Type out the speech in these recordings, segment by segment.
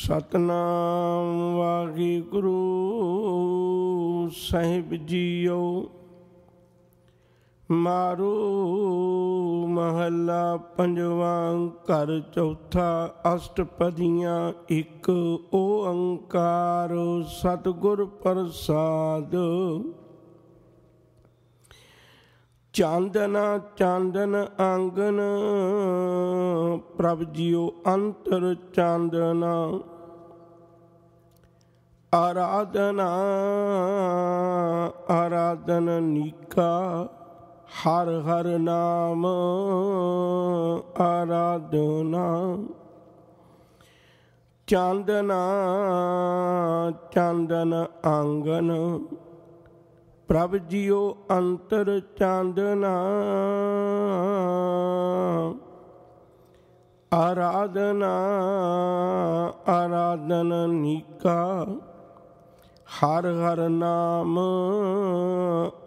ਸਤਨਾਮ ਵਾਹਿਗੁਰੂ ਸਾਹਿਬ JIO ਮਾਰੂ ਮਹੱਲਾ ਪੰਜਵਾਂ ਘਰ ਚੌਥਾ ਅਸ਼ਟਪਦੀਆਂ ਇੱਕ ਓ ਅੰਕਾਰ ਸਤਗੁਰ ਪ੍ਰਸਾਦ ਚੰਦਨ ਚੰਦਨ ਆਂਗਨ ਪ੍ਰਭ ਜੀਓ ਅੰਤਰ ਚੰਦਨ ਆਰਾਧਨਾ ਆਰਾਧਨ ਨੀਕਾ ਹਰ ਹਰ ਨਾਮ ਆਰਾਧਨਾ ਚੰਦਨਾ ਚੰਦਨ ਆਂਗਨ ਪ੍ਰਭ ਜੀਓ ਅੰਤਰ ਚਾਂਦਨਾ ਆਰਾਧਨਾ ਆਰਾਧਨ ਨੀਕਾ ਹਰ ਹਰ ਨਾਮ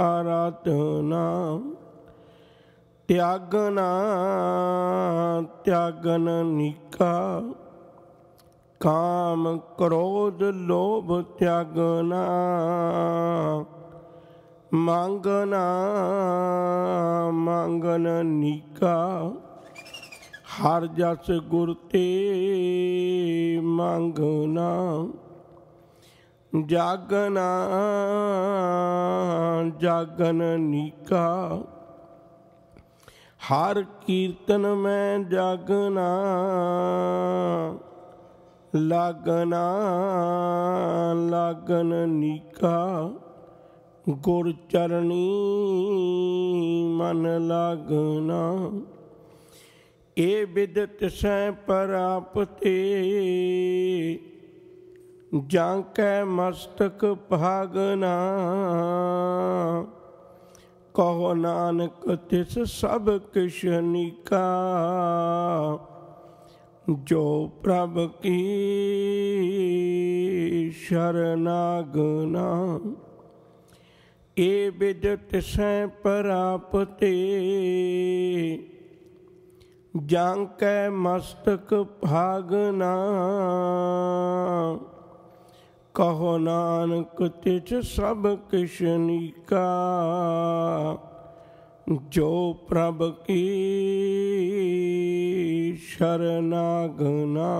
ਆਰਾਧਨਾ ਤਿਆਗਨਾ ਤਿਆਗਨ ਨੀਕਾ ਕਾਮ ਕ੍ਰੋਧ ਲੋਭ ਤਿਆਗਨਾ ਮੰਗਨਾ ਮੰਗਨ ਨੀਕਾ ਹਰ ਜਸ ਗੁਰ ਤੇ ਮੰਗਨਾ ਜਾਗਨਾ ਜਾਗਨ ਨੀਕਾ ਹਰ ਕੀਰਤਨ ਮੈਂ ਜਾਗਨਾ ਲਗਨਾ ਲਗਨ ਨੀਕਾ गुर चरणी मन लागना ए विदत से परापते जाके मस्तक भागना कहो नानक तिस सब किशनिका जो प्रभ की शरणागना ਏ ਬਿਦਤ ਸੈ ਪਰਾਪਤੇ ਜਾਂ ਕੈ ਮਸਤਕ ਭਾਗਨਾ ਕਹੋ ਨਾਨਕ ਤਿਚ ਸਭ ਕਿਸ਼ਨੀਕਾ ਜੋ ਪ੍ਰਭ ਕੀ ਸ਼ਰਨਾਗਨਾ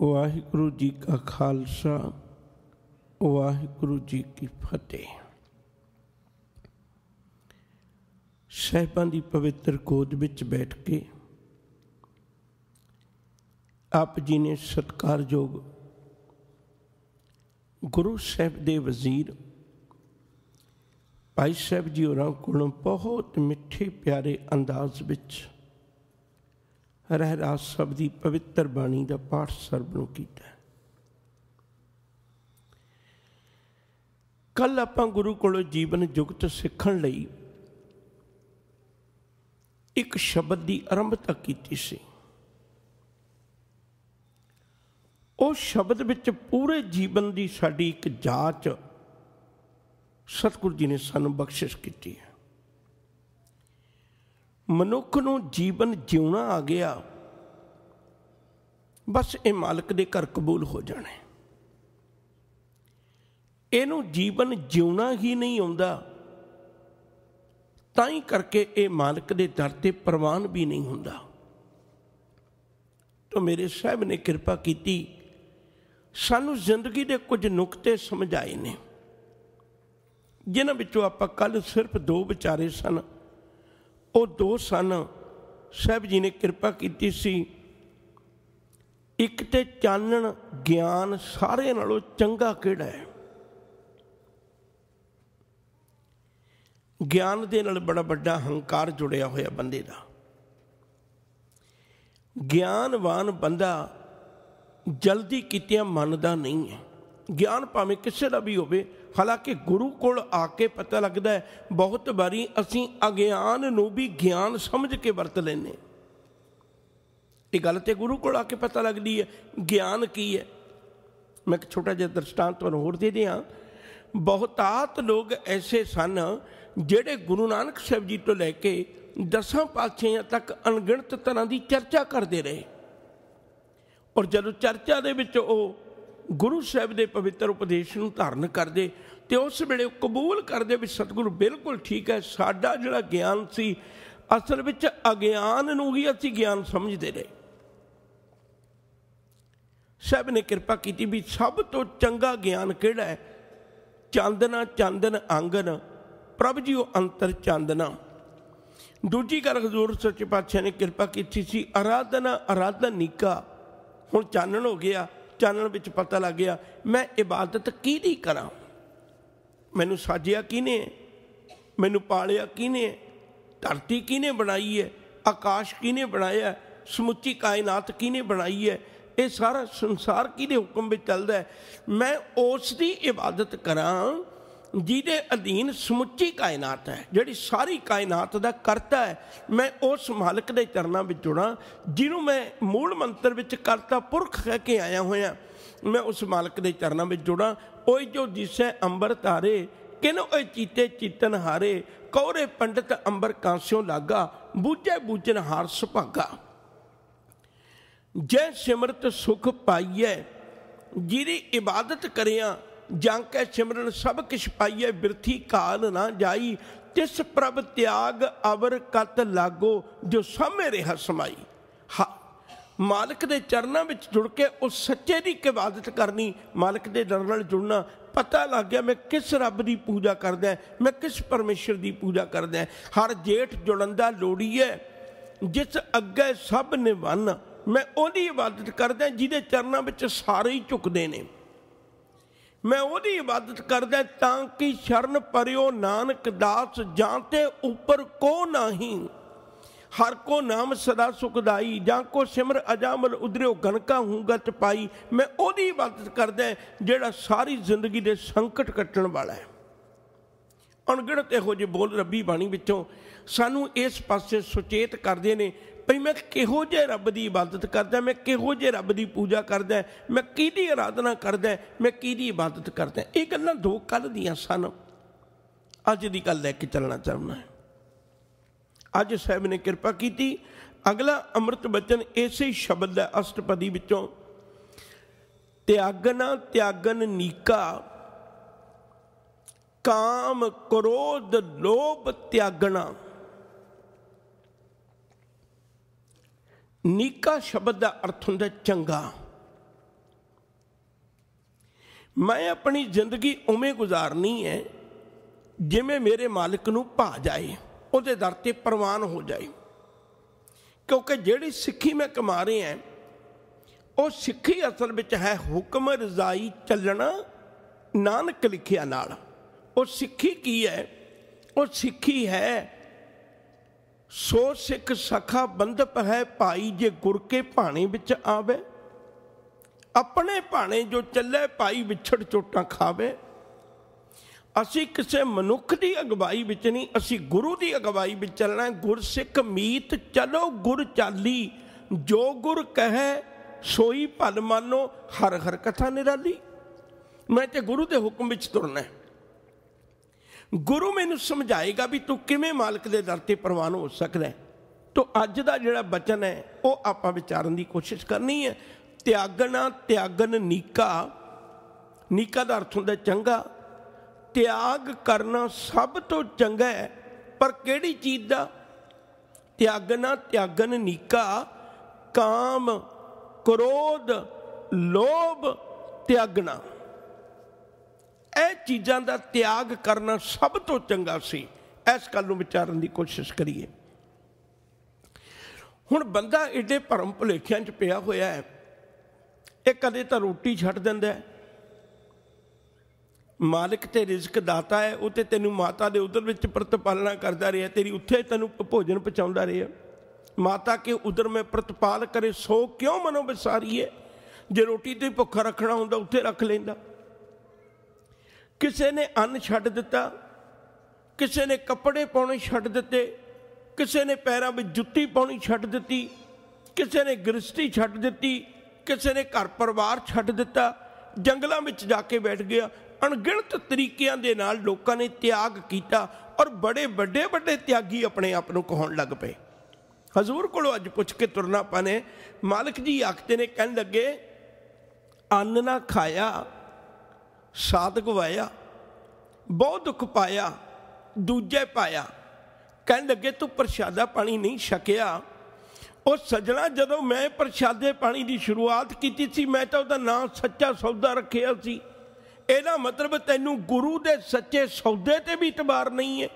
ਵਾਹਿਗੁਰੂ ਜੀ ਕਾ ਖਾਲਸਾ ਵਾਹਿਗੁਰੂ ਜੀ ਕੀ ਫਤਿਹ ਸਹਿਬਾਂ ਦੀ ਪਵਿੱਤਰ ਗੋਦ ਵਿੱਚ ਬੈਠ ਕੇ ਆਪ ਜੀ ਨੇ ਸਤਕਾਰਯੋਗ ਗੁਰੂ ਸਾਹਿਬ ਦੇ ਵਜ਼ੀਰ ਭਾਈ ਸਾਹਿਬ ਜੀ ਹੋਰਾਂ ਕੋਲੋਂ ਬਹੁਤ ਮਿੱਠੇ ਪਿਆਰੇ ਅੰਦਾਜ਼ ਵਿੱਚ ਰਹਿਰਾਸ ਸਭ ਦੀ ਪਵਿੱਤਰ ਬਾਣੀ ਦਾ ਪਾਠ ਸਰਬ ਨੂੰ ਕੀਤਾ ਕੱਲ ਆਪਾਂ ਗੁਰੂ ਕੋਲੋਂ ਜੀਵਨ ਜੁਗਤ ਸਿੱਖਣ ਲਈ ਇੱਕ ਸ਼ਬਦ ਦੀ ਆਰੰਭਤਾ ਕੀਤੀ ਸੀ ਉਹ ਸ਼ਬਦ ਵਿੱਚ ਪੂਰੇ ਜੀਵਨ ਦੀ ਸਾਡੀ ਇੱਕ ਜਾਂਚ ਸਤਿਗੁਰੂ ਜੀ ਨੇ ਸਾਨੂੰ ਬਖਸ਼ਿਸ਼ ਕੀਤੀ ਹੈ ਮਨੁੱਖ ਨੂੰ ਜੀਵਨ ਜਿਉਣਾ ਆ ਗਿਆ ਬਸ ਇਹ ਮਾਲਕ ਦੇ ਘਰ ਕਬੂਲ ਹੋ ਜਾਣਾ ਇਹਨੂੰ ਜੀਵਨ ਜਿਉਣਾ ਹੀ ਨਹੀਂ ਆਉਂਦਾ ਤਾਂ ਹੀ ਕਰਕੇ ਇਹ ਮਾਲਕ ਦੇ ਦਰ ਤੇ ਪ੍ਰਵਾਨ ਵੀ ਨਹੀਂ ਹੁੰਦਾ ਤਾਂ ਮੇਰੇ ਸਾਹਿਬ ਨੇ ਕਿਰਪਾ ਕੀਤੀ ਸਾਨੂੰ ਜ਼ਿੰਦਗੀ ਦੇ ਕੁਝ ਨੁਕਤੇ ਸਮਝਾਏ ਨੇ ਜਿਨ੍ਹਾਂ ਵਿੱਚੋਂ ਆਪਾਂ ਕੱਲ ਸਿਰਫ ਦੋ ਵਿਚਾਰੇ ਸਨ ਉਹ ਦੋ ਸਨ ਸਾਹਿਬ ਜੀ ਨੇ ਕਿਰਪਾ ਕੀਤੀ ਸੀ ਇੱਕ ਤੇ ਚਾਨਣ ਗਿਆਨ ਸਾਰੇ ਨਾਲੋਂ ਚੰਗਾ ਕਿਹੜਾ ਹੈ ਗਿਆਨ ਦੇ ਨਾਲ ਬੜਾ ਵੱਡਾ ਹੰਕਾਰ ਜੁੜਿਆ ਹੋਇਆ ਬੰਦੇ ਦਾ ਗਿਆਨਵਾਨ ਬੰਦਾ ਜਲਦੀ ਕੀਤਿਆਂ ਮੰਨਦਾ ਨਹੀਂ ਹੈ ਗਿਆਨ ਭਾਵੇਂ ਕਿਸੇ ਦਾ ਵੀ ਹੋਵੇ ਹਾਲਾਂਕਿ ਗੁਰੂ ਕੋਲ ਆ ਕੇ ਪਤਾ ਲੱਗਦਾ ਹੈ ਬਹੁਤ ਵਾਰੀ ਅਸੀਂ ਅਗਿਆਨ ਨੂੰ ਵੀ ਗਿਆਨ ਸਮਝ ਕੇ ਵਰਤ ਲੈਨੇ ਇਹ ਗੱਲ ਤੇ ਗੁਰੂ ਕੋਲ ਆ ਕੇ ਪਤਾ ਲੱਗਦੀ ਹੈ ਗਿਆਨ ਕੀ ਹੈ ਮੈਂ ਇੱਕ ਛੋਟਾ ਜਿਹਾ ਦ੍ਰਿਸ਼ਟਾਂਤ ਤੁਹਾਨੂੰ ਹੋਰ ਦੇ ਦਿਆਂ ਬਹੁਤਾਤ ਲੋਕ ਐਸੇ ਸਨ ਜਿਹੜੇ ਗੁਰੂ ਨਾਨਕ ਸਾਹਿਬ ਜੀ ਤੋਂ ਲੈ ਕੇ ਦਸਾਂ ਪਾਤਸ਼ਾਹਾਂ ਤੱਕ ਅਣਗਿਣਤ ਤਰ੍ਹਾਂ ਦੀ ਚਰਚਾ ਕਰਦੇ ਰਹੇ ਔਰ ਜਦੋਂ ਚਰਚਾ ਦੇ ਵਿੱਚ ਉਹ ਗੁਰੂ ਸਾਹਿਬ ਦੇ ਪਵਿੱਤਰ ਉਪਦੇਸ਼ ਨੂੰ ਧਾਰਨ ਕਰਦੇ ਤੇ ਉਸ ਵੇਲੇ ਕਬੂਲ ਕਰਦੇ ਵੀ ਸਤਿਗੁਰੂ ਬਿਲਕੁਲ ਠੀਕ ਹੈ ਸਾਡਾ ਜਿਹੜਾ ਗਿਆਨ ਸੀ ਅਸਲ ਵਿੱਚ ਅਗਿਆਨ ਨੂੰ ਹੀ ਅਸੀਂ ਗਿਆਨ ਸਮਝਦੇ ਰਹੇ ਸਭ ਨੇ ਕਿਰਪਾ ਕੀਤੀ ਵੀ ਸਭ ਤੋਂ ਚੰਗਾ ਗਿਆਨ ਕਿਹੜਾ ਹੈ ਚੰਦਨਾ ਚੰਦਨ ਅੰਗਨ ਪ੍ਰਭ ਜੀ ਉਹ ਅੰਤਰ ਚੰਦਨਾ ਦੂਜੀ ਗੱਲ ਹਜ਼ੂਰ ਸੱਚੇ ਪਾਤਸ਼ਾਹ ਨੇ ਕਿਰਪਾ ਕੀਤੀ ਸੀ ਆਰਾਧਨਾ ਆਰਾਧਨ ਨੀਕਾ ਹੁਣ ਚਾਨਣ ਹੋ ਗਿਆ ਚਾਨਣ ਵਿੱਚ ਪਤਾ ਲੱਗ ਗਿਆ ਮੈਂ ਇਬਾਦਤ ਕਿਹਦੀ ਕਰਾਂ ਮੈਨੂੰ ਸਾਜਿਆ ਕਿਹਨੇ ਮੈਨੂੰ ਪਾਲਿਆ ਕਿਹਨੇ ਧਰਤੀ ਕਿਹਨੇ ਬਣਾਈ ਹੈ ਆਕਾਸ਼ ਕਿਹਨੇ ਬਣਾਇਆ ਸਮੁੱਚੀ ਕਾਇਨਾਤ ਕਿਹਨੇ ਬਣਾਈ ਹੈ ਇਹ ਸਾਰਾ ਸੰਸਾਰ ਕਿਹਦੇ ਹੁਕਮ ਵਿੱਚ ਚੱਲਦਾ ਹੈ ਮੈਂ ਉਸ ਦੀ ਇਬਾਦਤ ਕਰਾਂ ਜਿਹਦੇ ਅਧੀਨ ਸਮੁੱਚੀ ਕਾਇਨਾਤ ਹੈ ਜਿਹੜੀ ਸਾਰੀ ਕਾਇਨਾਤ ਦਾ ਕਰਤਾ ਹੈ ਮੈਂ ਉਸ ਮਾਲਕ ਦੇ ਚਰਨਾਂ ਵਿੱਚ ਜੁੜਾਂ ਜਿਹਨੂੰ ਮੈਂ ਮੂਲ ਮੰਤਰ ਵਿੱਚ ਕਰਤਾ ਪੁਰਖ ਕਹਿ ਕੇ ਆਇਆ ਹੋਇਆ ਮੈਂ ਉਸ ਮਾਲਕ ਦੇ ਚਰਨਾਂ ਵਿੱਚ ਜੁੜਾਂ ਉਹ ਜੋ ਦਿਸੈ ਅੰਬਰ ਤਾਰੇ ਕਿਨ ਉਹ ਚੀਤੇ ਚੀਤਨ ਹਾਰੇ ਕੋਰੇ ਪੰਡਤ ਅੰਬਰ ਕਾਂਸਿਓ ਲਾਗਾ ਬੂਝੇ ਬੂਝਨ ਹਾਰ ਸੁਭਾਗਾ ਜੈ ਸਿਮਰਤ ਸੁਖ ਪਾਈਐ ਜਿਹਦੀ ਇਬਾਦਤ ਕਰਿਆ ਜਾਂ ਕੇ ਸਿਮਰਨ ਸਭ ਕਿਛ ਪਾਈਏ ਬਿਰਥੀ ਕਾਲ ਨਾ ਜਾਈ ਤਿਸ ਪ੍ਰਭ ਤਿਆਗ ਅਵਰ ਕਤ ਲਾਗੋ ਜੋ ਸਮੇ ਰਿਹਾ ਸਮਾਈ ਮਾਲਕ ਦੇ ਚਰਨਾਂ ਵਿੱਚ ਜੁੜ ਕੇ ਉਸ ਸੱਚੇ ਦੀ ਇਬਾਦਤ ਕਰਨੀ ਮਾਲਕ ਦੇ ਦਰ ਨਾਲ ਜੁੜਨਾ ਪਤਾ ਲੱਗ ਗਿਆ ਮੈਂ ਕਿਸ ਰੱਬ ਦੀ ਪੂਜਾ ਕਰਦਾ ਮੈਂ ਕਿਸ ਪਰਮੇਸ਼ਰ ਦੀ ਪੂਜਾ ਕਰਦਾ ਹਰ ਜੇਠ ਜੁੜੰਦਾ ਹੈ ਜਿਸ ਅੱਗੇ ਸਭ ਨਿਵੰਨ ਮੈਂ ਉਹਦੀ ਇਬਾਦਤ ਕਰਦਾ ਜਿਹਦੇ ਚਰਨਾਂ ਵਿੱਚ ਸਾਰੇ ਹੀ ਝੁਕਦੇ ਨੇ ਮੈਂ ਉਹਦੀ ਇਬਾਦਤ ਕਰਦਾ ਤਾਂ ਕਿ ਸ਼ਰਨ ਪਰਿਓ ਨਾਨਕ ਦਾਸ ਜਾਂ ਤੇ ਉੱਪਰ ਕੋ ਨਹੀਂ ਹਰ ਕੋ ਨਾਮ ਸਦਾ ਸੁਖਦਾਈ ਜਾਂ ਕੋ ਸਿਮਰ ਅਜਾਮਲ ਉਦਰਿਓ ਗਨਕਾ ਹੂੰਗਾ ਪਾਈ ਮੈਂ ਉਹਦੀ ਇਬਾਦਤ ਕਰਦਾ ਜਿਹੜਾ ਸਾਰੀ ਜ਼ਿੰਦਗੀ ਦੇ ਸੰਕਟ ਕੱਟਣ ਵਾਲਾ ਹੈ ਅਣਗਿਣਤ ਇਹੋ ਜਿਹੇ ਬੋਲ ਰੱਬੀ ਬਾਣੀ ਵਿੱਚੋਂ ਸਾਨੂੰ ਇਸ ਪਾਸੇ ਸੁਚੇਤ ਕਰਦੇ ਨੇ ਭਈ ਮੈਂ ਕਿਹੋ ਜੇ ਰੱਬ ਦੀ ਇਬਾਦਤ ਕਰਦਾ ਮੈਂ ਕਿਹੋ ਜੇ ਰੱਬ ਦੀ ਪੂਜਾ ਕਰਦਾ ਮੈਂ ਕਿਹਦੀ ਆਰਾਧਨਾ ਕਰਦਾ ਮੈਂ ਕਿਹਦੀ ਇਬਾਦਤ ਕਰਦਾ ਇਹ ਗੱਲਾਂ ਦੋ ਕੱਲ ਦੀਆਂ ਸਨ ਅੱਜ ਦੀ ਗੱਲ ਲੈ ਕੇ ਚੱਲਣਾ ਚਾਹੁੰਦਾ ਅੱਜ ਸਾਹਿਬ ਨੇ ਕਿਰਪਾ ਕੀਤੀ ਅਗਲਾ ਅੰਮ੍ਰਿਤ ਬਚਨ ਇਸੇ ਸ਼ਬਦ ਦਾ ਅਸ਼ਟਪਦੀ ਵਿੱਚੋਂ ਤਿਆਗਨਾ ਤਿਆਗਨ ਨੀਕਾ ਕਾਮ ਕ੍ਰੋਧ ਲੋਭ ਤਿਆਗਣਾ ਨੀਕਾ ਸ਼ਬਦ ਦਾ ਅਰਥ ਹੁੰਦਾ ਚੰਗਾ ਮੈਂ ਆਪਣੀ ਜ਼ਿੰਦਗੀ ਉਵੇਂ ਗੁਜ਼ਾਰਨੀ ਹੈ ਜਿਵੇਂ ਮੇਰੇ ਮਾਲਕ ਨੂੰ ਭਾ ਜਾਏ ਉਹਦੇ ਦਰ ਤੇ ਪ੍ਰਵਾਨ ਹੋ ਜਾਏ ਕਿਉਂਕਿ ਜਿਹੜੀ ਸਿੱਖੀ ਮੈਂ ਕਮਾ ਰਿਹਾ ਉਹ ਸਿੱਖੀ ਅਸਲ ਵਿੱਚ ਹੈ ਹੁਕਮ ਰਜ਼ਾਈ ਚੱਲਣਾ ਨਾਨਕ ਲਿਖਿਆ ਨਾਲ ਉਹ ਸਿੱਖੀ ਕੀ ਹੈ ਉਹ ਸਿੱਖੀ ਹੈ ਸੋ ਸਿੱਖ ਸਖਾ ਬੰਧਪ ਹੈ ਭਾਈ ਜੇ ਗੁਰ ਕੇ ਭਾਣੇ ਵਿੱਚ ਆਵੇ ਆਪਣੇ ਭਾਣੇ ਜੋ ਚੱਲੇ ਭਾਈ ਵਿਛੜ ਚੋਟਾਂ ਖਾਵੇ ਅਸੀਂ ਕਿਸੇ ਮਨੁੱਖ ਦੀ ਅਗਵਾਈ ਵਿੱਚ ਨਹੀਂ ਅਸੀਂ ਗੁਰੂ ਦੀ ਅਗਵਾਈ ਵਿੱਚ ਚੱਲਣਾ ਗੁਰਸਿੱਖ ਮੀਤ ਚਲੋ ਗੁਰ ਚਾਲੀ ਜੋ ਗੁਰ ਕਹੇ ਸੋਈ ਭਲ ਮੰਨੋ ਹਰ ਹਰ ਕਥਾ ਨਿਰਾਲੀ ਮੈਂ ਤੇ ਗੁਰੂ ਦੇ ਹੁਕਮ ਵਿੱਚ ਤੁਰਨਾ ਹੈ ਗੁਰੂ ਮੈਨੂੰ ਸਮਝਾਏਗਾ ਵੀ ਤੂੰ ਕਿਵੇਂ ਮਾਲਕ ਦੇ ਦਰ ਤੇ ਪ੍ਰਵਾਨ ਹੋ ਸਕਦਾ ਹੈ ਅੱਜ ਦਾ ਜਿਹੜਾ ਬਚਨ ਹੈ ਉਹ ਆਪਾਂ ਵਿਚਾਰਨ ਦੀ ਕੋਸ਼ਿਸ਼ ਕਰਨੀ ਹੈ ਤਿਆਗਣਾ ਤਿਆਗਨ ਨੀਕਾ ਨੀਕਾ ਦਾ ਅਰਥ ਹੁੰਦਾ ਚੰਗਾ ਤਿਆਗ ਕਰਨਾ ਸਭ ਤੋਂ ਚੰਗਾ ਹੈ ਪਰ ਕਿਹੜੀ ਚੀਜ਼ ਦਾ ਤਿਆਗਣਾ ਤਿਆਗਨ ਨੀਕਾ ਕਾਮ ਕ੍ਰੋਧ ਲੋਭ ਤਿਆਗਣਾ ਇਹ ਚੀਜ਼ਾਂ ਦਾ ਤਿਆਗ ਕਰਨਾ ਸਭ ਤੋਂ ਚੰਗਾ ਸੀ ਇਸ ਗੱਲ ਨੂੰ ਵਿਚਾਰਨ ਦੀ ਕੋਸ਼ਿਸ਼ ਕਰੀਏ ਹੁਣ ਬੰਦਾ ਏਡੇ ਭਰਮ ਭੁਲੇਖਿਆਂ 'ਚ ਪਿਆ ਹੋਇਆ ਹੈ ਇਹ ਕਦੇ ਤਾਂ ਰੋਟੀ ਛੱਡ ਦਿੰਦਾ ਹੈ ਮਾਲਕ ਤੇ ਰਿਜ਼ਕ ਦਾਤਾ ਹੈ ਉਹ ਤੇ ਤੈਨੂੰ ਮਾਤਾ ਦੇ ਉਦਰ ਵਿੱਚ ਪ੍ਰਤਪਾਲਣਾ ਕਰਦਾ ਰਿਹਾ ਤੇਰੀ ਉੱਥੇ ਤੈਨੂੰ ਭੋਜਨ ਪਹੁੰਚਾਉਂਦਾ ਰਿਹਾ ਮਾਤਾ ਕੇ ਉਦਰ ਮੈਂ ਪ੍ਰਤਪਾਲ ਕਰੇ ਸੋ ਕਿਉਂ ਮਨੋ ਵਿਸਾਰੀਏ ਜੇ ਰੋਟੀ ਤੇ ਭੁੱਖਾ ਰੱਖਣਾ ਹੁੰਦਾ ਉੱਥੇ ਰੱਖ ਲੈਂਦਾ ਕਿਸੇ ਨੇ ਅੰਨ ਛੱਡ ਦਿੱਤਾ ਕਿਸੇ ਨੇ ਕੱਪੜੇ ਪਾਉਣੇ ਛੱਡ ਦਿੱਤੇ ਕਿਸੇ ਨੇ ਪੈਰਾਂ ਵਿੱਚ ਜੁੱਤੀ ਪਾਉਣੀ ਛੱਡ ਦਿੱਤੀ ਕਿਸੇ ਨੇ ਗ੍ਰਸਤੀ ਛੱਡ ਦਿੱਤੀ ਕਿਸੇ ਨੇ ਘਰ ਪਰਿਵਾਰ ਛੱਡ ਦਿੱਤਾ ਜੰਗਲਾਂ ਵਿੱਚ ਜਾ ਕੇ ਬੈਠ ਗਿਆ ਅਣਗਿਣਤ ਤਰੀਕਿਆਂ ਦੇ ਨਾਲ ਲੋਕਾਂ ਨੇ ਤਿਆਗ ਕੀਤਾ ਔਰ ਬੜੇ ਵੱਡੇ ਵੱਡੇ ਤਿਆਗੀ ਆਪਣੇ ਆਪ ਨੂੰ ਕਹਾਉਣ ਲੱਗ ਪਏ ਹਜ਼ੂਰ ਕੋਲ ਅੱਜ ਪੁੱਛ ਕੇ ਤੁਰਨਾ ਪਾਨੇ ਮਾਲਕ ਜੀ ਆਖਦੇ ਨੇ ਕਹਿਣ ਲੱਗੇ ਅੰਨ ਨਾ ਖਾਇਆ ਸਾਧ ਗਵਾਇਆ ਬਹੁਤ ਦੁੱਖ ਪਾਇਆ ਦੂਜੇ ਪਾਇਆ ਕਹਿਣ ਲੱਗੇ ਤੂੰ ਪ੍ਰਸ਼ਾਦਾ ਪਾਣੀ ਨਹੀਂ ਛਕਿਆ ਉਹ ਸਜਣਾ ਜਦੋਂ ਮੈਂ ਪ੍ਰਸ਼ਾਦੇ ਪਾਣੀ ਦੀ ਸ਼ੁਰੂਆਤ ਕੀਤੀ ਸੀ ਮੈਂ ਤਾਂ ਉਹਦਾ ਨਾਮ ਸੱਚਾ ਸੌਦਾ ਰੱਖਿਆ ਸੀ ਇਹਦਾ ਮਤਲਬ ਤੈਨੂੰ ਗੁਰੂ ਦੇ ਸੱਚੇ ਸੌਦੇ ਤੇ ਵੀ ਇਤਬਾਰ ਨਹੀਂ ਹੈ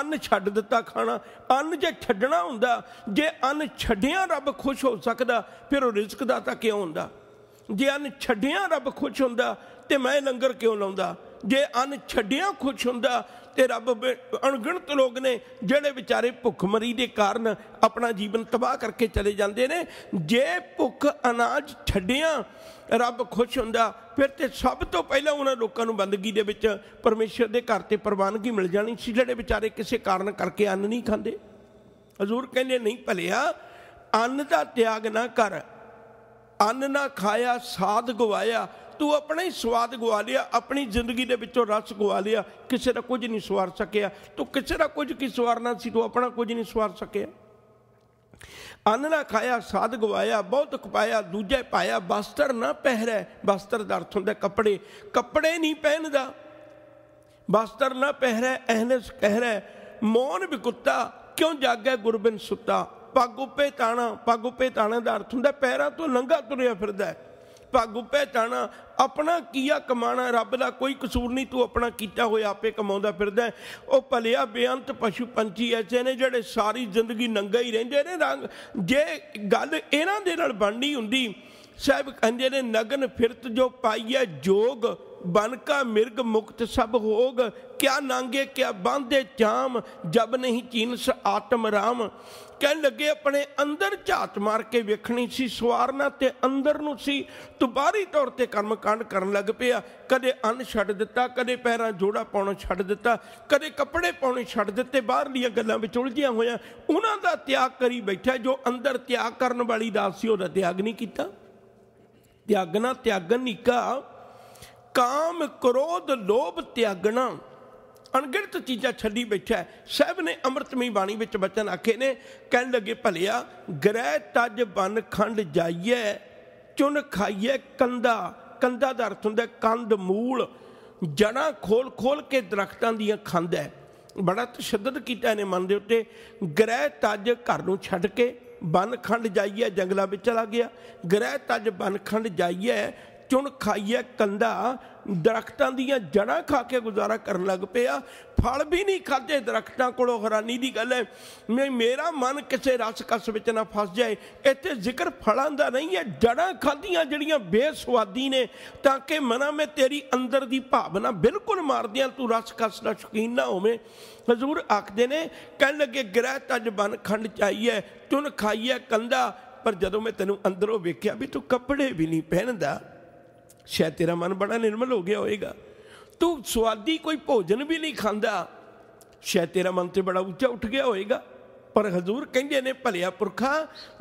ਅੰਨ ਛੱਡ ਦਿੱਤਾ ਖਾਣਾ ਅੰਨ ਜੇ ਛੱਡਣਾ ਹੁੰਦਾ ਜੇ ਅੰਨ ਛੱਡਿਆ ਰੱਬ ਖੁਸ਼ ਹੋ ਸਕਦਾ ਫਿਰ ਉਹ ਰਿਜ਼ਕ ਦਾਤਾ ਕਿਉਂ ਹੁੰਦਾ ਜੇ ਅੰਨ ਛੱਡਿਆ ਰੱਬ ਖੁਸ਼ ਹੁੰਦਾ ਤੇ ਮੈਂ ਲੰਗਰ ਕਿਉਂ ਲਾਉਂਦਾ ਜੇ ਅਨ ਛੱਡਿਆ ਖੁਸ਼ ਹੁੰਦਾ ਤੇ ਰੱਬ ਅਣਗਿਣਤ ਲੋਕ ਨੇ ਜਿਹੜੇ ਵਿਚਾਰੇ ਭੁੱਖਮਰੀ ਦੇ ਕਾਰਨ ਆਪਣਾ ਜੀਵਨ ਤਬਾਹ ਕਰਕੇ ਚਲੇ ਜਾਂਦੇ ਨੇ ਜੇ ਭੁੱਖ ਅਨਾਜ ਛੱਡਿਆ ਰੱਬ ਖੁਸ਼ ਹੁੰਦਾ ਫਿਰ ਤੇ ਸਭ ਤੋਂ ਪਹਿਲਾਂ ਉਹਨਾਂ ਲੋਕਾਂ ਨੂੰ ਬੰਦਗੀ ਦੇ ਵਿੱਚ ਪਰਮੇਸ਼ਰ ਦੇ ਘਰ ਤੇ ਪ੍ਰਵਾਨਗੀ ਮਿਲ ਜਾਣੀ ਸੀ ਜਿਹੜੇ ਵਿਚਾਰੇ ਕਿਸੇ ਕਾਰਨ ਕਰਕੇ ਅੰਨ ਨਹੀਂ ਖਾਂਦੇ ਹਜ਼ੂਰ ਕਹਿੰਦੇ ਨਹੀਂ ਭਲਿਆ ਅੰਨ ਦਾ ਤਿਆਗ ਨਾ ਕਰ ਅੰਨ ਨਾ ਖਾਇਆ ਸਾਧ ਗਵਾਇਆ ਤੂੰ ਆਪਣਾ ਹੀ ਸਵਾਦ ਗਵਾ ਲਿਆ ਆਪਣੀ ਜ਼ਿੰਦਗੀ ਦੇ ਵਿੱਚੋਂ ਰਸ ਗਵਾ ਲਿਆ ਕਿਸੇ ਦਾ ਕੁਝ ਨਹੀਂ ਸਵਾਰ ਸਕਿਆ ਤੂੰ ਕਿਸੇ ਦਾ ਕੁਝ ਕੀ ਸਵਾਰਨਾ ਸੀ ਤੂੰ ਆਪਣਾ ਕੁਝ ਨਹੀਂ ਸਵਾਰ ਸਕਿਆ ਅੰਨ ਨਾ ਖਾਇਆ ਸਾਧ ਗਵਾਇਆ ਬਹੁਤ ਖਪਾਇਆ ਦੂਜੇ ਪਾਇਆ ਬਸਤਰ ਨਾ ਪਹਿਰੈ ਬਸਤਰ ਦਾ ਅਰਥ ਹੁੰਦਾ ਕੱਪੜੇ ਕੱਪੜੇ ਨਹੀਂ ਪਹਿਨਦਾ ਬਸਤਰ ਨਾ ਪਹਿਰੈ ਅਹਨਸ ਕਹਿਰੈ ਮੌਨ ਬਿਕੁੱਤਾ ਕਿਉਂ ਜਾਗੈ ਗੁਰਬਿੰਦ ਸੁੱਤਾ ਪੱਗ ਉਪੇ ਤਾਣਾ ਪੱਗ ਉਪੇ ਤਾਣਾ ਦਾ ਅਰਥ ਹੁੰਦਾ ਪੈਰਾਂ ਤੋਂ ਲੰਗਾ ਤੁਰਿਆ ਫਿਰਦਾ ਹੈ ਭਾਗੂ ਪਹਿਚਾਣਾ ਆਪਣਾ ਕੀਆ ਕਮਾਣਾ ਰੱਬ ਦਾ ਕੋਈ ਕਸੂਰ ਨਹੀਂ ਤੂੰ ਆਪਣਾ ਕੀਤਾ ਹੋਇਆ ਆਪੇ ਕਮਾਉਂਦਾ ਫਿਰਦਾ ਉਹ ਭਲਿਆ ਬੇਅੰਤ ਪਸ਼ੂ ਪੰਛੀ ਐਸੇ ਨੇ ਜਿਹੜੇ ਸਾਰੀ ਜ਼ਿੰਦਗੀ ਨੰਗਾ ਹੀ ਰਹਿੰਦੇ ਨੇ ਰੰਗ ਜੇ ਗੱਲ ਇਹਨਾਂ ਦੇ ਨਾਲ ਬਣਨੀ ਹੁੰਦੀ ਸਾਹਿਬ ਕਹਿੰਦੇ ਨੇ ਨਗਨ ਫਿਰਤ ਜੋ ਪਾਈਐ ਜੋਗ ਬਨਕਾ ਮਿਰਗ ਮੁਕਤ ਸਭ ਹੋਗ ਕਿਆ ਨਾਂਗੇ ਕਿਆ ਬਾਂਦੇ ਚਾਮ ਜਬ ਨਹੀਂ ਚੀਨਸ ਆਤਮ ਰਾਮ ਕਹਿ ਲੱਗੇ ਆਪਣੇ ਅੰਦਰ ਝਾਤ ਮਾਰ ਕੇ ਵੇਖਣੀ ਸੀ ਸਵਾਰਨਾ ਤੇ ਅੰਦਰ ਨੂੰ ਸੀ ਤੁਬਾਰੀ ਤੌਰ ਤੇ ਕਰਮ ਕਾਂਡ ਕਰਨ ਲੱਗ ਪਿਆ ਕਦੇ ਅੰਨ ਛੱਡ ਦਿੱਤਾ ਕਦੇ ਪੈਰਾਂ ਜੋੜਾ ਪਾਉਣਾ ਛੱਡ ਦਿੱਤਾ ਕਦੇ ਕੱਪੜੇ ਪਾਉਣੇ ਛੱਡ ਦਿੱਤੇ ਬਾਹਰਲੀਆਂ ਗੱਲਾਂ ਵਿੱਚ ਉਲਝੀਆਂ ਹੋਇਆ ਉਹਨਾਂ ਦਾ ਤਿਆਗ ਕਰੀ ਬੈਠਾ ਜੋ ਅੰਦਰ ਤਿਆਗ ਕਰਨ ਵਾਲੀ ਦਾਸੀ ਸੀ ਉਹਦਾ ਤਿਆਗ ਨਹੀਂ ਕੀਤਾ ਤਿਆਗਣਾ ਤਿਆਗਨ ਨਿਕਾ ਕਾਮ ਕ੍ਰੋਧ ਲੋਭ ਤਿਆਗਣਾ ਅਣਗਿਣਤ ਚੀਜ਼ਾਂ ਛੱਡੀ ਬੈਠਾ ਸਹਿਬ ਨੇ ਅੰਮ੍ਰਿਤਮਈ ਬਾਣੀ ਵਿੱਚ ਬਚਨ ਆਖੇ ਨੇ ਕਹਿਣ ਲੱਗੇ ਭਲਿਆ ਗ੍ਰਹਿ ਤਜ ਬਨ ਖੰਡ ਜਾਈਏ ਚੁਨ ਖਾਈਏ ਕੰਦਾ ਕੰਦਾ ਦਾ ਅਰਥ ਹੁੰਦਾ ਕੰਦ ਮੂਲ ਜਣਾ ਖੋਲ ਖੋਲ ਕੇ ਦਰਖਤਾਂ ਦੀਆਂ ਖਾਂਦਾ ਬੜਾ ਤਸ਼ੱਦਦ ਕੀਤਾ ਨੇ ਮਨ ਦੇ ਉੱਤੇ ਗ੍ਰਹਿ ਤਜ ਘਰ ਨੂੰ ਛੱਡ ਕੇ ਬਨਖੰਡ ਜਾਈਏ ਜੰਗਲਾਂ ਵਿੱਚ ਚਲਾ ਗਿਆ ਗ੍ਰਹਿ ਤਜ ਬਨਖੰਡ ਜਾਈਏ ਚੁਣ ਖਾਈਏ ਕੰਦਾ ਦਰਖਤਾਂ ਦੀਆਂ ਜੜਾਂ ਖਾ ਕੇ ਗੁਜ਼ਾਰਾ ਕਰਨ ਲੱਗ ਪਿਆ ਫਲ ਵੀ ਨਹੀਂ ਖਾਦੇ ਦਰਖਤਾਂ ਕੋਲੋਂ ਹੈਰਾਨੀ ਦੀ ਗੱਲ ਹੈ ਮੈਂ ਮੇਰਾ ਮਨ ਕਿਸੇ ਰਸ ਕਸ ਵਿੱਚ ਨਾ ਫਸ ਜਾਏ ਇੱਥੇ ਜ਼ਿਕਰ ਫਲਾਂ ਦਾ ਨਹੀਂ ਹੈ ਜੜਾਂ ਖਾਦੀਆਂ ਜਿਹੜੀਆਂ ਬੇਸਵਾਦੀ ਨੇ ਤਾਂ ਕਿ ਮਨਾਂ ਮੈਂ ਤੇਰੀ ਅੰਦਰ ਦੀ ਭਾਵਨਾ ਬਿਲਕੁਲ ਮਾਰਦਿਆਂ ਤੂੰ ਰਸ ਕਸ ਦਾ ਸ਼ੌਕੀਨ ਨਾ ਹੋਵੇਂ ਹਜ਼ੂਰ ਆਖਦੇ ਨੇ ਕਹਿਣ ਲੱਗੇ ਗ੍ਰਹਿ ਤਜ ਬਨ ਖੰਡ ਚਾਹੀਏ ਚੁਨ ਖਾਈਏ ਕੰਦਾ ਪਰ ਜਦੋਂ ਮੈਂ ਤੈਨੂੰ ਅੰਦਰੋਂ ਵੇਖਿਆ ਵੀ ਤੂੰ ਕੱਪੜੇ ਵੀ ਨਹੀਂ ਪਹਿਨਦਾ ਸ਼ਾਇਦ ਤੇਰਾ ਮਨ ਬੜਾ ਨਿਰਮਲ ਹੋ ਗਿਆ ਹੋਵੇਗਾ ਤੂੰ ਸਵਾਦੀ ਕੋਈ ਭੋਜਨ ਵੀ ਨਹੀਂ ਖਾਂਦਾ ਸ਼ਾਇਦ ਤੇਰਾ ਮਨ ਤੇ ਬੜਾ ਉੱਚਾ ਉੱਠ ਗਿਆ ਹੋਵੇਗਾ ਪਰ ਹਜ਼ੂਰ ਕਹਿੰਦੇ ਨੇ ਭਲਿਆ ਪੁਰਖਾ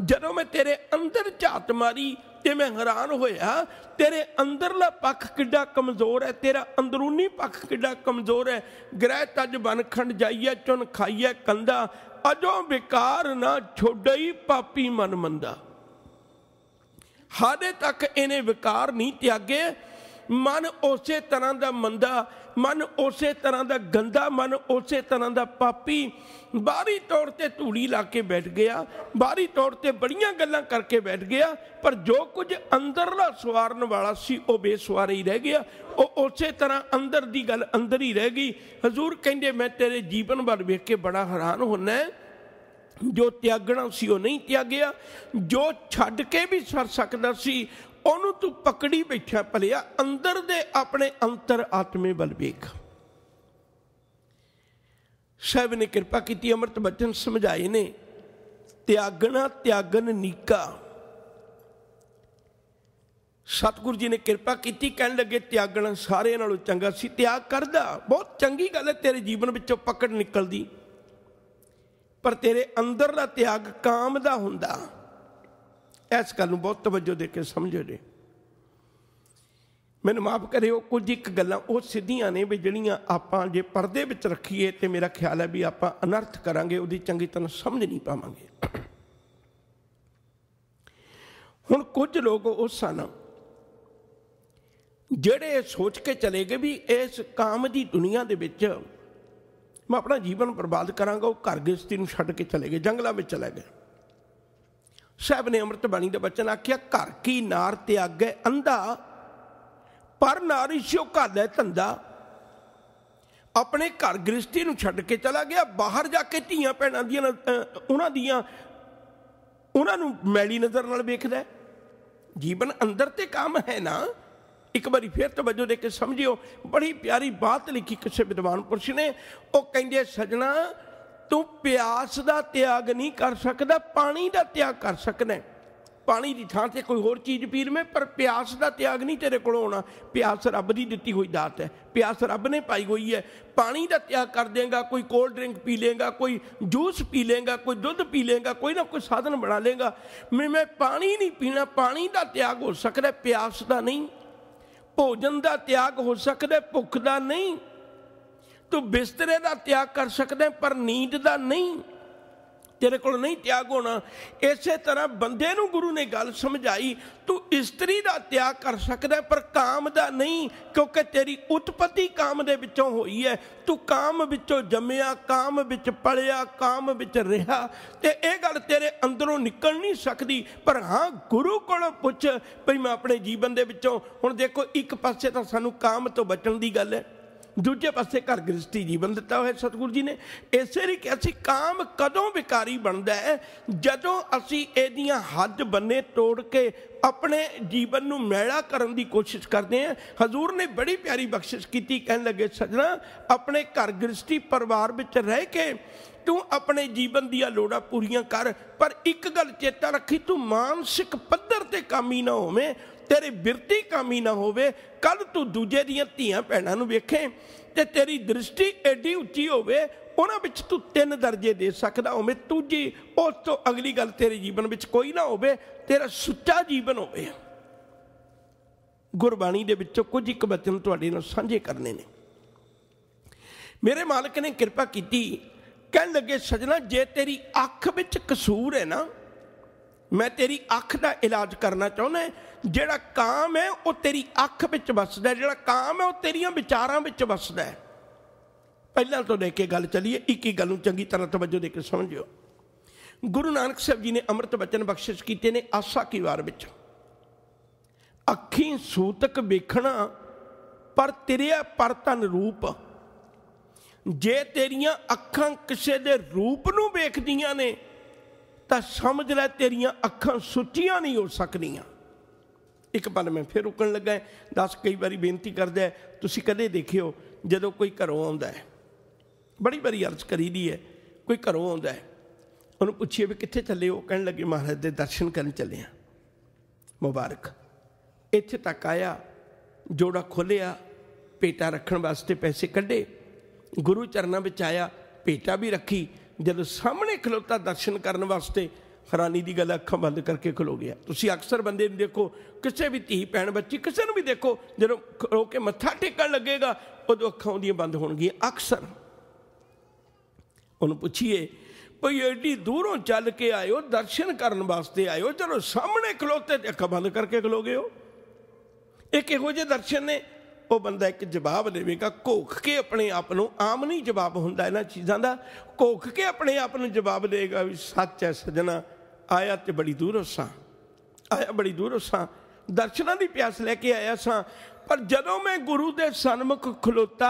ਜਦੋਂ ਮੈਂ ਤੇਰੇ ਅੰਦਰ ਝਾਤ ਮਾਰੀ ਤੇ ਮੈਂ ਹੈਰਾਨ ਹੋਇਆ ਤੇਰੇ ਅੰਦਰਲਾ ਪੱਖ ਕਿੱਡਾ ਕਮਜ਼ੋਰ ਹੈ ਤੇਰਾ ਅੰਦਰੂਨੀ ਪੱਖ ਕਿੱਡਾ ਕਮਜ਼ੋਰ ਹੈ ਗ੍ਰਹਿ ਤਜ ਬਨਖੰਡ ਜਾਈਏ ਚੁਨ ਖਾਈਏ ਕੰਦਾ ਅਜੋ ਵਿਕਾਰ ਨਾ ਛੋੜਈ ਪਾਪੀ ਮਨ ਮੰਦਾ ਹਾਦੇ ਤੱਕ ਇਹਨੇ ਵਿਕਾਰ ਨਹੀਂ ਤਿਆਗੇ ਮਨ ਉਸੇ ਤਰ੍ਹਾਂ ਦਾ ਮੰਦਾ ਮਨ ਉਸੇ ਤਰ੍ਹਾਂ ਦਾ ਗੰਦਾ ਮਨ ਉਸੇ ਤਰ੍ਹਾਂ ਦਾ ਪਾਪੀ ਬਾਹਰੀ ਤੌਰ ਤੇ ਧੂੜੀ ਲਾ ਕੇ ਬੈਠ ਗਿਆ ਬਾਹਰੀ ਤੌਰ ਤੇ ਬੜੀਆਂ ਗੱਲਾਂ ਕਰਕੇ ਬੈਠ ਗਿਆ ਪਰ ਜੋ ਕੁਝ ਅੰਦਰਲਾ ਸਵਾਰਨ ਵਾਲਾ ਸੀ ਉਹ ਬੇਸਵਾਰ ਹੀ ਰਹਿ ਗਿਆ ਉਹ ਉਸੇ ਤਰ੍ਹਾਂ ਅੰਦਰ ਦੀ ਗੱਲ ਅੰਦਰ ਹੀ ਰਹਿ ਗਈ ਹਜ਼ੂਰ ਕਹਿੰਦੇ ਮੈਂ ਤੇਰੇ ਜੀਵਨ ਵੱਲ ਵੇਖ ਕੇ ਬੜਾ ਹੈਰਾਨ ਹੁੰਨਾ ਜੋ ਤਿਆਗਣਾ ਸੀ ਉਹ ਨਹੀਂ ਤਿਆਗਿਆ ਜੋ ਛੱਡ ਕੇ ਵੀ ਸਰ ਸਕਦਾ ਸੀ ਉਹਨੂੰ ਤੂੰ ਪਕੜੀ ਬੈਠਾ ਭਲਿਆ ਅੰਦਰ ਦੇ ਆਪਣੇ ਅੰਤਰ ਆਤਮੇ ਵੱਲ ਵੇਖ ਸਾਹਿਬ ਨੇ ਕਿਰਪਾ ਕੀਤੀ ਅਮਰਤ ਬਚਨ ਸਮਝਾਏ ਨੇ ਤਿਆਗਣਾ ਤਿਆਗਨ ਨੀਕਾ ਸਤਗੁਰੂ ਜੀ ਨੇ ਕਿਰਪਾ ਕੀਤੀ ਕਹਿਣ ਲੱਗੇ ਤਿਆਗਣਾ ਸਾਰਿਆਂ ਨਾਲੋਂ ਚੰਗਾ ਸੀ ਤਿਆਗ ਕਰਦਾ ਬਹੁਤ ਚੰਗੀ ਗੱਲ ਹੈ ਤੇਰੇ ਜੀਵਨ ਵਿੱਚੋਂ ਪਕੜ ਨਿਕਲਦੀ ਪਰ ਤੇਰੇ ਅੰਦਰ ਦਾ ਤਿਆਗ ਕਾਮ ਦਾ ਹੁੰਦਾ ਇਸ ਗੱਲ ਨੂੰ ਬਹੁਤ ਤਵੱਜੋ ਦੇ ਕੇ ਸਮਝੋ ਜੀ ਮੈਨੂੰ ਮਾਫ ਕਰਿਓ ਕੁਝ ਇੱਕ ਗੱਲਾਂ ਉਹ ਸਿੱਧੀਆਂ ਨੇ ਵੀ ਜਿਹੜੀਆਂ ਆਪਾਂ ਜੇ ਪਰਦੇ ਵਿੱਚ ਰੱਖੀਏ ਤੇ ਮੇਰਾ ਖਿਆਲ ਹੈ ਵੀ ਆਪਾਂ ਅਨਰਥ ਕਰਾਂਗੇ ਉਹਦੀ ਚੰਗੀ ਤਰ੍ਹਾਂ ਸਮਝ ਨਹੀਂ ਪਾਵਾਂਗੇ ਹੁਣ ਕੁਝ ਲੋਕ ਉਸ ਸਨ ਜਿਹੜੇ ਸੋਚ ਕੇ ਚਲੇ ਗਏ ਵੀ ਇਸ ਕਾਮ ਦੀ ਦੁਨੀਆ ਦੇ ਵਿੱਚ ਮੈਂ ਆਪਣਾ ਜੀਵਨ ਬਰਬਾਦ ਕਰਾਂਗਾ ਉਹ ਘਰ ਗ੍ਰਸਤੀ ਨੂੰ ਛੱਡ ਕੇ ਚਲੇ ਗਏ ਜੰਗਲਾਂ ਵਿੱਚ ਚਲੇ ਗਏ ਸਾਹਿਬ ਨੇ ਅੰਮ੍ਰਿਤ ਬਾਣੀ ਦੇ ਬਚਨ ਆਖਿਆ ਘਰ ਕੀ ਨਾਰ ਤਿਆਗੈ ਅੰਧਾ ਪਰ ਨਾਰੀ ਸਿਓ ਘਰ ਦਾ ਧੰਦਾ ਆਪਣੇ ਘਰ ਗ੍ਰਸਤੀ ਨੂੰ ਛੱਡ ਕੇ ਚਲਾ ਗਿਆ ਬਾਹਰ ਜਾ ਕੇ ਧੀਆਂ ਭੈਣਾਂ ਦੀਆਂ ਉਹਨਾਂ ਦੀਆਂ ਉਹਨਾਂ ਨੂੰ ਮੈਲੀ ਨਜ਼ਰ ਨਾਲ ਵੇਖਦਾ ਜੀਵਨ ਅੰਦਰ ਤੇ ਕੰਮ ਹੈ ਨਾ ਇੱਕ ਵਾਰੀ ਫੇਰ ਤਵੱਜੋ ਦੇ ਕੇ ਸਮਝਿਓ ਬੜੀ ਪਿਆਰੀ ਬਾਤ ਲਿਖੀ ਕਿਸੇ ਵਿਦਵਾਨ ਪੁਰਸ਼ ਨੇ ਉਹ ਕਹਿੰਦੇ ਸਜਣਾ ਤੂੰ ਪਿਆਸ ਦਾ ਤਿਆਗ ਨਹੀਂ ਕਰ ਸਕਦਾ ਪਾਣੀ ਦਾ ਤਿਆਗ ਕਰ ਸਕਦਾ ਪਾਣੀ ਦੀ ਥਾਂ ਤੇ ਕੋਈ ਹੋਰ ਚੀਜ਼ ਪੀ ਲਵੇਂ ਪਰ ਪਿਆਸ ਦਾ ਤਿਆਗ ਨਹੀਂ ਤੇਰੇ ਕੋਲ ਹੋਣਾ ਪਿਆਸ ਰੱਬ ਦੀ ਦਿੱਤੀ ਹੋਈ ਦਾਤ ਹੈ ਪਿਆਸ ਰੱਬ ਨੇ ਪਾਈ ਹੋਈ ਹੈ ਪਾਣੀ ਦਾ ਤਿਆਗ ਕਰ ਦੇਗਾ ਕੋਈ ਕੋਲਡ ਡਰਿੰਕ ਪੀ ਲੇਗਾ ਕੋਈ ਜੂਸ ਪੀ ਲੇਗਾ ਕੋਈ ਦੁੱਧ ਪੀ ਲੇਗਾ ਕੋਈ ਨਾ ਕੋਈ ਸਾਧਨ ਬਣਾ ਲੇਗਾ ਮੈਂ ਪਾਣੀ ਨਹੀਂ ਪੀਣਾ ਪਾਣੀ ਦਾ ਤਿਆਗ ਹੋ ਸਕਦਾ ਪਿਆਸ ਦਾ ਨਹੀਂ ਭੋਜਨ ਦਾ ਤਿਆਗ ਹੋ ਸਕਦਾ ਭੁੱਖ ਦਾ ਨਹੀਂ ਤੂੰ ਬਿਸਤਰੇ ਦਾ ਤਿਆਗ ਕਰ ਸਕਦਾ ਪਰ ਨੀਂਦ ਦਾ ਨਹੀਂ ਤੇਰੇ ਕੋਲ ਨਹੀਂ ਤਿਆਗ ਹੋਣਾ ਇਸੇ ਤਰ੍ਹਾਂ ਬੰਦੇ ਨੂੰ ਗੁਰੂ ਨੇ ਗੱਲ ਸਮਝਾਈ ਤੂੰ ਇਸਤਰੀ ਦਾ ਤਿਆਗ ਕਰ ਸਕਦਾ ਪਰ ਕਾਮ ਦਾ ਨਹੀਂ ਕਿਉਂਕਿ ਤੇਰੀ ਉਤਪਤੀ ਕਾਮ ਦੇ ਵਿੱਚੋਂ ਹੋਈ ਹੈ ਤੂੰ ਕਾਮ ਵਿੱਚੋਂ ਜੰਮਿਆ ਕਾਮ ਵਿੱਚ ਪਲਿਆ ਕਾਮ ਵਿੱਚ ਰਿਹਾ ਤੇ ਇਹ ਗੱਲ ਤੇਰੇ ਅੰਦਰੋਂ ਨਿਕਲ ਨਹੀਂ ਸਕਦੀ ਪਰ ਹਾਂ ਗੁਰੂ ਕੋਲੋਂ ਪੁੱਛ ਭਈ ਮੈਂ ਆਪਣੇ ਜੀਵਨ ਦੇ ਵਿੱਚੋਂ ਹੁਣ ਦੇਖੋ ਇੱਕ ਪਾਸੇ ਤਾਂ ਸਾਨੂੰ ਕਾਮ ਤੋਂ ਬਚਣ ਦੀ ਗੱਲ ਹੈ ਦੂਜੇ ਪਾਸੇ ਘਰ ਗ੍ਰਸਤੀ ਜੀਵਨ ਦਿੱਤਾ ਹੋਇਆ ਸਤਿਗੁਰੂ ਜੀ ਨੇ ਇਸੇ ਲਈ ਕਿ ਅਸੀਂ ਕਾਮ ਕਦੋਂ ਵਿਕਾਰੀ ਬਣਦਾ ਹੈ ਜਦੋਂ ਅਸੀਂ ਇਹਦੀਆਂ ਹੱਦ ਬੰਨੇ ਤੋੜ ਕੇ ਆਪਣੇ ਜੀਵਨ ਨੂੰ ਮੈਲਾ ਕਰਨ ਦੀ ਕੋਸ਼ਿਸ਼ ਕਰਦੇ ਹਾਂ ਹਜ਼ੂਰ ਨੇ ਬੜੀ ਪਿਆਰੀ ਬਖਸ਼ਿਸ਼ ਕੀਤੀ ਕਹਿਣ ਲੱਗੇ ਸਜਣਾ ਆਪਣੇ ਘਰ ਗ੍ਰਸਤੀ ਪਰਿਵਾਰ ਵਿੱਚ ਰਹਿ ਕੇ ਤੂੰ ਆਪਣੇ ਜੀਵਨ ਦੀਆਂ ਲੋੜਾਂ ਪੂਰੀਆਂ ਕਰ ਪਰ ਇੱਕ ਗੱਲ ਚੇਤਾ ਰੱਖੀ ਤੂੰ ਮਾਨਸਿਕ ਪੱਧਰ ਤੇ ਕਾਮੀ ਨਾ ਹੋਵੇਂ ਤੇਰੀ ਬਿਰਤੀ ਕਾਮੀ ਨਾ ਹੋਵੇ ਕੱਲ ਤੂੰ ਦੂਜੇ ਦੀਆਂ ਧੀਆਂ ਭੈਣਾਂ ਨੂੰ ਵੇਖੇ ਤੇ ਤੇਰੀ ਦ੍ਰਿਸ਼ਟੀ ਐਡੀ ਉੱਚੀ ਹੋਵੇ ਉਹਨਾਂ ਵਿੱਚ ਤੂੰ ਤਿੰਨ ਦਰਜੇ ਦੇ ਸਕਦਾ ਹੋਵੇਂ ਤੂਜੀ ਉਸ ਤੋਂ ਅਗਲੀ ਗੱਲ ਤੇਰੇ ਜੀਵਨ ਵਿੱਚ ਕੋਈ ਨਾ ਹੋਵੇ ਤੇਰਾ ਸੁੱਚਾ ਜੀਵਨ ਹੋਵੇ ਗੁਰਬਾਣੀ ਦੇ ਵਿੱਚੋਂ ਕੁਝ ਇੱਕ ਬਚਨ ਤੁਹਾਡੇ ਨਾਲ ਸਾਂਝੇ ਕਰਨੇ ਨੇ ਮੇਰੇ ਮਾਲਕ ਨੇ ਕਿਰਪਾ ਕੀਤੀ ਕਹਿਣ ਲੱਗੇ ਸਜਣਾ ਜੇ ਤੇਰੀ ਅੱਖ ਵਿੱਚ ਕਸੂਰ ਹੈ ਨਾ ਮੈਂ ਤੇਰੀ ਅੱਖ ਦਾ ਇਲਾਜ ਕਰਨਾ ਚਾਹੁੰਦਾ ਜਿਹੜਾ ਕਾਮ ਹੈ ਉਹ ਤੇਰੀ ਅੱਖ ਵਿੱਚ ਵੱਸਦਾ ਜਿਹੜਾ ਕਾਮ ਹੈ ਉਹ ਤੇਰੀਆਂ ਵਿਚਾਰਾਂ ਵਿੱਚ ਵੱਸਦਾ ਹੈ ਪਹਿਲਾਂ ਤੋਂ ਦੇਖ ਕੇ ਗੱਲ ਚੱਲੀਏ ਇੱਕ ਹੀ ਗੱਲ ਨੂੰ ਚੰਗੀ ਤਰ੍ਹਾਂ ਤਵੱਜੋ ਦੇ ਕੇ ਸਮਝਿਓ ਗੁਰੂ ਨਾਨਕ ਸਾਹਿਬ ਜੀ ਨੇ ਅੰਮ੍ਰਿਤ ਵਚਨ ਬਖਸ਼ਿਸ਼ ਕੀਤੇ ਨੇ ਆਸਾ ਕੀ ਵਾਰ ਵਿੱਚ ਅੱਖੀਂ ਸੂਤਕ ਵੇਖਣਾ ਪਰ ਤੇਰਿਆ ਪਰਤਨ ਰੂਪ ਜੇ ਤੇਰੀਆਂ ਅੱਖਾਂ ਕਿਸੇ ਦੇ ਰੂਪ ਨੂੰ ਵੇਖਦੀਆਂ ਨੇ ਤਾਂ ਸਮਝ ਲੈ ਤੇਰੀਆਂ ਅੱਖਾਂ ਸੁੱਚੀਆਂ ਨਹੀਂ ਹੋ ਸਕਣੀਆਂ ਇੱਕ ਪਲ ਮੈਂ ਫਿਰ ਰੁਕਣ ਲੱਗਾ ਦੱਸ ਕਈ ਵਾਰੀ ਬੇਨਤੀ ਕਰਦਾ ਤੁਸੀਂ ਕਦੇ ਦੇਖਿਓ ਜਦੋਂ ਕੋਈ ਘਰੋਂ ਆਉਂਦਾ ਹੈ ਬੜੀ ਬੜੀ ਅਰਜ਼ ਕਰੀਦੀ ਹੈ ਕੋਈ ਘਰੋਂ ਆਉਂਦਾ ਹੈ ਉਹਨੂੰ ਪੁੱਛੀਏ ਵੀ ਕਿੱਥੇ ਚੱਲੇ ਹੋ ਕਹਿਣ ਲੱਗੇ ਮਹਾਰਾਜ ਦੇ ਦਰਸ਼ਨ ਕਰਨ ਚੱਲੇ ਆ ਮੁਬਾਰਕ ਇੱਥੇ ਤੱਕ ਆਇਆ ਜੋੜਾ ਖੋਲਿਆ ਪੇਟਾ ਰੱਖਣ ਵਾਸਤੇ ਪੈਸੇ ਕੱਢੇ ਗੁਰੂ ਚਰਨਾਂ ਵਿੱਚ ਆਇਆ ਪੇਟਾ ਵੀ ਰੱਖੀ ਜਦੋਂ ਸਾਹਮਣੇ ਖਲੋਤਾ ਦਰਸ਼ਨ ਕਰਨ ਵਾਸਤੇ ਹੈਰਾਨੀ ਦੀ ਗੱਲ ਅੱਖਾਂ ਬੰਦ ਕਰਕੇ ਖਲੋ ਗਿਆ ਤੁਸੀਂ ਅਕਸਰ ਬੰਦੇ ਨੂੰ ਦੇਖੋ ਕਿਸੇ ਵੀ ਧੀ ਭੈਣ ਬੱਚੀ ਕਿਸੇ ਨੂੰ ਵੀ ਦੇਖੋ ਜਦੋਂ ਖਲੋ ਕੇ ਮੱਥਾ ਟੇਕਣ ਲੱਗੇਗਾ ਉਦੋਂ ਅੱਖਾਂ ਉਹਦੀਆਂ ਬੰਦ ਹੋਣਗੀਆਂ ਅਕਸਰ ਉਹਨੂੰ ਪੁੱਛੀਏ ਭਈ ਐਡੀ ਦੂਰੋਂ ਚੱਲ ਕੇ ਆਇਓ ਦਰਸ਼ਨ ਕਰਨ ਵਾਸਤੇ ਆਇਓ ਜਦੋਂ ਸਾਹਮਣੇ ਖਲੋਤੇ ਤੇ ਅੱਖਾਂ ਬੰਦ ਕਰਕੇ ਖਲੋ ਗਏ ਹੋ ਇਹ ਕਿਹੋ ਜਿਹੇ ਦਰਸ਼ਨ ਨੇ ਉਹ ਬੰਦਾ ਇੱਕ ਜਵਾਬ ਦੇਵੇਗਾ ਘੋਖ ਕੇ ਆਪਣੇ ਆਪ ਨੂੰ ਆਮ ਨਹੀਂ ਜਵਾਬ ਹੁੰਦਾ ਇਹਨਾਂ ਚੀਜ਼ਾਂ ਦਾ ਘੋਖ ਕੇ ਆਪਣੇ ਆਪ ਨੂੰ ਜਵਾਬ ਦੇਗਾ ਵੀ ਸੱਚ ਹੈ ਸਜਣਾ ਆਇਆ ਤੇ ਬੜੀ ਦੂਰ ਹਸਾਂ ਸਾਂ ਆਇਆ ਬੜੀ ਦੂਰ ਹਸਾਂ ਸਾਂ ਦਰਸ਼ਨਾਂ ਦੀ ਪਿਆਸ ਲੈ ਕੇ ਆਇਆ ਸਾਂ ਪਰ ਜਦੋਂ ਮੈਂ ਗੁਰੂ ਦੇ ਸਨਮੁਖ ਖਲੋਤਾ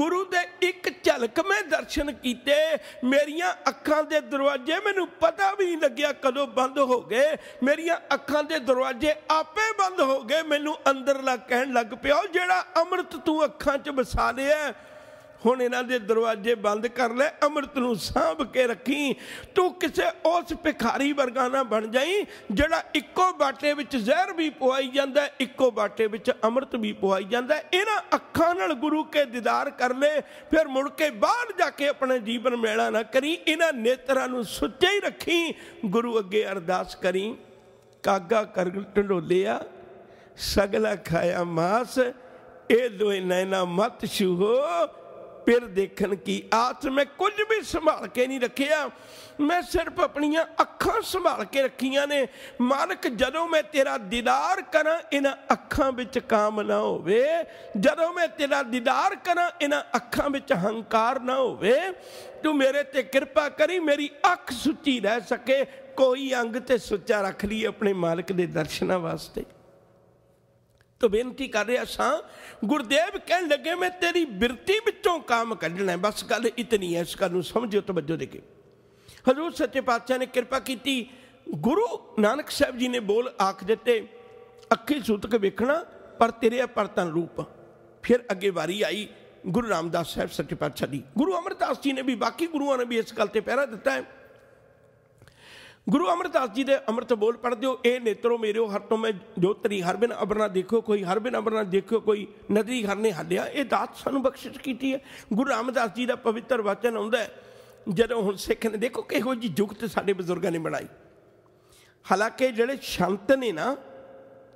ਗੁਰੂ ਦੇ ਇੱਕ ਝਲਕ ਮੈਂ ਦਰਸ਼ਨ ਕੀਤੇ ਮੇਰੀਆਂ ਅੱਖਾਂ ਦੇ ਦਰਵਾਜ਼ੇ ਮੈਨੂੰ ਪਤਾ ਵੀ ਨਹੀਂ ਲੱਗਿਆ ਕਦੋਂ ਬੰਦ ਹੋ ਗਏ ਮੇਰੀਆਂ ਅੱਖਾਂ ਦੇ ਦਰਵਾਜ਼ੇ ਆਪੇ ਬੰਦ ਹੋ ਗਏ ਮੈਨੂੰ ਅੰਦਰਲਾ ਕਹਿਣ ਲੱਗ ਪਿਆ ਜਿਹੜਾ ਅੰਮ੍ਰਿਤ ਤੂੰ ਅੱਖਾਂ 'ਚ ਵਸਾ ਲਿਆ ਹੁਣ ਇਹਨਾਂ ਦੇ ਦਰਵਾਜ਼ੇ ਬੰਦ ਕਰ ਲੈ ਅੰਮ੍ਰਿਤ ਨੂੰ ਸਾਂਭ ਕੇ ਰੱਖੀ ਤੂੰ ਕਿਸੇ ਉਸ ਭਿਖਾਰੀ ਵਰਗਾ ਨਾ ਬਣ ਜਾਈ ਜਿਹੜਾ ਇੱਕੋ ਬਾਟੇ ਵਿੱਚ ਜ਼ਹਿਰ ਵੀ ਪੁਆਈ ਜਾਂਦਾ ਇੱਕੋ ਬਾਟੇ ਵਿੱਚ ਅੰਮ੍ਰਿਤ ਵੀ ਪੁਆਈ ਜਾਂਦਾ ਇਹਨਾਂ ਅੱਖਾਂ ਨਾਲ ਗੁਰੂ ਕੇ ਦੀਦਾਰ ਕਰ ਲੈ ਫਿਰ ਮੁੜ ਕੇ ਬਾਹਰ ਜਾ ਕੇ ਆਪਣੇ ਜੀਵਨ ਮੇਲਾ ਨਾ ਕਰੀ ਇਹਨਾਂ ਨੇਤਰਾਂ ਨੂੰ ਸੁੱਚੇ ਹੀ ਰੱਖੀ ਗੁਰੂ ਅੱਗੇ ਅਰਦਾਸ ਕਰੀ ਕਾਗਾ ਕਰ ਟੰਡੋਲਿਆ ਸਗਲਾ ਖਾਇਆ ਮਾਸ ਇਹ ਦੋਇ ਨੈਣਾ ਮਤ ਛੂਹੋ ਪਿਰ ਦੇਖਣ ਕੀ ਆਤ ਮੈਂ ਕੁਝ ਵੀ ਸੰਭਾਲ ਕੇ ਨਹੀਂ ਰੱਖਿਆ ਮੈਂ ਸਿਰਫ ਆਪਣੀਆਂ ਅੱਖਾਂ ਸੰਭਾਲ ਕੇ ਰੱਖੀਆਂ ਨੇ ਮਾਲਕ ਜਦੋਂ ਮੈਂ ਤੇਰਾ ਦੀਦਾਰ ਕਰਾਂ ਇਹਨਾਂ ਅੱਖਾਂ ਵਿੱਚ ਕਾਮ ਨਾ ਹੋਵੇ ਜਦੋਂ ਮੈਂ ਤੇਰਾ ਦੀਦਾਰ ਕਰਾਂ ਇਹਨਾਂ ਅੱਖਾਂ ਵਿੱਚ ਹੰਕਾਰ ਨਾ ਹੋਵੇ ਤੂੰ ਮੇਰੇ ਤੇ ਕਿਰਪਾ ਕਰੀ ਮੇਰੀ ਅੱਖ ਸੁੱਚੀ ਰਹਿ ਸਕੇ ਕੋਈ ਅੰਗ ਤੇ ਸੁੱਚਾ ਰੱਖ ਲਈ ਆਪਣੇ ਮਾਲਕ ਦੇ ਦਰਸ਼ਨਾਂ ਵਾਸਤੇ ਤੋਂ ਬੇਨਤੀ ਕਰ ਰਿਹਾ ਸਾਂ ਗੁਰਦੇਵ ਕਹਿਣ ਲੱਗੇ ਮੈਂ ਤੇਰੀ ਬਿਰਤੀ ਵਿੱਚੋਂ ਕੰਮ ਕੱਢਣਾ ਬਸ ਗੱਲ ਇਤਨੀ ਹੈ ਇਸ ਗੱਲ ਨੂੰ ਸਮਝਿਓ ਤਵੱਜੋ ਦੇ ਕੇ ਹਜ਼ੂਰ ਸੱਚੇ ਪਾਤਸ਼ਾਹ ਨੇ ਕਿਰਪਾ ਕੀਤੀ ਗੁਰੂ ਨਾਨਕ ਸਾਹਿਬ ਜੀ ਨੇ ਬੋਲ ਆਖ ਦਿੱਤੇ ਅੱਖੀ ਸੂਤਕ ਵੇਖਣਾ ਪਰ ਤੇਰੇ ਪਰਤਨ ਰੂਪ ਫਿਰ ਅੱਗੇ ਵਾਰੀ ਆਈ ਗੁਰੂ ਰਾਮਦਾਸ ਸਾਹਿਬ ਸੱਚੇ ਪਾਤਸ਼ਾਹ ਦੀ ਗੁਰੂ ਅਮਰਦਾਸ ਜੀ ਨੇ ਵੀ ਬਾਕੀ ਗੁਰੂਆਂ ਨੇ ਵੀ ਇਸ ਗੱਲ ਤੇ ਪਹਿਰਾ ਦਿੱਤਾ ਹੈ ਗੁਰੂ ਅਮਰਦਾਸ ਜੀ ਦੇ ਅੰਮ੍ਰਿਤ ਬੋਲ ਪੜਦੇ ਹੋ ਇਹ ਨੇਤਰੋ ਮੇਰੇ ਹਰ ਤੋਂ ਮੈਂ ਜੋਤਰੀ ਹਰ ਬਿਨ ਅਬਰਨਾ ਦੇਖੋ ਕੋਈ ਹਰ ਬਿਨ ਅਬਰਨਾ ਦੇਖੋ ਕੋਈ ਨਦੀ ਘਰ ਨੇ ਹੱਲਿਆ ਇਹ ਦਾਤ ਸਾਨੂੰ ਬਖਸ਼ਿਸ਼ ਕੀਤੀ ਹੈ ਗੁਰੂ ਰਾਮਦਾਸ ਜੀ ਦਾ ਪਵਿੱਤਰ ਵਚਨ ਆਉਂਦਾ ਜਦੋਂ ਹੁਣ ਸਿੱਖ ਨੇ ਦੇਖੋ ਕਿਹੋ ਜੀ ਜੁਗਤ ਸਾਡੇ ਬਜ਼ੁਰਗਾਂ ਨੇ ਬਣਾਈ ਹਾਲਾਂਕਿ ਜਿਹੜੇ ਸ਼ੰਤ ਨੇ ਨਾ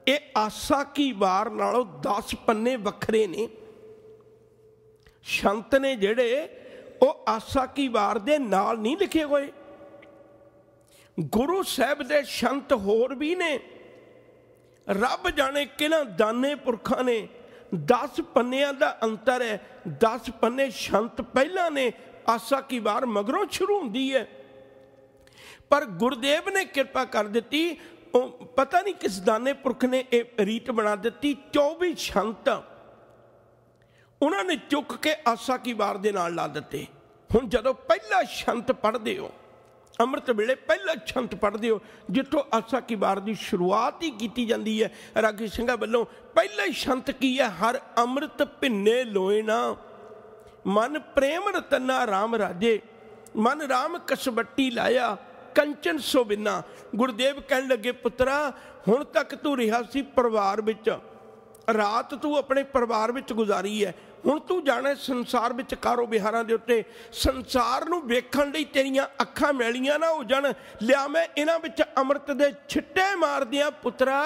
ਇਹ ਆਸਾ ਕੀ ਵਾਰ ਨਾਲੋਂ 10 ਪੰਨੇ ਵੱਖਰੇ ਨੇ ਸ਼ੰਤ ਨੇ ਜਿਹੜੇ ਉਹ ਆਸਾ ਕੀ ਵਾਰ ਦੇ ਨਾਲ ਨਹੀਂ ਲਿਖੇ ਹੋਏ ਗੁਰੂ ਸਾਹਿਬ ਦੇ ਸ਼ੰਤ ਹੋਰ ਵੀ ਨੇ ਰੱਬ ਜਾਣੇ ਕਿਹਨਾਂ ਦਾਨੇ ਪੁਰਖਾਂ ਨੇ 10 ਪੰਨਿਆਂ ਦਾ ਅੰਤਰ ਹੈ 10 ਪੰਨੇ ਸ਼ੰਤ ਪਹਿਲਾਂ ਨੇ ਆਸਾ ਕੀ ਵਾਰ ਮਗਰੋਂ ਸ਼ੁਰੂ ਹੁੰਦੀ ਹੈ ਪਰ ਗੁਰਦੇਵ ਨੇ ਕਿਰਪਾ ਕਰ ਦਿੱਤੀ ਪਤਾ ਨਹੀਂ ਕਿਸ ਦਾਨੇ ਪੁਰਖ ਨੇ ਇਹ ਰੀਤ ਬਣਾ ਦਿੱਤੀ 24 ਸ਼ੰਤ ਉਹਨਾਂ ਨੇ ਚੁੱਕ ਕੇ ਆਸਾ ਕੀ ਵਾਰ ਦੇ ਨਾਲ ਲਾ ਦਿੱਤੇ ਹੁਣ ਜਦੋਂ ਪਹਿਲਾ ਸ਼ੰਤ ਪੜਦੇ ਹੋ ਅੰਮ੍ਰਿਤ ਵੇਲੇ ਪਹਿਲਾ ਛੰਤ ਪੜਦੇ ਹੋ ਜਿੱਥੋਂ ਆਸਾ ਕੀ ਬਾਰ ਦੀ ਸ਼ੁਰੂਆਤ ਹੀ ਕੀਤੀ ਜਾਂਦੀ ਹੈ ਰਾਗੀ ਸਿੰਘਾ ਵੱਲੋਂ ਪਹਿਲਾ ਹੀ ਛੰਤ ਕੀ ਹੈ ਹਰ ਅੰਮ੍ਰਿਤ ਭਿੰਨੇ ਲੋਏ ਨਾ ਮਨ ਪ੍ਰੇਮ ਰਤਨਾ RAM ਰਾਜੇ ਮਨ RAM ਕਸਬੱਟੀ ਲਾਇਆ ਕੰਚਨ ਸੋ ਬਿਨਾ ਗੁਰਦੇਵ ਕਹਿਣ ਲੱਗੇ ਪੁੱਤਰਾ ਹੁਣ ਤੱਕ ਤੂੰ ਰਿਹਾ ਸੀ ਪਰਿਵਾਰ ਵਿੱਚ ਰਾਤ ਤੂੰ ਆਪਣੇ ਪਰਿਵਾਰ ਵਿੱਚ ਗੁਜ਼ਾਰੀ ਹੈ ਹੁਣ ਤੂੰ ਜਾਣੇ ਸੰਸਾਰ ਵਿੱਚ ਕਾਰੋ ਵਿਹਾਰਾਂ ਦੇ ਉੱਤੇ ਸੰਸਾਰ ਨੂੰ ਵੇਖਣ ਲਈ ਤੇਰੀਆਂ ਅੱਖਾਂ ਮੈਲੀਆਂ ਨਾ ਹੋ ਜਾਣ ਲਿਆ ਮੈਂ ਇਹਨਾਂ ਵਿੱਚ ਅੰਮ੍ਰਿਤ ਦੇ ਛਿੱਟੇ ਮਾਰਦਿਆਂ ਪੁੱਤਰਾ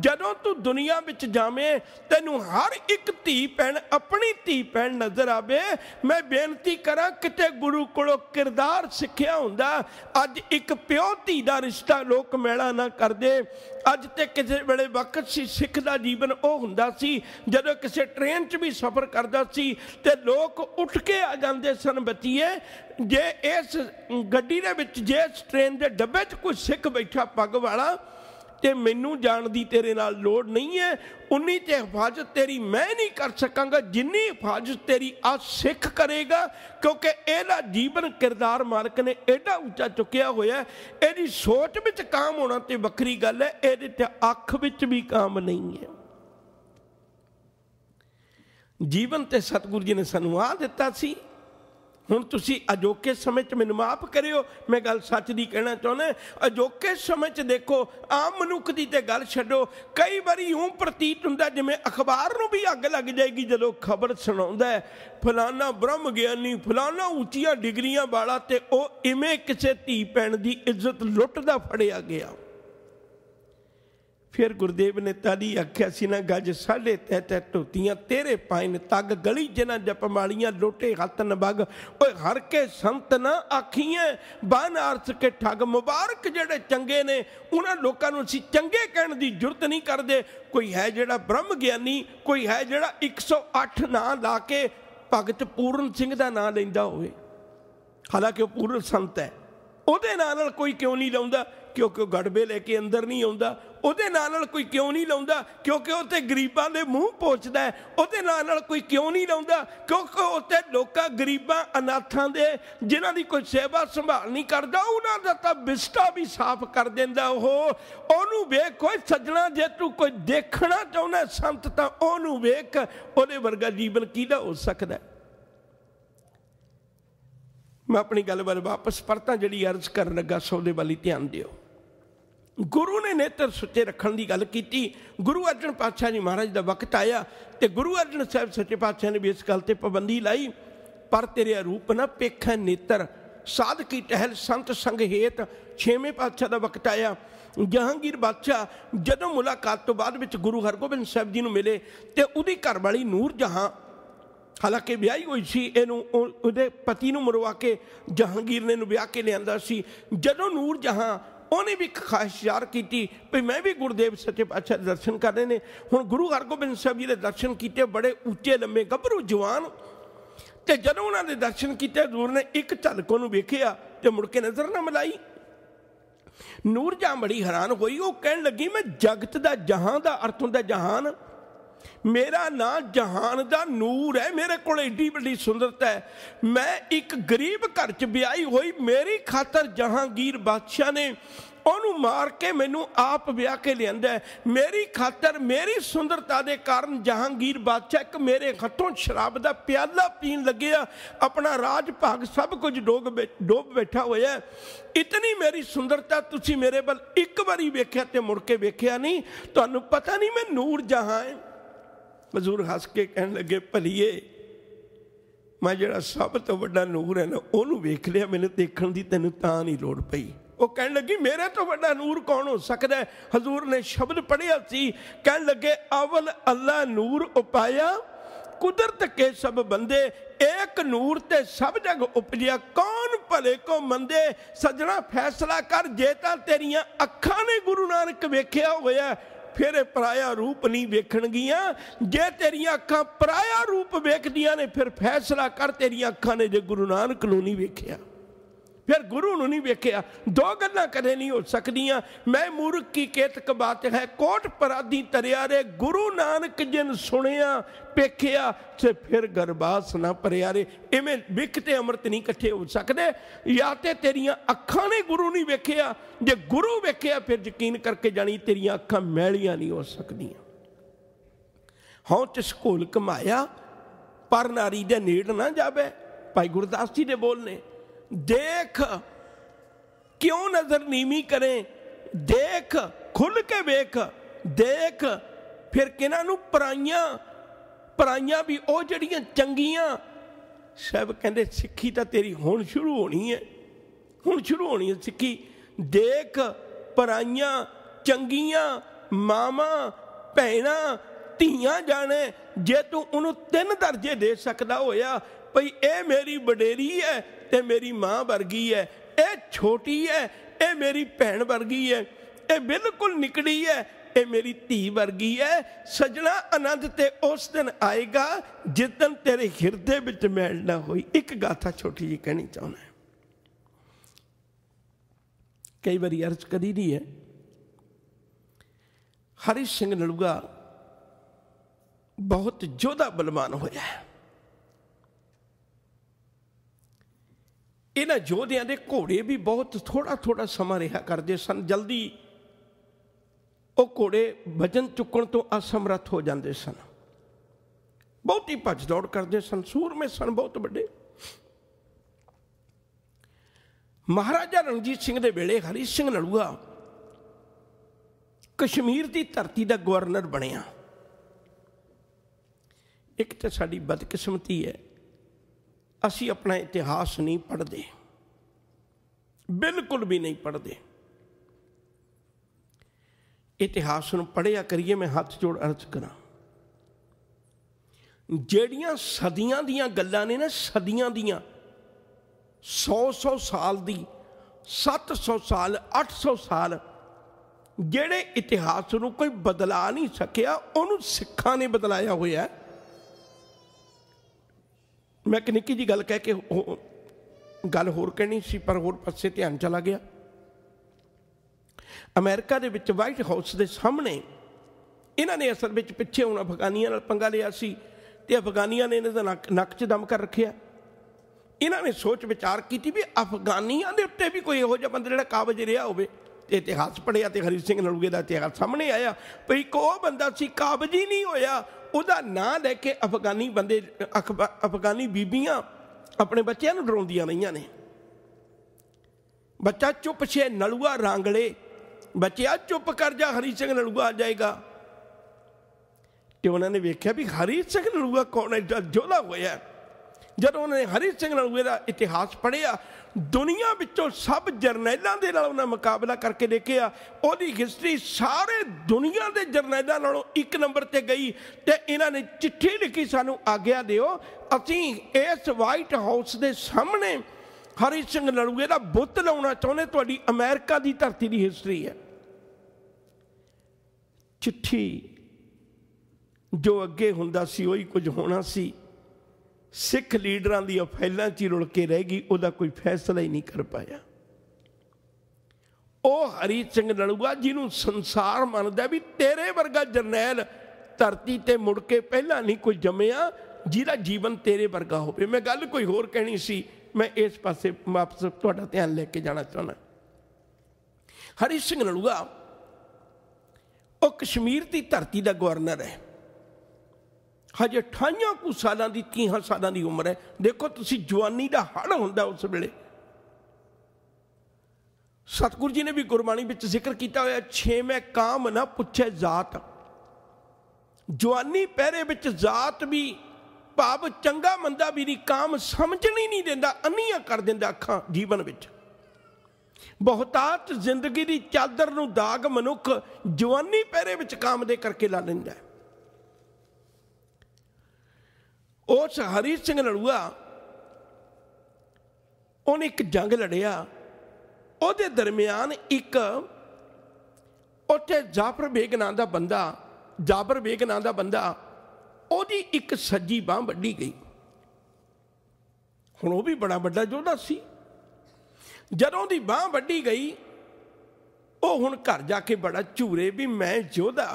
ਜਦੋਂ ਤੂੰ ਦੁਨੀਆ ਵਿੱਚ ਜਾਵੇਂ ਤੈਨੂੰ ਹਰ ਇੱਕ ਧੀ ਪੈਣ ਆਪਣੀ ਧੀ ਪੈਣ ਨਜ਼ਰ ਆਵੇ ਮੈਂ ਬੇਨਤੀ ਕਰਾਂ ਕਿਤੇ ਗੁਰੂ ਕੋਲੋਂ ਕਿਰਦਾਰ ਸਿੱਖਿਆ ਹੁੰਦਾ ਅੱਜ ਇੱਕ ਪਿਓ ਧੀ ਦਾ ਰਿਸ਼ਤਾ ਲੋਕ ਮੈਲਾ ਨਾ ਕਰਦੇ ਅੱਜ ਤੇ ਕਿਸੇ ਵੇਲੇ ਵਕਤ ਸੀ ਸਿੱਖ ਦਾ ਜੀਵਨ ਉਹ ਹੁੰਦਾ ਸੀ ਜਦੋਂ ਕਿਸੇ ਟ੍ਰੇਨ 'ਚ ਵੀ ਸਫ਼ਰ ਕਰ ਕਰਦਾ ਸੀ ਤੇ ਲੋਕ ਉੱਠ ਕੇ ਆ ਜਾਂਦੇ ਸਨ ਬਤੀਏ ਜੇ ਇਸ ਗੱਡੀ ਦੇ ਵਿੱਚ ਜੇ ਇਸ ਟ੍ਰੇਨ ਦੇ ਡੱਬੇ 'ਚ ਕੋਈ ਸਿੱਖ ਬੈਠਾ ਪੱਗ ਵਾਲਾ ਤੇ ਮੈਨੂੰ ਜਾਣ ਦੀ ਤੇਰੇ ਨਾਲ ਲੋੜ ਨਹੀਂ ਹੈ ਉਨੀ ਤੇ ਹਿਫਾਜ਼ਤ ਤੇਰੀ ਮੈਂ ਨਹੀਂ ਕਰ ਸਕਾਂਗਾ ਜਿੰਨੀ ਹਿਫਾਜ਼ਤ ਤੇਰੀ ਆ ਸਿੱਖ ਕਰੇਗਾ ਕਿਉਂਕਿ ਇਹਦਾ ਜੀਵਨ ਕਿਰਦਾਰ ਮਾਲਕ ਨੇ ਐਡਾ ਉੱਚਾ ਚੁੱਕਿਆ ਹੋਇਆ ਇਹਦੀ ਸੋਚ ਵਿੱਚ ਕਾਮ ਹੋਣਾ ਤੇ ਵੱਖਰੀ ਗੱਲ ਹੈ ਇਹਦੇ ਤੇ ਅੱਖ ਵਿੱਚ ਵੀ ਕਾਮ ਨਹੀਂ ਹੈ ਜੀਵਨ ਤੇ ਸਤਿਗੁਰੂ ਜੀ ਨੇ ਸਾਨੂੰ ਆ ਦਿੱਤਾ ਸੀ ਹੁਣ ਤੁਸੀਂ ਅਜੋਕੇ ਸਮੇਂ 'ਚ ਮੈਨੂੰ ਮਾਫ ਕਰਿਓ ਮੈਂ ਗੱਲ ਸੱਚ ਦੀ ਕਹਿਣਾ ਚਾਹੁੰਦਾ ਅਜੋਕੇ ਸਮੇਂ 'ਚ ਦੇਖੋ ਆਮ ਮਨੁੱਖ ਦੀ ਤੇ ਗੱਲ ਛੱਡੋ ਕਈ ਵਾਰੀ ਉਹ ਪ੍ਰਤੀਤ ਹੁੰਦਾ ਜਿਵੇਂ ਅਖਬਾਰ ਨੂੰ ਵੀ ਅੱਗ ਲੱਗ ਜਾਏਗੀ ਜਦੋਂ ਖਬਰ ਸੁਣਾਉਂਦਾ ਫਲਾਨਾ ਬ੍ਰਹਮ ਗਿਆਨੀ ਫਲਾਨਾ ਉੱਚੀਆਂ ਡਿਗਰੀਆਂ ਵਾਲਾ ਤੇ ਉਹ ਇਵੇਂ ਕਿਸੇ ਧੀ ਪੈਣ ਦੀ ਇੱਜ਼ਤ ਲੁੱਟਦਾ ਫੜਿਆ ਗਿਆ ਫਿਰ ਗੁਰਦੇਵ ਨੇ ਤਾਲੀ ਆਖਿਆ ਸੀ ਨਾ ਗੱਜ ਸਾਢੇ ਤੈ ਤੈ ਟੋਤੀਆਂ ਤੇਰੇ ਪਾਇਨ ਤੱਗ ਗਲੀ ਜਿਨਾ ਜਪ ਮਾਲੀਆਂ ਲੋਟੇ ਹੱਥ ਨਬਗ ਓਏ ਹਰ ਕੇ ਸੰਤ ਨਾ ਆਖੀਆਂ ਬਨ ਅਰਥ ਕੇ ਠੱਗ ਮੁਬਾਰਕ ਜਿਹੜੇ ਚੰਗੇ ਨੇ ਉਹਨਾਂ ਲੋਕਾਂ ਨੂੰ ਅਸੀਂ ਚੰਗੇ ਕਹਿਣ ਦੀ ਜੁਰਤ ਨਹੀਂ ਕਰਦੇ ਕੋਈ ਹੈ ਜਿਹੜਾ ਬ੍ਰਹਮ ਗਿਆਨੀ ਕੋਈ ਹੈ ਜਿਹੜਾ 108 ਨਾਂ ਲਾ ਕੇ ਭਗਤ ਪੂਰਨ ਸਿੰਘ ਦਾ ਨਾਂ ਲੈਂਦਾ ਹੋਵੇ ਹਾਲਾਂਕਿ ਉਹ ਪੂਰਨ ਸੰਤ ਹੈ ਉਹਦੇ ਨਾਲ ਨਾਲ ਕੋਈ ਕਿਉਂ ਨਹੀਂ ਲਾਉਂਦਾ ਕਿਉਂਕਿ ਉਹ ਗੜਬੇ ਲੈ ਕੇ ਅੰਦਰ ਨਹੀਂ ਆਉਂਦਾ ਉਹਦੇ ਨਾਲ ਨਾਲ ਕੋਈ ਕਿਉਂ ਨਹੀਂ ਲਾਉਂਦਾ ਕਿਉਂਕਿ ਉਹ ਤੇ ਗਰੀਬਾਂ ਦੇ ਮੂੰਹ ਪੋਚਦਾ ਹੈ ਉਹਦੇ ਨਾਲ ਨਾਲ ਕੋਈ ਕਿਉਂ ਨਹੀਂ ਲਾਉਂਦਾ ਕਿਉਂਕਿ ਉਹ ਤੇ ਲੋਕਾਂ ਗਰੀਬਾਂ ਅਨਾਥਾਂ ਦੇ ਜਿਨ੍ਹਾਂ ਦੀ ਕੋਈ ਸੇਵਾ ਸੰਭਾਲ ਨਹੀਂ ਕਰਦਾ ਉਹਨਾਂ ਦਾ ਤਾਂ ਬਿਸਟਾ ਵੀ ਸਾਫ਼ ਕਰ ਦਿੰਦਾ ਉਹ ਉਹਨੂੰ ਵੇਖ ਕੋਈ ਸੱਜਣਾ ਜੇ ਤੂੰ ਕੋਈ ਦੇਖਣਾ ਚਾਹੁੰਦਾ ਸੰਤ ਤਾਂ ਉਹਨੂੰ ਵੇਖ ਉਹਦੇ ਵਰਗਾ ਜੀਵਨ ਕਿਹਦਾ ਹੋ ਸਕਦਾ ਮੈਂ ਆਪਣੀ ਗੱਲ ਵੱਲ ਵਾਪਸ ਪਰਤਾਂ ਜਿਹੜੀ ਅਰਜ਼ ਕਰਨ ਲੱਗਾ ਸੋਦੇ ਵਾਲੀ ਧਿਆਨ ਦਿਓ ਗੁਰੂ ਨੇ ਨੇਤਰ ਸੁੱਚੇ ਰੱਖਣ ਦੀ ਗੱਲ ਕੀਤੀ ਗੁਰੂ ਅਰਜਨ ਪਾਤਸ਼ਾਹ ਜੀ ਮਹਾਰਾਜ ਦਾ ਵਕਤ ਆਇਆ ਤੇ ਗੁਰੂ ਅਰਜਨ ਸਾਹਿਬ ਸੱਚੇ ਪਾਤਸ਼ਾਹ ਨੇ ਵੀ ਇਸ ਗੱਲ ਤੇ ਪਾਬੰਦੀ ਲਾਈ ਪਰ ਤੇਰੇ ਰੂਪ ਨਾ ਪੇਖੈ ਨੇਤਰ ਸਾਧ ਕੀ ਟਹਿਲ ਸੰਤ ਸੰਗ ਹੇਤ ਛੇਵੇਂ ਪਾਤਸ਼ਾਹ ਦਾ ਵਕਤ ਆਇਆ ਜਹਾਂਗੀਰ ਬਾਦਸ਼ਾਹ ਜਦੋਂ ਮੁਲਾਕਾਤ ਤੋਂ ਬਾਅਦ ਵਿੱਚ ਗੁਰੂ ਹਰਗੋਬਿੰਦ ਸਾਹਿਬ ਜੀ ਨੂੰ ਮਿਲੇ ਤੇ ਉਹਦੀ ਘਰ ਵਾਲੀ ਨੂਰ ਜਹਾਂ ਹਾਲਾਂਕਿ ਵਿਆਹੀ ਹੋਈ ਸੀ ਇਹਨੂੰ ਉਹਦੇ ਪਤੀ ਨੂੰ ਮਰਵਾ ਕੇ ਜਹਾਂਗੀਰ ਨੇ ਨੂੰ ਵਿਆਹ ਕੇ ਲਿਆਂਦਾ ਸੀ ਜਦੋਂ ਨੂਰ ਜਹਾਂ ਉਹਨੇ ਵੀ ਖਾਸ਼ਿਆਰ ਕੀਤੀ ਵੀ ਮੈਂ ਵੀ ਗੁਰਦੇਵ ਸੱਚੇ ਪਾਤਸ਼ਾਹ ਦੇ ਦਰਸ਼ਨ ਕਰਨੇ ਨੇ ਹੁਣ ਗੁਰੂ ਹਰਗੋਬਿੰਦ ਸਾਹਿਬ ਜੀ ਦੇ ਦਰਸ਼ਨ ਕੀਤੇ ਬੜੇ ਉੱਚੇ ਲੰਮੇ ਗੱਭਰੂ ਜਵਾਨ ਤੇ ਜਦੋਂ ਉਹਨਾਂ ਦੇ ਦਰਸ਼ਨ ਕੀਤੇ ਦੂਰ ਨੇ ਇੱਕ ਝਲਕ ਉਹਨੂੰ ਵੇਖਿਆ ਤੇ ਮੁੜ ਕੇ ਨਜ਼ਰ ਨਾ ਮਿਲਾਈ ਨੂਰ ਜਾਂ ਬੜੀ ਹੈਰਾਨ ਹੋਈ ਉਹ ਕਹਿਣ ਲੱਗੀ ਮੈਂ ਜਗਤ ਦਾ ਜਹਾਂ ਦਾ ਅਰਥ ਹੁੰਦਾ ਜਹਾਨ ਮੇਰਾ ਨਾਂ ਜਹਾਨ ਦਾ ਨੂਰ ਹੈ ਮੇਰੇ ਕੋਲ ਏਡੀ ਵੱਡੀ ਸੁੰਦਰਤਾ ਹੈ ਮੈਂ ਇੱਕ ਗਰੀਬ ਘਰ 'ਚ ਵਿਆਹੀ ਹੋਈ ਮੇਰੀ ਖਾਤਰ ਜਹਾਂਗੀਰ ਬਾਦਸ਼ਾਹ ਨੇ ਉਹਨੂੰ ਮਾਰ ਕੇ ਮੈਨੂੰ ਆਪ ਵਿਆਹ ਕੇ ਲਿਆਂਦਾ ਮੇਰੀ ਖਾਤਰ ਮੇਰੀ ਸੁੰਦਰਤਾ ਦੇ ਕਾਰਨ ਜਹਾਂਗੀਰ ਬਾਦਸ਼ਾਹ ਇੱਕ ਮੇਰੇ ਹੱਥੋਂ ਸ਼ਰਾਬ ਦਾ ਪਿਆਲਾ ਪੀਣ ਲੱਗਿਆ ਆਪਣਾ ਰਾਜ ਭਾਗ ਸਭ ਕੁਝ ਡੋਗ ਡੋਬ ਬੈਠਾ ਹੋਇਆ ਇਤਨੀ ਮੇਰੀ ਸੁੰਦਰਤਾ ਤੁਸੀਂ ਮੇਰੇ ਵੱਲ ਇੱਕ ਵਾਰੀ ਵੇਖਿਆ ਤੇ ਮੁੜ ਕੇ ਵੇਖਿਆ ਨਹੀਂ ਤੁਹਾਨੂੰ ਪਤਾ ਨਹੀਂ ਮੈਂ ਨੂਰ ਜਹਾਂ ਹਾਂ ਮਜ਼ਦੂਰ ਹੱਸ ਕੇ ਕਹਿਣ ਲੱਗੇ ਭਲੀਏ ਮੈਂ ਜਿਹੜਾ ਸਭ ਤੋਂ ਵੱਡਾ ਨੂਰ ਹੈ ਨਾ ਉਹਨੂੰ ਵੇਖ ਲਿਆ ਮੈਨੂੰ ਦੇਖਣ ਦੀ ਤੈਨੂੰ ਤਾਂ ਨਹੀਂ ਲੋੜ ਪਈ ਉਹ ਕਹਿਣ ਲੱਗੀ ਮੇਰੇ ਤੋਂ ਵੱਡਾ ਨੂਰ ਕੌਣ ਹੋ ਸਕਦਾ ਹੈ ਹਜ਼ੂਰ ਨੇ ਸ਼ਬਦ ਪੜਿਆ ਸੀ ਕਹਿਣ ਲੱਗੇ ਅਵਲ ਅੱਲਾ ਨੂਰ ਉਪਾਇਆ ਕੁਦਰਤ ਕੇ ਸਭ ਬੰਦੇ ਇੱਕ ਨੂਰ ਤੇ ਸਭ ਜਗ ਉਪਜਿਆ ਕੌਣ ਭਲੇ ਕੋ ਮੰਦੇ ਸਜਣਾ ਫੈਸਲਾ ਕਰ ਜੇ ਤਾਂ ਤੇਰੀਆਂ ਅੱਖਾਂ ਨੇ ਗੁਰੂ ਨਾਨਕ ਵੇਖਿਆ ਹੋਇਆ ਫਿਰ ਇਹ ਪਰਾਇਆ ਰੂਪ ਨਹੀਂ ਵੇਖਣਗੀਆਂ ਜੇ ਤੇਰੀਆਂ ਅੱਖਾਂ ਪਰਾਇਆ ਰੂਪ ਵੇਖਦੀਆਂ ਨੇ ਫਿਰ ਫੈਸਲਾ ਕਰ ਤੇਰੀਆਂ ਅੱਖਾਂ ਨੇ ਜੇ ਗੁਰੂ ਨਾਨਕ ਨੂੰ ਨਹੀਂ ਵੇਖਿਆ ਫਿਰ ਗੁਰੂ ਨੂੰ ਨਹੀਂ ਵੇਖਿਆ ਦੋ ਗੱਲਾਂ ਕਦੇ ਨਹੀਂ ਹੋ ਸਕਦੀਆਂ ਮੈਂ ਮੂਰਖ ਕੀ ਕੇਤ ਕਬਾਤ ਹੈ ਕੋਟ ਪਰਾਦੀ ਤਰਿਆ ਰੇ ਗੁਰੂ ਨਾਨਕ ਜਿਨ ਸੁਣਿਆ ਵੇਖਿਆ ਤੇ ਫਿਰ ਗਰਬਾਸ ਨਾ ਪਰਿਆ ਰੇ ਇਵੇਂ ਵਿਖ ਤੇ ਅੰਮ੍ਰਿਤ ਨਹੀਂ ਇਕੱਠੇ ਹੋ ਸਕਦੇ ਜਾਂ ਤੇ ਤੇਰੀਆਂ ਅੱਖਾਂ ਨੇ ਗੁਰੂ ਨਹੀਂ ਵੇਖਿਆ ਜੇ ਗੁਰੂ ਵੇਖਿਆ ਫਿਰ ਯਕੀਨ ਕਰਕੇ ਜਾਣੀ ਤੇਰੀਆਂ ਅੱਖਾਂ ਮੈਲੀਆਂ ਨਹੀਂ ਹੋ ਸਕਦੀਆਂ ਹਉ ਤਿਸ ਕੋਲ ਕਮਾਇਆ ਪਰ ਨਾਰੀ ਦੇ ਨੇੜ ਨਾ ਜਾਵੇ ਭਾਈ ਗੁਰਦਾਸ ਜੀ ਦੇ ਬੋਲ ਨੇ ਦੇਖ ਕਿਉਂ ਨਜ਼ਰ ਨੀਮੀ ਕਰੇ ਦੇਖ ਖੁੱਲ ਕੇ ਵੇਖ ਦੇਖ ਫਿਰ ਕਿਨਾਂ ਨੂੰ ਪਰਾਈਆਂ ਪਰਾਈਆਂ ਵੀ ਉਹ ਜਿਹੜੀਆਂ ਚੰਗੀਆਂ ਸਭ ਕਹਿੰਦੇ ਸਿੱਖੀ ਤਾਂ ਤੇਰੀ ਹੁਣ ਸ਼ੁਰੂ ਹੋਣੀ ਹੈ ਹੁਣ ਸ਼ੁਰੂ ਹੋਣੀ ਹੈ ਸਿੱਖੀ ਦੇਖ ਪਰਾਈਆਂ ਚੰਗੀਆਂ ਮਾਵਾਂ ਭੈਣਾਂ ਧੀਆਂ ਜਾਣੇ ਜੇ ਤੂੰ ਉਹਨੂੰ ਤਿੰਨ ਦਰਜੇ ਦੇ ਸਕਦਾ ਹੋਇਆ ਭਈ ਇਹ ਮੇਰੀ ਬਡੇਰੀ ਹੈ ਤੇ ਮੇਰੀ ਮਾਂ ਵਰਗੀ ਹੈ ਇਹ ਛੋਟੀ ਹੈ ਇਹ ਮੇਰੀ ਭੈਣ ਵਰਗੀ ਹੈ ਇਹ ਬਿਲਕੁਲ ਨਿਕੜੀ ਹੈ ਇਹ ਮੇਰੀ ਧੀ ਵਰਗੀ ਹੈ ਸਜਣਾ ਆਨੰਦ ਤੇ ਉਸ ਦਿਨ ਆਏਗਾ ਜਿਸ ਦਿਨ ਤੇਰੇ ਹਿਰਦੇ ਵਿੱਚ ਮੈਲ ਨਾ ਹੋਈ ਇੱਕ ਗਾਥਾ ਛੋਟੀ ਜੀ ਕਹਿਣੀ ਚਾਹੁੰਦਾ ਕਈ ਵਾਰੀ ਅਰਜ਼ ਕਰੀ ਦੀ ਹੈ ਹਰੀ ਸਿੰਘ ਨਲੂਗਾ ਬਹੁਤ ਜੋਧਾ ਬਲਵਾਨ ਹੋਇਆ ਹੈ ਇਹਨਾਂ ਜੋਧਿਆਂ ਦੇ ਘੋੜੇ ਵੀ ਬਹੁਤ ਥੋੜਾ ਥੋੜਾ ਸਮਾਂ ਰਿਹਾ ਕਰਦੇ ਸਨ ਜਲਦੀ ਉਹ ਘੋੜੇ ਵਜਨ ਚੁੱਕਣ ਤੋਂ ਅਸਮਰੱਥ ਹੋ ਜਾਂਦੇ ਸਨ ਬਹੁਤੀ ਭੱਜ ਦੌੜ ਕਰਦੇ ਸਨ ਸੂਰਮੇ ਸਨ ਬਹੁਤ ਵੱਡੇ ਮਹਾਰਾਜਾ ਰਣਜੀਤ ਸਿੰਘ ਦੇ ਵੇਲੇ ਹਰੀ ਸਿੰਘ ਨਲੂਆ ਕਸ਼ਮੀਰ ਦੀ ਧਰਤੀ ਦਾ ਗਵਰਨਰ ਬਣਿਆ ਇੱਕ ਤੇ ਸਾਡੀ ਬਦਕਿਸਮਤੀ ਹੈ ਅਸੀਂ ਆਪਣਾ ਇਤਿਹਾਸ ਨਹੀਂ ਪੜਦੇ ਬਿਲਕੁਲ ਵੀ ਨਹੀਂ ਪੜਦੇ ਇਤਿਹਾਸ ਨੂੰ ਪੜਿਆ ਕਰੀਏ ਮੈਂ ਹੱਥ ਜੋੜ ਅਰਜ਼ ਕਰਾਂ ਜਿਹੜੀਆਂ ਸਦੀਆਂ ਦੀਆਂ ਗੱਲਾਂ ਨੇ ਨਾ ਸਦੀਆਂ ਦੀਆਂ 100-100 ਸਾਲ ਦੀ 700 ਸਾਲ 800 ਸਾਲ ਜਿਹੜੇ ਇਤਿਹਾਸ ਨੂੰ ਕੋਈ ਬਦਲਾ ਨਹੀਂ ਸਕਿਆ ਉਹਨੂੰ ਸਿੱਖਾਂ ਨੇ ਬਦਲਾਇਆ ਹੋਇਆ ਹੈ ਮੈਂ ਕਿ ਨਿੱਕੀ ਜੀ ਗੱਲ ਕਹਿ ਕੇ ਗੱਲ ਹੋਰ ਕਹਿਣੀ ਸੀ ਪਰ ਹੋਰ ਪਾਸੇ ਧਿਆਨ ਚਲਾ ਗਿਆ ਅਮਰੀਕਾ ਦੇ ਵਿੱਚ ਵਾਈਟ ਹਾਊਸ ਦੇ ਸਾਹਮਣੇ ਇਹਨਾਂ ਨੇ ਅਸਲ ਵਿੱਚ ਪਿੱਛੇ ਹੁਣ ਅਫਗਾਨੀਆਂ ਨਾਲ ਪੰਗਾ ਲਿਆ ਸੀ ਤੇ ਅਫਗਾਨੀਆਂ ਨੇ ਇਹਨਾਂ ਦਾ ਨੱਕ 'ਚ ਦਮ ਕਰ ਰੱਖਿਆ ਇਹਨਾਂ ਨੇ ਸੋਚ ਵਿਚਾਰ ਕੀਤੀ ਵੀ ਅਫਗਾਨੀਆਂ ਦੇ ਉੱਤੇ ਵੀ ਕੋਈ ਇਹੋ ਜਿਹਾ ਬੰਦਾ ਜਿਹੜਾ ਕਾਬਜ ਰਿਹਾ ਹੋਵੇ ਤੇ ਇਤਿਹਾਸ ਪੜਿਆ ਤੇ ਹਰੀ ਸਿੰਘ ਨਲੂਗੇ ਦਾ ਇਤਿਹਾਸ ਸਾਹਮਣੇ ਆਇਆ ਭਈ ਕੋ ਬੰਦਾ ਸੀ ਕਾਬਜ ਹੀ ਨਹੀਂ ਹੋਇਆ ਉਹਦਾ ਨਾਂ ਲੈ ਕੇ ਅਫਗਾਨੀ ਬੰਦੇ ਅਫਗਾਨੀ ਬੀਬੀਆਂ ਆਪਣੇ ਬੱਚਿਆਂ ਨੂੰ ਡਰਾਉਂਦੀਆਂ ਰਹੀਆਂ ਨੇ ਬੱਚਾ ਚੁੱਪ ਛੇ ਨਲੂਆ ਰਾਂਗਲੇ ਬੱਚਿਆ ਚੁੱਪ ਕਰ ਜਾ ਹਰੀ ਸਿੰਘ ਨਲੂਆ ਆ ਜਾਏਗਾ ਤੇ ਉਹਨਾਂ ਨੇ ਵੇਖਿਆ ਵੀ ਹਰੀ ਸਿੰਘ ਨਲੂਆ ਕੌਣ ਹੈ ਜਦ ਜੋਲਾ ਹੋਇਆ ਜਦੋਂ ਉਹਨੇ ਹਰੀ ਸਿੰਘ ਨਲੂਏ ਦਾ ਇਤਿਹਾਸ ਪੜ੍ਹਿਆ ਦੁਨੀਆ ਵਿੱਚੋਂ ਸਭ ਜਰਨੈਲਾਂ ਦੇ ਨਾਲ ਉਹਨਾਂ ਮੁਕਾਬਲਾ ਕਰਕੇ ਦੇਖਿਆ ਉਹਦੀ ਹਿਸਟਰੀ ਸਾਰੇ ਦੁਨੀਆ ਦੇ ਜਰਨੈਲਾਂ ਨਾਲੋਂ ਇੱਕ ਨੰਬਰ ਤੇ ਗਈ ਤੇ ਇਹਨਾਂ ਨੇ ਚਿੱਠੀ ਲਿਖੀ ਸਾਨੂੰ ਆਗਿਆ ਦਿਓ ਅਸੀਂ ਇਸ ਵਾਈਟ ਹਾਊਸ ਦੇ ਸਾਹਮਣੇ ਹਰੀ ਸਿੰਘ ਲੜੂਏ ਦਾ ਬੁੱਤ ਲਾਉਣਾ ਚਾਹੁੰਦੇ ਤੁਹਾਡੀ ਅਮਰੀਕਾ ਦੀ ਧਰਤੀ ਦੀ ਹਿਸਟਰੀ ਹੈ ਚਿੱਠੀ ਜੋ ਅੱਗੇ ਹੁੰਦਾ ਸੀ ਉਹੀ ਕੁਝ ਹੋਣਾ ਸੀ ਸਿੱਖ ਲੀਡਰਾਂ ਦੀ ਫੈਲਾਂ 'ਚ ਰੁਲ ਕੇ ਰਹਿ ਗਈ ਉਹਦਾ ਕੋਈ ਫੈਸਲਾ ਹੀ ਨਹੀਂ ਕਰ ਪਾਇਆ ਉਹ ਹਰੀ ਸਿੰਘ ਨਲੂਆ ਜਿਹਨੂੰ ਸੰਸਾਰ ਮੰਨਦਾ ਵੀ ਤੇਰੇ ਵਰਗਾ ਜਰਨੈਲ ਧਰਤੀ ਤੇ ਮੁੜ ਕੇ ਪਹਿਲਾਂ ਨਹੀਂ ਕੋਈ ਜੰਮਿਆ ਜਿਹਦਾ ਜੀਵਨ ਤੇਰੇ ਵਰਗਾ ਹੋਵੇ ਮੈਂ ਗੱਲ ਕੋਈ ਹੋਰ ਕਹਿਣੀ ਸੀ ਮੈਂ ਇਸ ਪਾਸੇ ਵਾਪਸ ਤੁਹਾਡਾ ਧਿਆਨ ਲੈ ਕੇ ਜਾਣਾ ਚਾਹੁੰਦਾ ਹਰੀ ਸਿੰਘ ਨਲੂਆ ਉਹ ਕਸ਼ਮੀਰ ਦੀ ਧਰਤੀ ਦਾ ਗਵਰਨਰ ਹੈ ਹਜੇ 28 ਕੁ ਸਾਲਾਂ ਦੀ 30 ਸਾਲਾਂ ਦੀ ਉਮਰ ਹੈ ਦੇਖੋ ਤੁਸੀਂ ਜਵਾਨੀ ਦਾ ਹੜ ਹੁੰਦਾ ਉਸ ਵੇਲੇ ਸਤਗੁਰ ਜੀ ਨੇ ਵੀ ਗੁਰਬਾਣੀ ਵਿੱਚ ਜ਼ਿਕਰ ਕੀਤਾ ਹੋਇਆ ਛੇਵੇਂ ਕਾਮ ਨਾ ਪੁੱਛੇ ਜ਼ਾਤ ਜਵਾਨੀ ਪਹਿਰੇ ਵਿੱਚ ਜ਼ਾਤ ਵੀ ਭਾਵ ਚੰਗਾ ਮੰਦਾ ਵੀ ਦੀ ਕਾਮ ਸਮਝਣੀ ਨਹੀਂ ਦਿੰਦਾ ਅੰਨੀਆਂ ਕਰ ਦਿੰਦਾ ਅੱਖਾਂ ਜੀਵਨ ਵਿੱਚ ਬਹੁਤਾਤ ਜ਼ਿੰਦਗੀ ਦੀ ਚਾਦਰ ਨੂੰ ਦਾਗ ਮਨੁੱਖ ਜਵਾਨੀ ਪਹਿਰੇ ਵਿੱਚ ਕਾਮ ਦੇ ਕਰਕੇ ਲਾ ਲੈਂਦਾ ਹੈ ਉਸ ਹਰੀ ਸਿੰਘ ਲੜੂਆ ਉਹਨੇ ਇੱਕ ਜੰਗ ਲੜਿਆ ਉਹਦੇ ਦਰਮਿਆਨ ਇੱਕ ਉੱਥੇ ਜਾਫਰ ਬੇਗ ਨਾਂ ਦਾ ਬੰਦਾ ਜਾਫਰ ਬੇਗ ਨਾਂ ਦਾ ਬੰਦਾ ਉਹਦੀ ਇੱਕ ਸੱਜੀ ਬਾਹ ਵੱਢੀ ਗਈ ਹੁਣ ਉਹ ਵੀ ਬੜਾ ਵੱਡਾ ਜੋਧਾ ਸੀ ਜਦੋਂ ਦੀ ਬਾਹ ਵੱਢੀ ਗਈ ਉਹ ਹੁਣ ਘਰ ਜਾ ਕੇ ਬੜਾ ਝੂਰੇ ਵੀ ਮੈਂ ਜੋਧਾ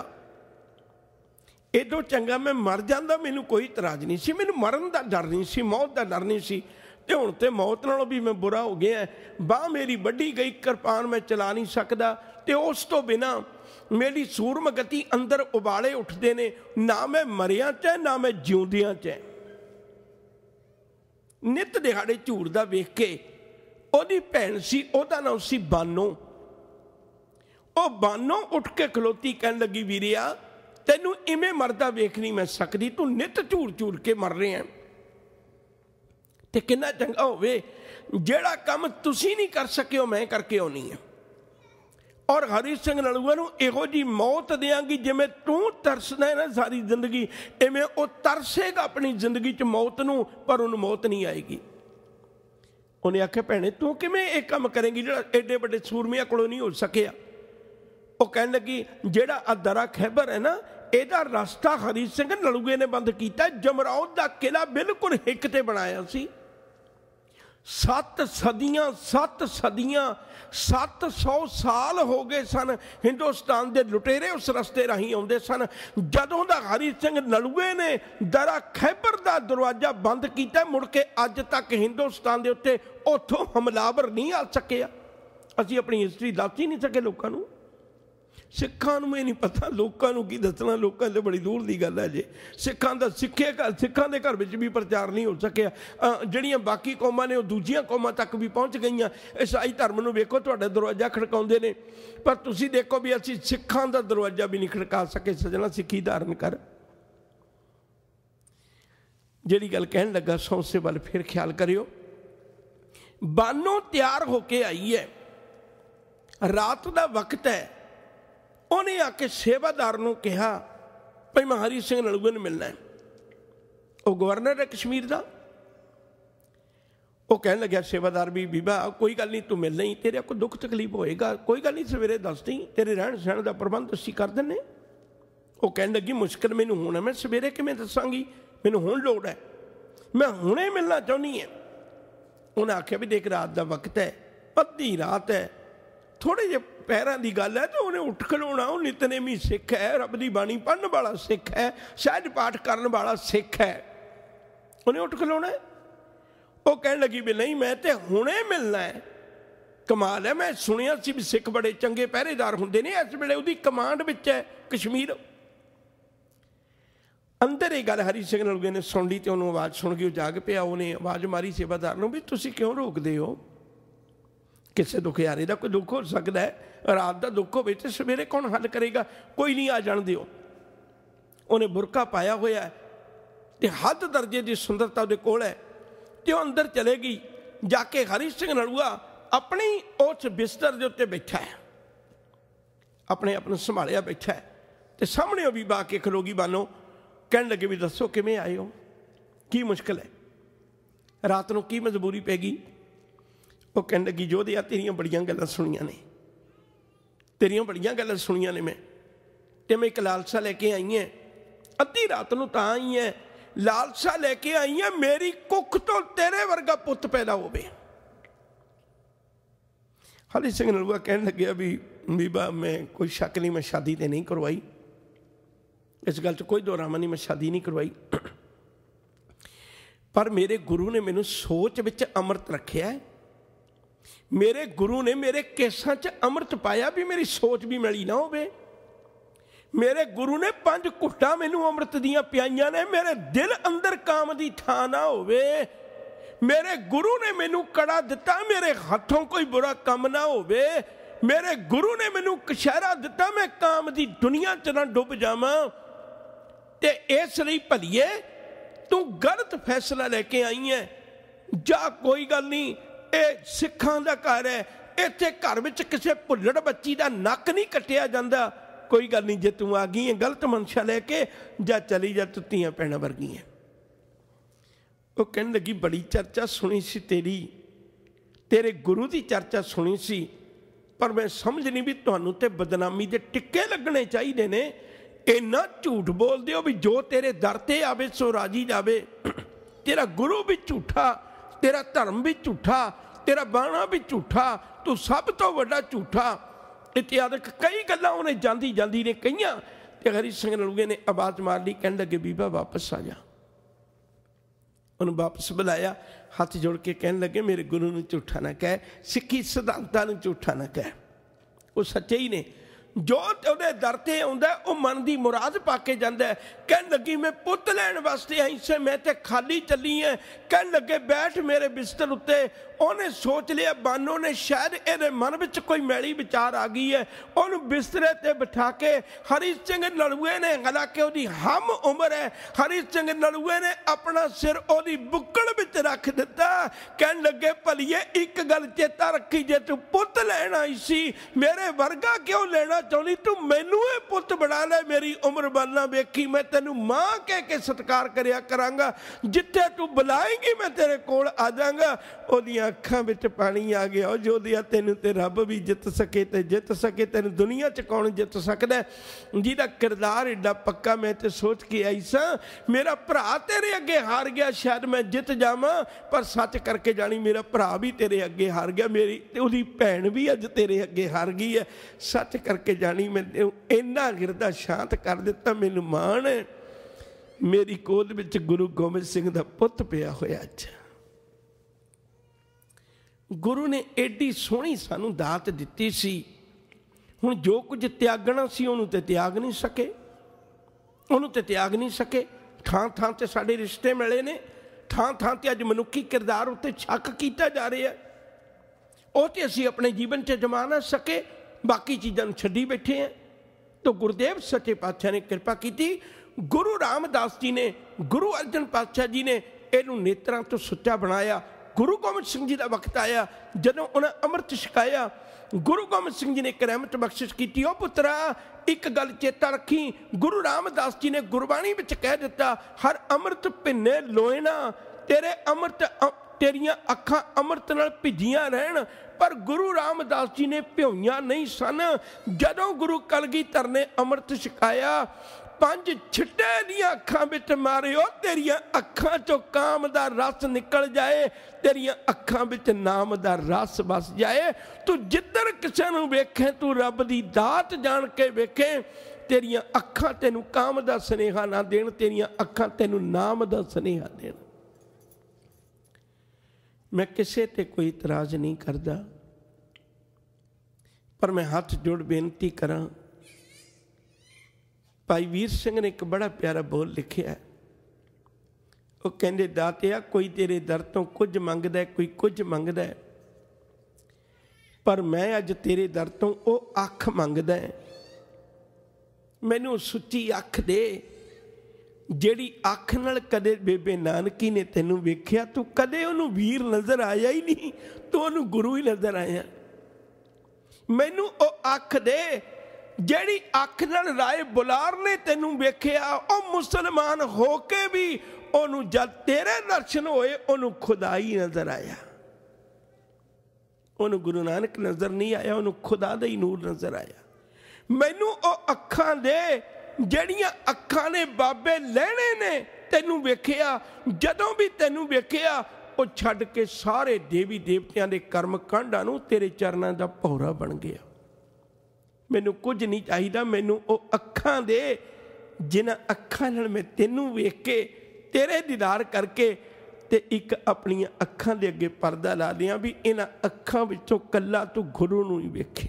ਇਦੋਂ ਚੰਗਾ ਮੈਂ ਮਰ ਜਾਂਦਾ ਮੈਨੂੰ ਕੋਈ ਇਤਰਾਜ਼ ਨਹੀਂ ਸੀ ਮੈਨੂੰ ਮਰਨ ਦਾ ਡਰ ਨਹੀਂ ਸੀ ਮੌਤ ਦਾ ਡਰ ਨਹੀਂ ਸੀ ਤੇ ਹੁਣ ਤੇ ਮੌਤ ਨਾਲੋਂ ਵੀ ਮੈਂ ਬੁਰਾ ਹੋ ਗਿਆ ਬਾਹ ਮੇਰੀ ਵੱਡੀ ਗਈ ਕਿਰਪਾਨ ਮੈਂ ਚਲਾ ਨਹੀਂ ਸਕਦਾ ਤੇ ਉਸ ਤੋਂ ਬਿਨਾ ਮੇਰੀ ਸੂਰਮ ਗਤੀ ਅੰਦਰ ਉਬਾਲੇ ਉੱਠਦੇ ਨੇ ਨਾ ਮੈਂ ਮਰਿਆ ਚ ਨਾ ਮੈਂ ਜਿਉਂਦਿਆਂ ਚ ਨਿਤ ਦਿਹਾੜੇ ਦਾ ਵੇਖ ਕੇ ਉਹਦੀ ਭੈਣ ਸੀ ਉਹਦਾ ਨਾਮ ਸੀ ਬਾਨੋ ਉਹ ਬਾਨੋ ਉੱਠ ਕੇ ਖਲੋਤੀ ਕਹਿਣ ਲੱਗੀ ਵੀਰਿਆ ਤੈਨੂੰ ਇਵੇਂ ਮਰਦਾ ਵੇਖ ਨਹੀਂ ਮੈਂ ਸਕਦੀ ਤੂੰ ਨਿਤ ਝੂੜ ਝੂੜ ਕੇ ਮਰ ਰਿਹਾ ਤੇ ਕਿੰਨਾ ਚੰਗਾ ਹੋਵੇ ਜਿਹੜਾ ਕੰਮ ਤੁਸੀਂ ਨਹੀਂ ਕਰ ਸਕਿਓ ਮੈਂ ਕਰਕੇ ਆਉਣੀ ਆ ਔਰ ਹਰੀ ਸਿੰਘ ਨਲੂਆ ਨੂੰ ਇਹੋ ਜੀ ਮੌਤ ਦੇਾਂਗੀ ਜਿਵੇਂ ਤੂੰ ਤਰਸਦਾ ਹੈ ਨਾ ਸਾਰੀ ਜ਼ਿੰਦਗੀ ਐਵੇਂ ਉਹ ਤਰਸੇਗਾ ਆਪਣੀ ਜ਼ਿੰਦਗੀ 'ਚ ਮੌਤ ਨੂੰ ਪਰ ਉਹਨੂੰ ਮੌਤ ਨਹੀਂ ਆਏਗੀ ਉਹਨੇ ਆਖੇ ਭੈਣੇ ਤੂੰ ਕਿਵੇਂ ਇਹ ਕੰਮ ਕਰੇਂਗੀ ਜਿਹੜਾ ਐਡੇ ਵੱਡੇ ਸੂਰਮਿਆਂ ਕੋਲੋਂ ਨਹੀਂ ਹੋ ਸਕਿਆ ਉਹ ਕਹਿਣ ਲੱਗੀ ਜਿਹੜਾ ਆ ਦਰਾ ਖੈਬਰ ਹੈ ਨਾ ਇਹਦਾ ਰਸਤਾ ਹਰੀ ਸਿੰਘ ਨਲੂਏ ਨੇ ਬੰਦ ਕੀਤਾ ਜਮਰੌਦ ਦਾ ਕਿਲਾ ਬਿਲਕੁਲ ਹਿੱਕ ਤੇ ਬਣਾਇਆ ਸੀ ਸੱਤ ਸਦੀਆਂ ਸੱਤ ਸਦੀਆਂ 700 ਸਾਲ ਹੋ ਗਏ ਸਨ ਹਿੰਦੁਸਤਾਨ ਦੇ ਲੁਟੇਰੇ ਉਸ ਰਸਤੇ ਰਾਹੀਂ ਆਉਂਦੇ ਸਨ ਜਦੋਂ ਦਾ ਹਰੀ ਸਿੰਘ ਨਲੂਏ ਨੇ ਦਰਾ ਖੈਬਰ ਦਾ ਦਰਵਾਜ਼ਾ ਬੰਦ ਕੀਤਾ ਮੁੜ ਕੇ ਅੱਜ ਤੱਕ ਹਿੰਦੁਸਤਾਨ ਦੇ ਉੱਤੇ ਉਥੋਂ ਹਮਲਾਵਰ ਨਹੀਂ ਆ ਸਕਿਆ ਅਸੀਂ ਆਪਣੀ ਹਿਸਟਰੀ ਦੱਸ ਹੀ ਨਹੀਂ ਸਕੇ ਲੋਕਾਂ ਨੂੰ ਸਿੱਖਾਂ ਨੂੰ ਇਹ ਨਹੀਂ ਪਤਾ ਲੋਕਾਂ ਨੂੰ ਕੀ ਦੱਸਣਾ ਲੋਕਾਂ ਤੇ ਬੜੀ ਦੂਰ ਦੀ ਗੱਲ ਹੈ ਜੇ ਸਿੱਖਾਂ ਦਾ ਸਿੱਖੇ ਘਰ ਸਿੱਖਾਂ ਦੇ ਘਰ ਵਿੱਚ ਵੀ ਪ੍ਰਚਾਰ ਨਹੀਂ ਹੋ ਸਕਿਆ ਜਿਹੜੀਆਂ ਬਾਕੀ ਕੌਮਾਂ ਨੇ ਉਹ ਦੂਜੀਆਂ ਕੌਮਾਂ ਤੱਕ ਵੀ ਪਹੁੰਚ ਗਈਆਂ ਈਸਾਈ ਧਰਮ ਨੂੰ ਵੇਖੋ ਤੁਹਾਡੇ ਦਰਵਾਜ਼ਾ ਖੜਕਾਉਂਦੇ ਨੇ ਪਰ ਤੁਸੀਂ ਦੇਖੋ ਵੀ ਅਸੀਂ ਸਿੱਖਾਂ ਦਾ ਦਰਵਾਜ਼ਾ ਵੀ ਨਹੀਂ ਖੜਕਾ ਸਕੇ ਸਜਣਾ ਸਿੱਖੀ ਧਾਰਨ ਕਰ ਜਿਹੜੀ ਗੱਲ ਕਹਿਣ ਲੱਗਾ ਸੌਸੇ ਵੱਲ ਫਿਰ ਖਿਆਲ ਕਰਿਓ ਬਾਨੋ ਤਿਆਰ ਹੋ ਕੇ ਆਈ ਹੈ ਰਾਤ ਦਾ ਵਕਤ ਹੈ ਉਹਨੇ ਆ ਕੇ ਸੇਵਾਦਾਰ ਨੂੰ ਕਿਹਾ ਭਈ ਮਹਾਰੀ ਸਿੰਘ ਨਲੂਏ ਨੂੰ ਮਿਲਣਾ ਹੈ ਉਹ ਗਵਰਨਰ ਹੈ ਕਸ਼ਮੀਰ ਦਾ ਉਹ ਕਹਿਣ ਲੱਗਿਆ ਸੇਵਾਦਾਰ ਵੀ ਬੀਬਾ ਕੋਈ ਗੱਲ ਨਹੀਂ ਤੂੰ ਮਿਲ ਲਈ ਤੇਰੇ ਕੋ ਦੁੱਖ ਤਕਲੀਫ ਹੋਏਗਾ ਕੋਈ ਗੱਲ ਨਹੀਂ ਸਵੇਰੇ ਦੱਸ ਦੇ ਤੇਰੇ ਰਹਿਣ ਸਹਿਣ ਦਾ ਪ੍ਰਬੰਧ ਅਸੀਂ ਕਰ ਦਿੰਨੇ ਉਹ ਕਹਿਣ ਲੱਗੀ ਮੁਸ਼ਕਲ ਮੈਨੂੰ ਹੁਣ ਮੈਂ ਸਵੇਰੇ ਕਿਵੇਂ ਦੱਸਾਂਗੀ ਮੈਨੂੰ ਹੁਣ ਲੋੜ ਹੈ ਮੈਂ ਹੁਣੇ ਮਿਲਣਾ ਚਾਹੁੰਦੀ ਹਾਂ ਉਹਨਾਂ ਆਖਿਆ ਵੀ ਦੇਖ ਰਾਤ ਦਾ ਵਕਤ ਹੈ ਅੱਧੀ ਰਾਤ ਹੈ ਥੋੜੇ ਜਿਹੇ ਪੈਰਾਂ ਦੀ ਗੱਲ ਹੈ ਤੇ ਉਹਨੇ ਉੱਠ ਖਲੋਣਾ ਉਹ ਨਿਤਨੇਮੀ ਸਿੱਖ ਹੈ ਰੱਬ ਦੀ ਬਾਣੀ ਪੜਨ ਵਾਲਾ ਸਿੱਖ ਹੈ ਸਹਿਜ ਪਾਠ ਕਰਨ ਵਾਲਾ ਸਿੱਖ ਹੈ ਉਹਨੇ ਉੱਠ ਖਲੋਣਾ ਉਹ ਕਹਿਣ ਲੱਗੀ ਵੀ ਨਹੀਂ ਮੈਂ ਤੇ ਹੁਣੇ ਮਿਲਣਾ ਹੈ ਕਮਾਲ ਹੈ ਮੈਂ ਸੁਣਿਆ ਸੀ ਵੀ ਸਿੱਖ ਬੜੇ ਚੰਗੇ ਪਹਿਰੇਦਾਰ ਹੁੰਦੇ ਨੇ ਇਸ ਵੇਲੇ ਉਹਦੀ ਕਮਾਂਡ ਵਿੱਚ ਹੈ ਕਸ਼ਮੀਰ ਅੰਦਰ ਇਹ ਗੱਲ ਹਰੀ ਸਿੰਘ ਗਏ ਨੇ ਸੁਣ ਲਈ ਤੇ ਉਹਨੂੰ ਆਵਾਜ਼ ਸੁਣ ਗਈ ਉਹ ਜਾਗ ਪਿਆ ਉਹਨੇ ਆਵਾਜ਼ ਮਾਰੀ ਸੇਵਾਦਾਰ ਨੂੰ ਵੀ ਤੁਸੀਂ ਕਿਉਂ ਰੋਕਦੇ ਹੋ ਕਿਸੇ ਦੁਖਿਆਰੇ ਦਾ ਕੋਈ ਦੁੱਖ ਹੋ ਸਕਦਾ ਹੈ ਰਾਤ ਦਾ ਦੁੱਖ ਹੋਵੇ ਤੇ ਸਵੇਰੇ ਕੌਣ ਹੱਲ ਕਰੇਗਾ ਕੋਈ ਨਹੀਂ ਆ ਜਾਣ ਦਿਓ ਉਹਨੇ ਬੁਰਕਾ ਪਾਇਆ ਹੋਇਆ ਤੇ ਹੱਦ ਦਰਜੇ ਦੀ ਸੁੰਦਰਤਾ ਉਹਦੇ ਕੋਲ ਹੈ ਤੇ ਉਹ ਅੰਦਰ ਚਲੇ ਗਈ ਜਾ ਕੇ ਹਰੀ ਸਿੰਘ ਨਲੂਆ ਆਪਣੀ ਉਸ ਬਿਸਤਰ ਦੇ ਉੱਤੇ ਬੈਠਾ ਹੈ ਆਪਣੇ ਆਪ ਨੂੰ ਸੰਭਾਲਿਆ ਬੈਠਾ ਹੈ ਤੇ ਸਾਹਮਣੇ ਉਹ ਵੀ ਬਾ ਕੇ ਖਲੋਗੀ ਬਾਨੋ ਕਹਿਣ ਲੱਗੇ ਵੀ ਦੱਸੋ ਕਿਵੇਂ ਆਏ ਹੋ ਕੀ ਮੁਸ਼ਕਲ ਹੈ ਰਾਤ ਨੂੰ ਕੀ ਮਜਬੂਰੀ ਪੈ ਗਈ ਉਹ ਕਹਿੰਦੇ ਲੱਗੀ ਜੋਧਿਆ ਤੇਰੀਆਂ ਬੜੀਆਂ ਗੱਲਾਂ ਸੁਣੀਆਂ ਨੇ ਤੇਰੀਆਂ ਬੜੀਆਂ ਗੱਲਾਂ ਸੁਣੀਆਂ ਨੇ ਮੈਂ ਤੇ ਮੈਂ ਇੱਕ ਲਾਲਸਾ ਲੈ ਕੇ ਆਈ ਐ ਅੱਧੀ ਰਾਤ ਨੂੰ ਤਾਂ ਆਈ ਐ ਲਾਲਸਾ ਲੈ ਕੇ ਆਈ ਐ ਮੇਰੀ ਕੁੱਖ ਤੋਂ ਤੇਰੇ ਵਰਗਾ ਪੁੱਤ ਪੈਦਾ ਹੋਵੇ ਹਲੀ ਸਿੰਘ ਨਲੂਆ ਕਹਿਣ ਲੱਗਿਆ ਵੀ ਬੀਬਾ ਮੈਂ ਕੋਈ ਸ਼ੱਕ ਨਹੀਂ ਮੈਂ ਸ਼ਾਦੀ ਤੇ ਨਹੀਂ ਕਰਵਾਈ ਇਸ ਗੱਲ 'ਚ ਕੋਈ ਦੋਰਾਮਾ ਨਹੀਂ ਮੈਂ ਸ਼ਾਦੀ ਨਹੀਂ ਕਰਵਾਈ ਪਰ ਮੇਰੇ ਗੁਰੂ ਨੇ ਮੈਨੂੰ ਸੋਚ ਵਿੱਚ ਅਮਰਤ ਰੱਖਿਆ ਹੈ ਮੇਰੇ ਗੁਰੂ ਨੇ ਮੇਰੇ ਕੇਸਾਂ 'ਚ ਅੰਮ੍ਰਿਤ ਪਾਇਆ ਵੀ ਮੇਰੀ ਸੋਚ ਵੀ ਮਿਲੀ ਨਾ ਹੋਵੇ ਮੇਰੇ ਗੁਰੂ ਨੇ ਪੰਜ ਘੁੱਟਾਂ ਮੈਨੂੰ ਅੰਮ੍ਰਿਤ ਦੀਆਂ ਪਿਆਈਆਂ ਨੇ ਮੇਰੇ ਦਿਲ ਅੰਦਰ ਕਾਮ ਦੀ ਥਾਂ ਨਾ ਹੋਵੇ ਮੇਰੇ ਗੁਰੂ ਨੇ ਮੈਨੂੰ ਕੜਾ ਦਿੱਤਾ ਮੇਰੇ ਹੱਥੋਂ ਕੋਈ ਬੁਰਾ ਕੰਮ ਨਾ ਹੋਵੇ ਮੇਰੇ ਗੁਰੂ ਨੇ ਮੈਨੂੰ ਕਸ਼ਹਿਰਾ ਦਿੱਤਾ ਮੈਂ ਕਾਮ ਦੀ ਦੁਨੀਆ 'ਚ ਨਾ ਡੁੱਬ ਜਾਵਾਂ ਤੇ ਇਸ ਲਈ ਭਲੀਏ ਤੂੰ ਗਲਤ ਫੈਸਲਾ ਲੈ ਕੇ ਆਈ ਹੈ ਜਾ ਕੋਈ ਗੱਲ ਨਹੀਂ ਇਹ ਸਿੱਖਾਂ ਦਾ ਘਰ ਹੈ ਇੱਥੇ ਘਰ ਵਿੱਚ ਕਿਸੇ ਭੁੱਲੜ ਬੱਚੀ ਦਾ ਨੱਕ ਨਹੀਂ ਕੱਟਿਆ ਜਾਂਦਾ ਕੋਈ ਗੱਲ ਨਹੀਂ ਜੇ ਤੂੰ ਆ ਗਈ ਹੈ ਗਲਤ ਮਨਸ਼ਾ ਲੈ ਕੇ ਜਾਂ ਚਲੀ ਜਾ ਤੁੱਤੀਆਂ ਪੈਣਾ ਵਰਗੀਆਂ ਉਹ ਕਹਿਣ ਲੱਗੀ ਬੜੀ ਚਰਚਾ ਸੁਣੀ ਸੀ ਤੇਰੀ ਤੇਰੇ ਗੁਰੂ ਦੀ ਚਰਚਾ ਸੁਣੀ ਸੀ ਪਰ ਮੈਂ ਸਮਝ ਨਹੀਂ ਵੀ ਤੁਹਾਨੂੰ ਤੇ ਬਦਨਾਮੀ ਦੇ ਟਿੱਕੇ ਲੱਗਣੇ ਚਾਹੀਦੇ ਨੇ ਇੰਨਾ ਝੂਠ ਬੋਲਦੇ ਹੋ ਵੀ ਜੋ ਤੇਰੇ ਦਰ ਤੇ ਆਵੇ ਸੋ ਰਾਜੀ ਜਾਵੇ ਤੇਰਾ ਗੁਰੂ ਵੀ ਝੂਠਾ ਤੇਰਾ ਧਰਮ ਵੀ ਝੂਠਾ ਤੇਰਾ ਬਾਣਾ ਵੀ ਝੂਠਾ ਤੂੰ ਸਭ ਤੋਂ ਵੱਡਾ ਝੂਠਾ ਇਤਿਆਦਿਕ ਕਈ ਗੱਲਾਂ ਉਹਨੇ ਜਾਂਦੀ ਜਾਂਦੀ ਨੇ ਕਈਆਂ ਤੇ ਹਰੀ ਸਿੰਘ ਨਲੂਗੇ ਨੇ ਆਵਾਜ਼ ਮਾਰ ਲਈ ਕਹਿਣ ਲੱਗੇ ਬੀਬਾ ਵਾਪਸ ਆ ਜਾ ਉਹਨੂੰ ਵਾਪਸ ਬੁਲਾਇਆ ਹੱਥ ਜੋੜ ਕੇ ਕਹਿਣ ਲੱਗੇ ਮੇਰੇ ਗੁਰੂ ਨੂੰ ਝੂਠਾ ਨਾ ਕਹਿ ਸਿੱਖੀ ਸਿਧਾਂਤਾਂ ਨੂੰ ਝੂਠਾ ਨਾ ਕਹਿ ਉਹ ਸੱਚੇ ਹੀ ਨੇ ਜੋ ਉਹਦੇ ਦਰ ਤੇ ਆਉਂਦਾ ਉਹ ਮਨ ਦੀ ਮੁਰਾਦ ਪਾ ਕੇ ਜਾਂਦਾ ਕਹਿਣ ਲੱਗੀ ਮੈਂ ਪੁੱਤ ਲੈਣ ਵਾਸਤੇ ਆਈ ਸੇ ਮੈਂ ਤੇ ਖਾਲੀ ਚੱਲੀ ਐ ਕਹਿਣ ਲੱਗੇ ਬੈਠ ਮੇਰੇ ਬਿਸਤਰ ਉੱਤੇ ਉਹਨੇ ਸੋਚ ਲਿਆ ਬਾਨੋ ਨੇ ਸ਼ਾਇਦ ਇਹਦੇ ਮਨ ਵਿੱਚ ਕੋਈ ਮੈਲੀ ਵਿਚਾਰ ਆ ਗਈ ਹੈ ਉਹਨੂੰ ਬਿਸਤਰੇ ਤੇ ਬਿਠਾ ਕੇ ਹਰੀ ਸਿੰਘ ਨਲੂਏ ਨੇ ਗਲਾ ਕੇ ਉਹਦੀ ਹਮ ਉਮਰ ਹੈ ਹਰੀ ਸਿੰਘ ਨਲੂਏ ਨੇ ਆਪਣਾ ਸਿਰ ਉਹਦੀ ਬੁੱਕਲ ਵਿੱਚ ਰੱਖ ਦਿੱਤਾ ਕਹਿਣ ਲੱਗੇ ਭਲੀਏ ਇੱਕ ਗੱਲ ਚੇਤਾ ਰੱਖੀ ਜੇ ਤੂੰ ਪੁੱਤ ਲੈਣਾ ਹੀ ਸੀ ਮੇਰੇ ਵਰਗਾ ਕਿਉਂ ਲੈਣਾ ਚਾਹੁੰਦੀ ਤੂੰ ਮੈਨੂੰ ਇਹ ਪੁੱਤ ਬਣਾ ਲੈ ਮੇਰੀ ਉਮਰ ਬੰਨਾ ਵੇਖੀ ਮੈਂ ਤੈਨੂੰ ਮਾਂ ਕਹਿ ਕੇ ਸਤਿਕਾਰ ਕਰਿਆ ਕਰਾਂਗਾ ਜਿੱਥੇ ਤੂੰ ਬੁਲਾਏਂਗੀ ਮੈਂ ਤੇਰੇ ਕੋਲ ਆ ਜਾਾਂਗਾ ਉਹਦੀਆਂ ਅੱਖਾਂ ਵਿੱਚ ਪਾਣੀ ਆ ਗਿਆ ਉਹ ਜੋਦਿਆ ਤੈਨੂੰ ਤੇ ਰੱਬ ਵੀ ਜਿੱਤ ਸਕੇ ਤੇ ਜਿੱਤ ਸਕੇ ਤੈਨੂੰ ਦੁਨੀਆ 'ਚ ਕੌਣ ਜਿੱਤ ਸਕਦਾ ਜਿਹਦਾ ਕਿਰਦਾਰ ਏਡਾ ਪੱਕਾ ਮੈਂ ਤੇ ਸੋਚ ਕੇ ਆਈ ਸਾਂ ਮੇਰਾ ਭਰਾ ਤੇਰੇ ਅੱਗੇ ਹਾਰ ਗਿਆ ਸ਼ਾਇਦ ਮੈਂ ਜਿੱਤ ਜਾਵਾਂ ਪਰ ਸੱਚ ਕਰਕੇ ਜਾਣੀ ਮੇਰਾ ਭਰਾ ਵੀ ਤੇਰੇ ਅੱਗੇ ਹਾਰ ਗਿਆ ਮੇਰੀ ਤੇ ਉਹਦੀ ਭੈਣ ਵੀ ਅੱਜ ਤੇਰੇ ਅੱਗੇ ਹਾਰ ਗਈ ਹੈ ਸੱਚ ਕਰਕੇ ਜਾਣੀ ਮੈਂ ਇੰਨਾ ਗਿਰਦਾ ਸ਼ਾਂਤ ਕਰ ਦਿੱਤਾ ਮੈਨੂੰ ਮਾਣ ਹੈ ਮੇਰੀ ਕੋਲ ਵਿੱਚ ਗੁਰੂ ਗੋਬਿੰਦ ਸਿੰਘ ਦਾ ਪੁੱਤ ਪਿਆ ਹੋਇਆ ਅੱਜ ਗੁਰੂ ਨੇ ਐਡੀ ਸੋਹਣੀ ਸਾਨੂੰ ਦਾਤ ਦਿੱਤੀ ਸੀ ਹੁਣ ਜੋ ਕੁਝ ਤਿਆਗਣਾ ਸੀ ਉਹਨੂੰ ਤੇ ਤਿਆਗ ਨਹੀਂ ਸਕੇ ਉਹਨੂੰ ਤੇ ਤਿਆਗ ਨਹੀਂ ਸਕੇ ਥਾਂ ਥਾਂ ਤੇ ਸਾਡੇ ਰਿਸ਼ਤੇ ਮਿਲੇ ਨੇ ਥਾਂ ਥਾਂ ਤੇ ਅੱਜ ਮਨੁੱਖੀ ਕਿਰਦਾਰ ਉੱਤੇ ਛੱਕ ਕੀਤਾ ਜਾ ਰਿਹਾ ਉਹ ਤੇ ਅਸੀਂ ਆਪਣੇ ਜੀਵਨ 'ਚ ਜਮਾ ਨਾ ਸਕੇ ਬਾਕੀ ਚੀਜ਼ਾਂ ਨੂੰ ਛੱਡੀ ਬੈਠੇ ਆ ਤਾਂ ਗੁਰਦੇਵ ਸੱਚੇ ਪਾਤਸ਼ਾਹ ਨੇ ਕਿਰਪਾ ਕੀਤੀ ਗੁਰੂ ਰਾਮਦਾਸ ਜੀ ਨੇ ਗੁਰੂ ਅਰਜਨ ਪਾਤਸ਼ਾਹ ਜੀ ਨੇ ਇਹਨੂੰ ਨੇਤਰਾਂ ਤੋਂ ਸੁੱਚਾ ਬਣਾਇਆ ਗੁਰੂ ਗੋਬਿੰਦ ਸਿੰਘ ਜੀ ਦਾ ਵਕਤ ਆਇਆ ਜਦੋਂ ਉਹਨਾਂ ਅੰਮ੍ਰਿਤ ਛਕਾਇਆ ਗੁਰੂ ਗੋਬਿੰਦ ਸਿੰਘ ਜੀ ਨੇ ਕਰਮਤ ਬਖਸ਼ਿਸ਼ ਕੀਤੀ ਉਹ ਪੁੱਤਰਾ ਇੱਕ ਗੱਲ ਚੇਤਾ ਰੱਖੀ ਗੁਰੂ ਰਾਮਦਾਸ ਜੀ ਨੇ ਗੁਰਬਾਣੀ ਵਿੱਚ ਕਹਿ ਦਿੱਤਾ ਹਰ ਅੰਮ੍ਰਿਤ ਪਿੰਨੇ ਲੋਇਣਾ ਤੇਰੇ ਅੰਮ੍ਰਿਤ ਤੇਰੀਆਂ ਅੱਖਾਂ ਅੰਮ੍ਰਿਤ ਨਾਲ ਭਿੱਜੀਆਂ ਰਹਿਣ ਪਰ ਗੁਰੂ ਰਾਮਦਾਸ ਜੀ ਨੇ ਭਿਉਈਆਂ ਨਹੀਂ ਸਨ ਜਦੋਂ ਗੁਰੂ ਕਲਗੀਧਰ ਨੇ ਅੰਮ੍ਰਿਤ ਛਕਾਇਆ ਪੰਜ ਛਿੱਟੇ ਦੀਆਂ ਅੱਖਾਂ ਵਿੱਚ ਮਾਰਿਓ ਤੇਰੀਆਂ ਅੱਖਾਂ ਚੋਂ ਕਾਮ ਦਾ ਰਸ ਨਿਕਲ ਜਾਏ ਤੇਰੀਆਂ ਅੱਖਾਂ ਵਿੱਚ ਨਾਮ ਦਾ ਰਸ ਵਸ ਜਾਏ ਤੂੰ ਜਿੱਧਰ ਕਿਸੇ ਨੂੰ ਵੇਖੇ ਤੂੰ ਰੱਬ ਦੀ ਦਾਤ ਜਾਣ ਕੇ ਵੇਖੇ ਤੇਰੀਆਂ ਅੱਖਾਂ ਤੈਨੂੰ ਕਾਮ ਦਾ ਸਨੇਹਾ ਨਾ ਦੇਣ ਤੇਰੀਆਂ ਅੱਖਾਂ ਤੈਨੂੰ ਨਾਮ ਦਾ ਸਨੇਹਾ ਦੇਣ ਮੈਂ ਕਿਸੇ ਤੇ ਕੋਈ ਇਤਰਾਜ਼ ਨਹੀਂ ਕਰਦਾ ਪਰ ਮੈਂ ਹੱਥ ਜੋੜ ਬੇਨਤੀ ਕਰਾਂ ਭਾਈ ਵੀਰ ਸਿੰਘ ਨੇ ਇੱਕ ਬੜਾ ਪਿਆਰਾ ਬੋਲ ਲਿਖਿਆ ਉਹ ਕਹਿੰਦੇ ਦਾਤਿਆ ਕੋਈ ਤੇਰੇ ਦਰ ਤੋਂ ਕੁਝ ਮੰਗਦਾ ਕੋਈ ਕੁਝ ਮੰਗਦਾ ਪਰ ਮੈਂ ਅੱਜ ਤੇਰੇ ਦਰ ਤੋਂ ਉਹ ਅੱਖ ਮੰਗਦਾ ਮੈਨੂੰ ਸੁੱਚੀ ਅੱਖ ਦੇ ਜਿਹੜੀ ਅੱਖ ਨਾਲ ਕਦੇ ਬੇਬੇ ਨਾਨਕੀ ਨੇ ਤੈਨੂੰ ਵੇਖਿਆ ਤੂੰ ਕਦੇ ਉਹਨੂੰ ਵੀਰ ਨਜ਼ਰ ਆਇਆ ਹੀ ਨਹੀਂ ਤੂੰ ਉਹਨੂੰ ਗੁਰੂ ਹੀ ਨਜ਼ਰ ਆਇਆ ਮੈਨੂੰ ਉਹ ਅੱਖ ਦੇ ਜਿਹੜੀ ਅੱਖ ਨਾਲ ਰਾਏ ਬੁਲਾਰ ਨੇ ਤੈਨੂੰ ਵੇਖਿਆ ਉਹ ਮੁਸਲਮਾਨ ਹੋ ਕੇ ਵੀ ਉਹਨੂੰ ਜਦ ਤੇਰੇ ਦਰਸ਼ਨ ਹੋਏ ਉਹਨੂੰ ਖੁਦਾਈ ਨਜ਼ਰ ਆਇਆ ਉਹਨੂੰ ਗੁਰੂ ਨਾਨਕ ਨਜ਼ਰ ਨਹੀਂ ਆਇਆ ਉਹਨੂੰ ਖੁਦਾ ਦਾ ਹੀ ਨੂਰ ਨਜ਼ਰ ਆਇਆ ਮੈਨੂੰ ਉਹ ਅੱਖਾਂ ਦੇ ਜਿਹੜੀਆਂ ਅੱਖਾਂ ਨੇ ਬਾਬੇ ਲੈਣੇ ਨੇ ਤੈਨੂੰ ਵੇਖਿਆ ਜਦੋਂ ਵੀ ਤੈਨੂੰ ਵੇਖਿਆ ਉਹ ਛੱਡ ਕੇ ਸਾਰੇ ਦੇਵੀ ਦੇਵਤਿਆਂ ਦੇ ਕਰਮ ਕਾਂਡਾਂ ਨੂੰ ਤੇਰੇ ਚਰਨਾਂ ਦਾ ਭੌਰਾ ਬਣ ਗਿਆ ਮੈਨੂੰ ਕੁਝ ਨਹੀਂ ਚਾਹੀਦਾ ਮੈਨੂੰ ਉਹ ਅੱਖਾਂ ਦੇ ਜਿਨ੍ਹਾਂ ਅੱਖਾਂ ਨਾਲ ਮੈਂ ਤੈਨੂੰ ਵੇਖ ਕੇ ਤੇਰੇ ਦੀਦਾਰ ਕਰਕੇ ਤੇ ਇੱਕ ਆਪਣੀਆਂ ਅੱਖਾਂ ਦੇ ਅੱਗੇ ਪਰਦਾ ਲਾ ਦਿਆਂ ਵੀ ਇਹਨਾਂ ਅੱਖਾਂ ਵਿੱਚੋਂ ਕੱਲਾ ਤੂੰ ਗੁਰੂ ਨੂੰ ਹੀ ਵੇਖੇ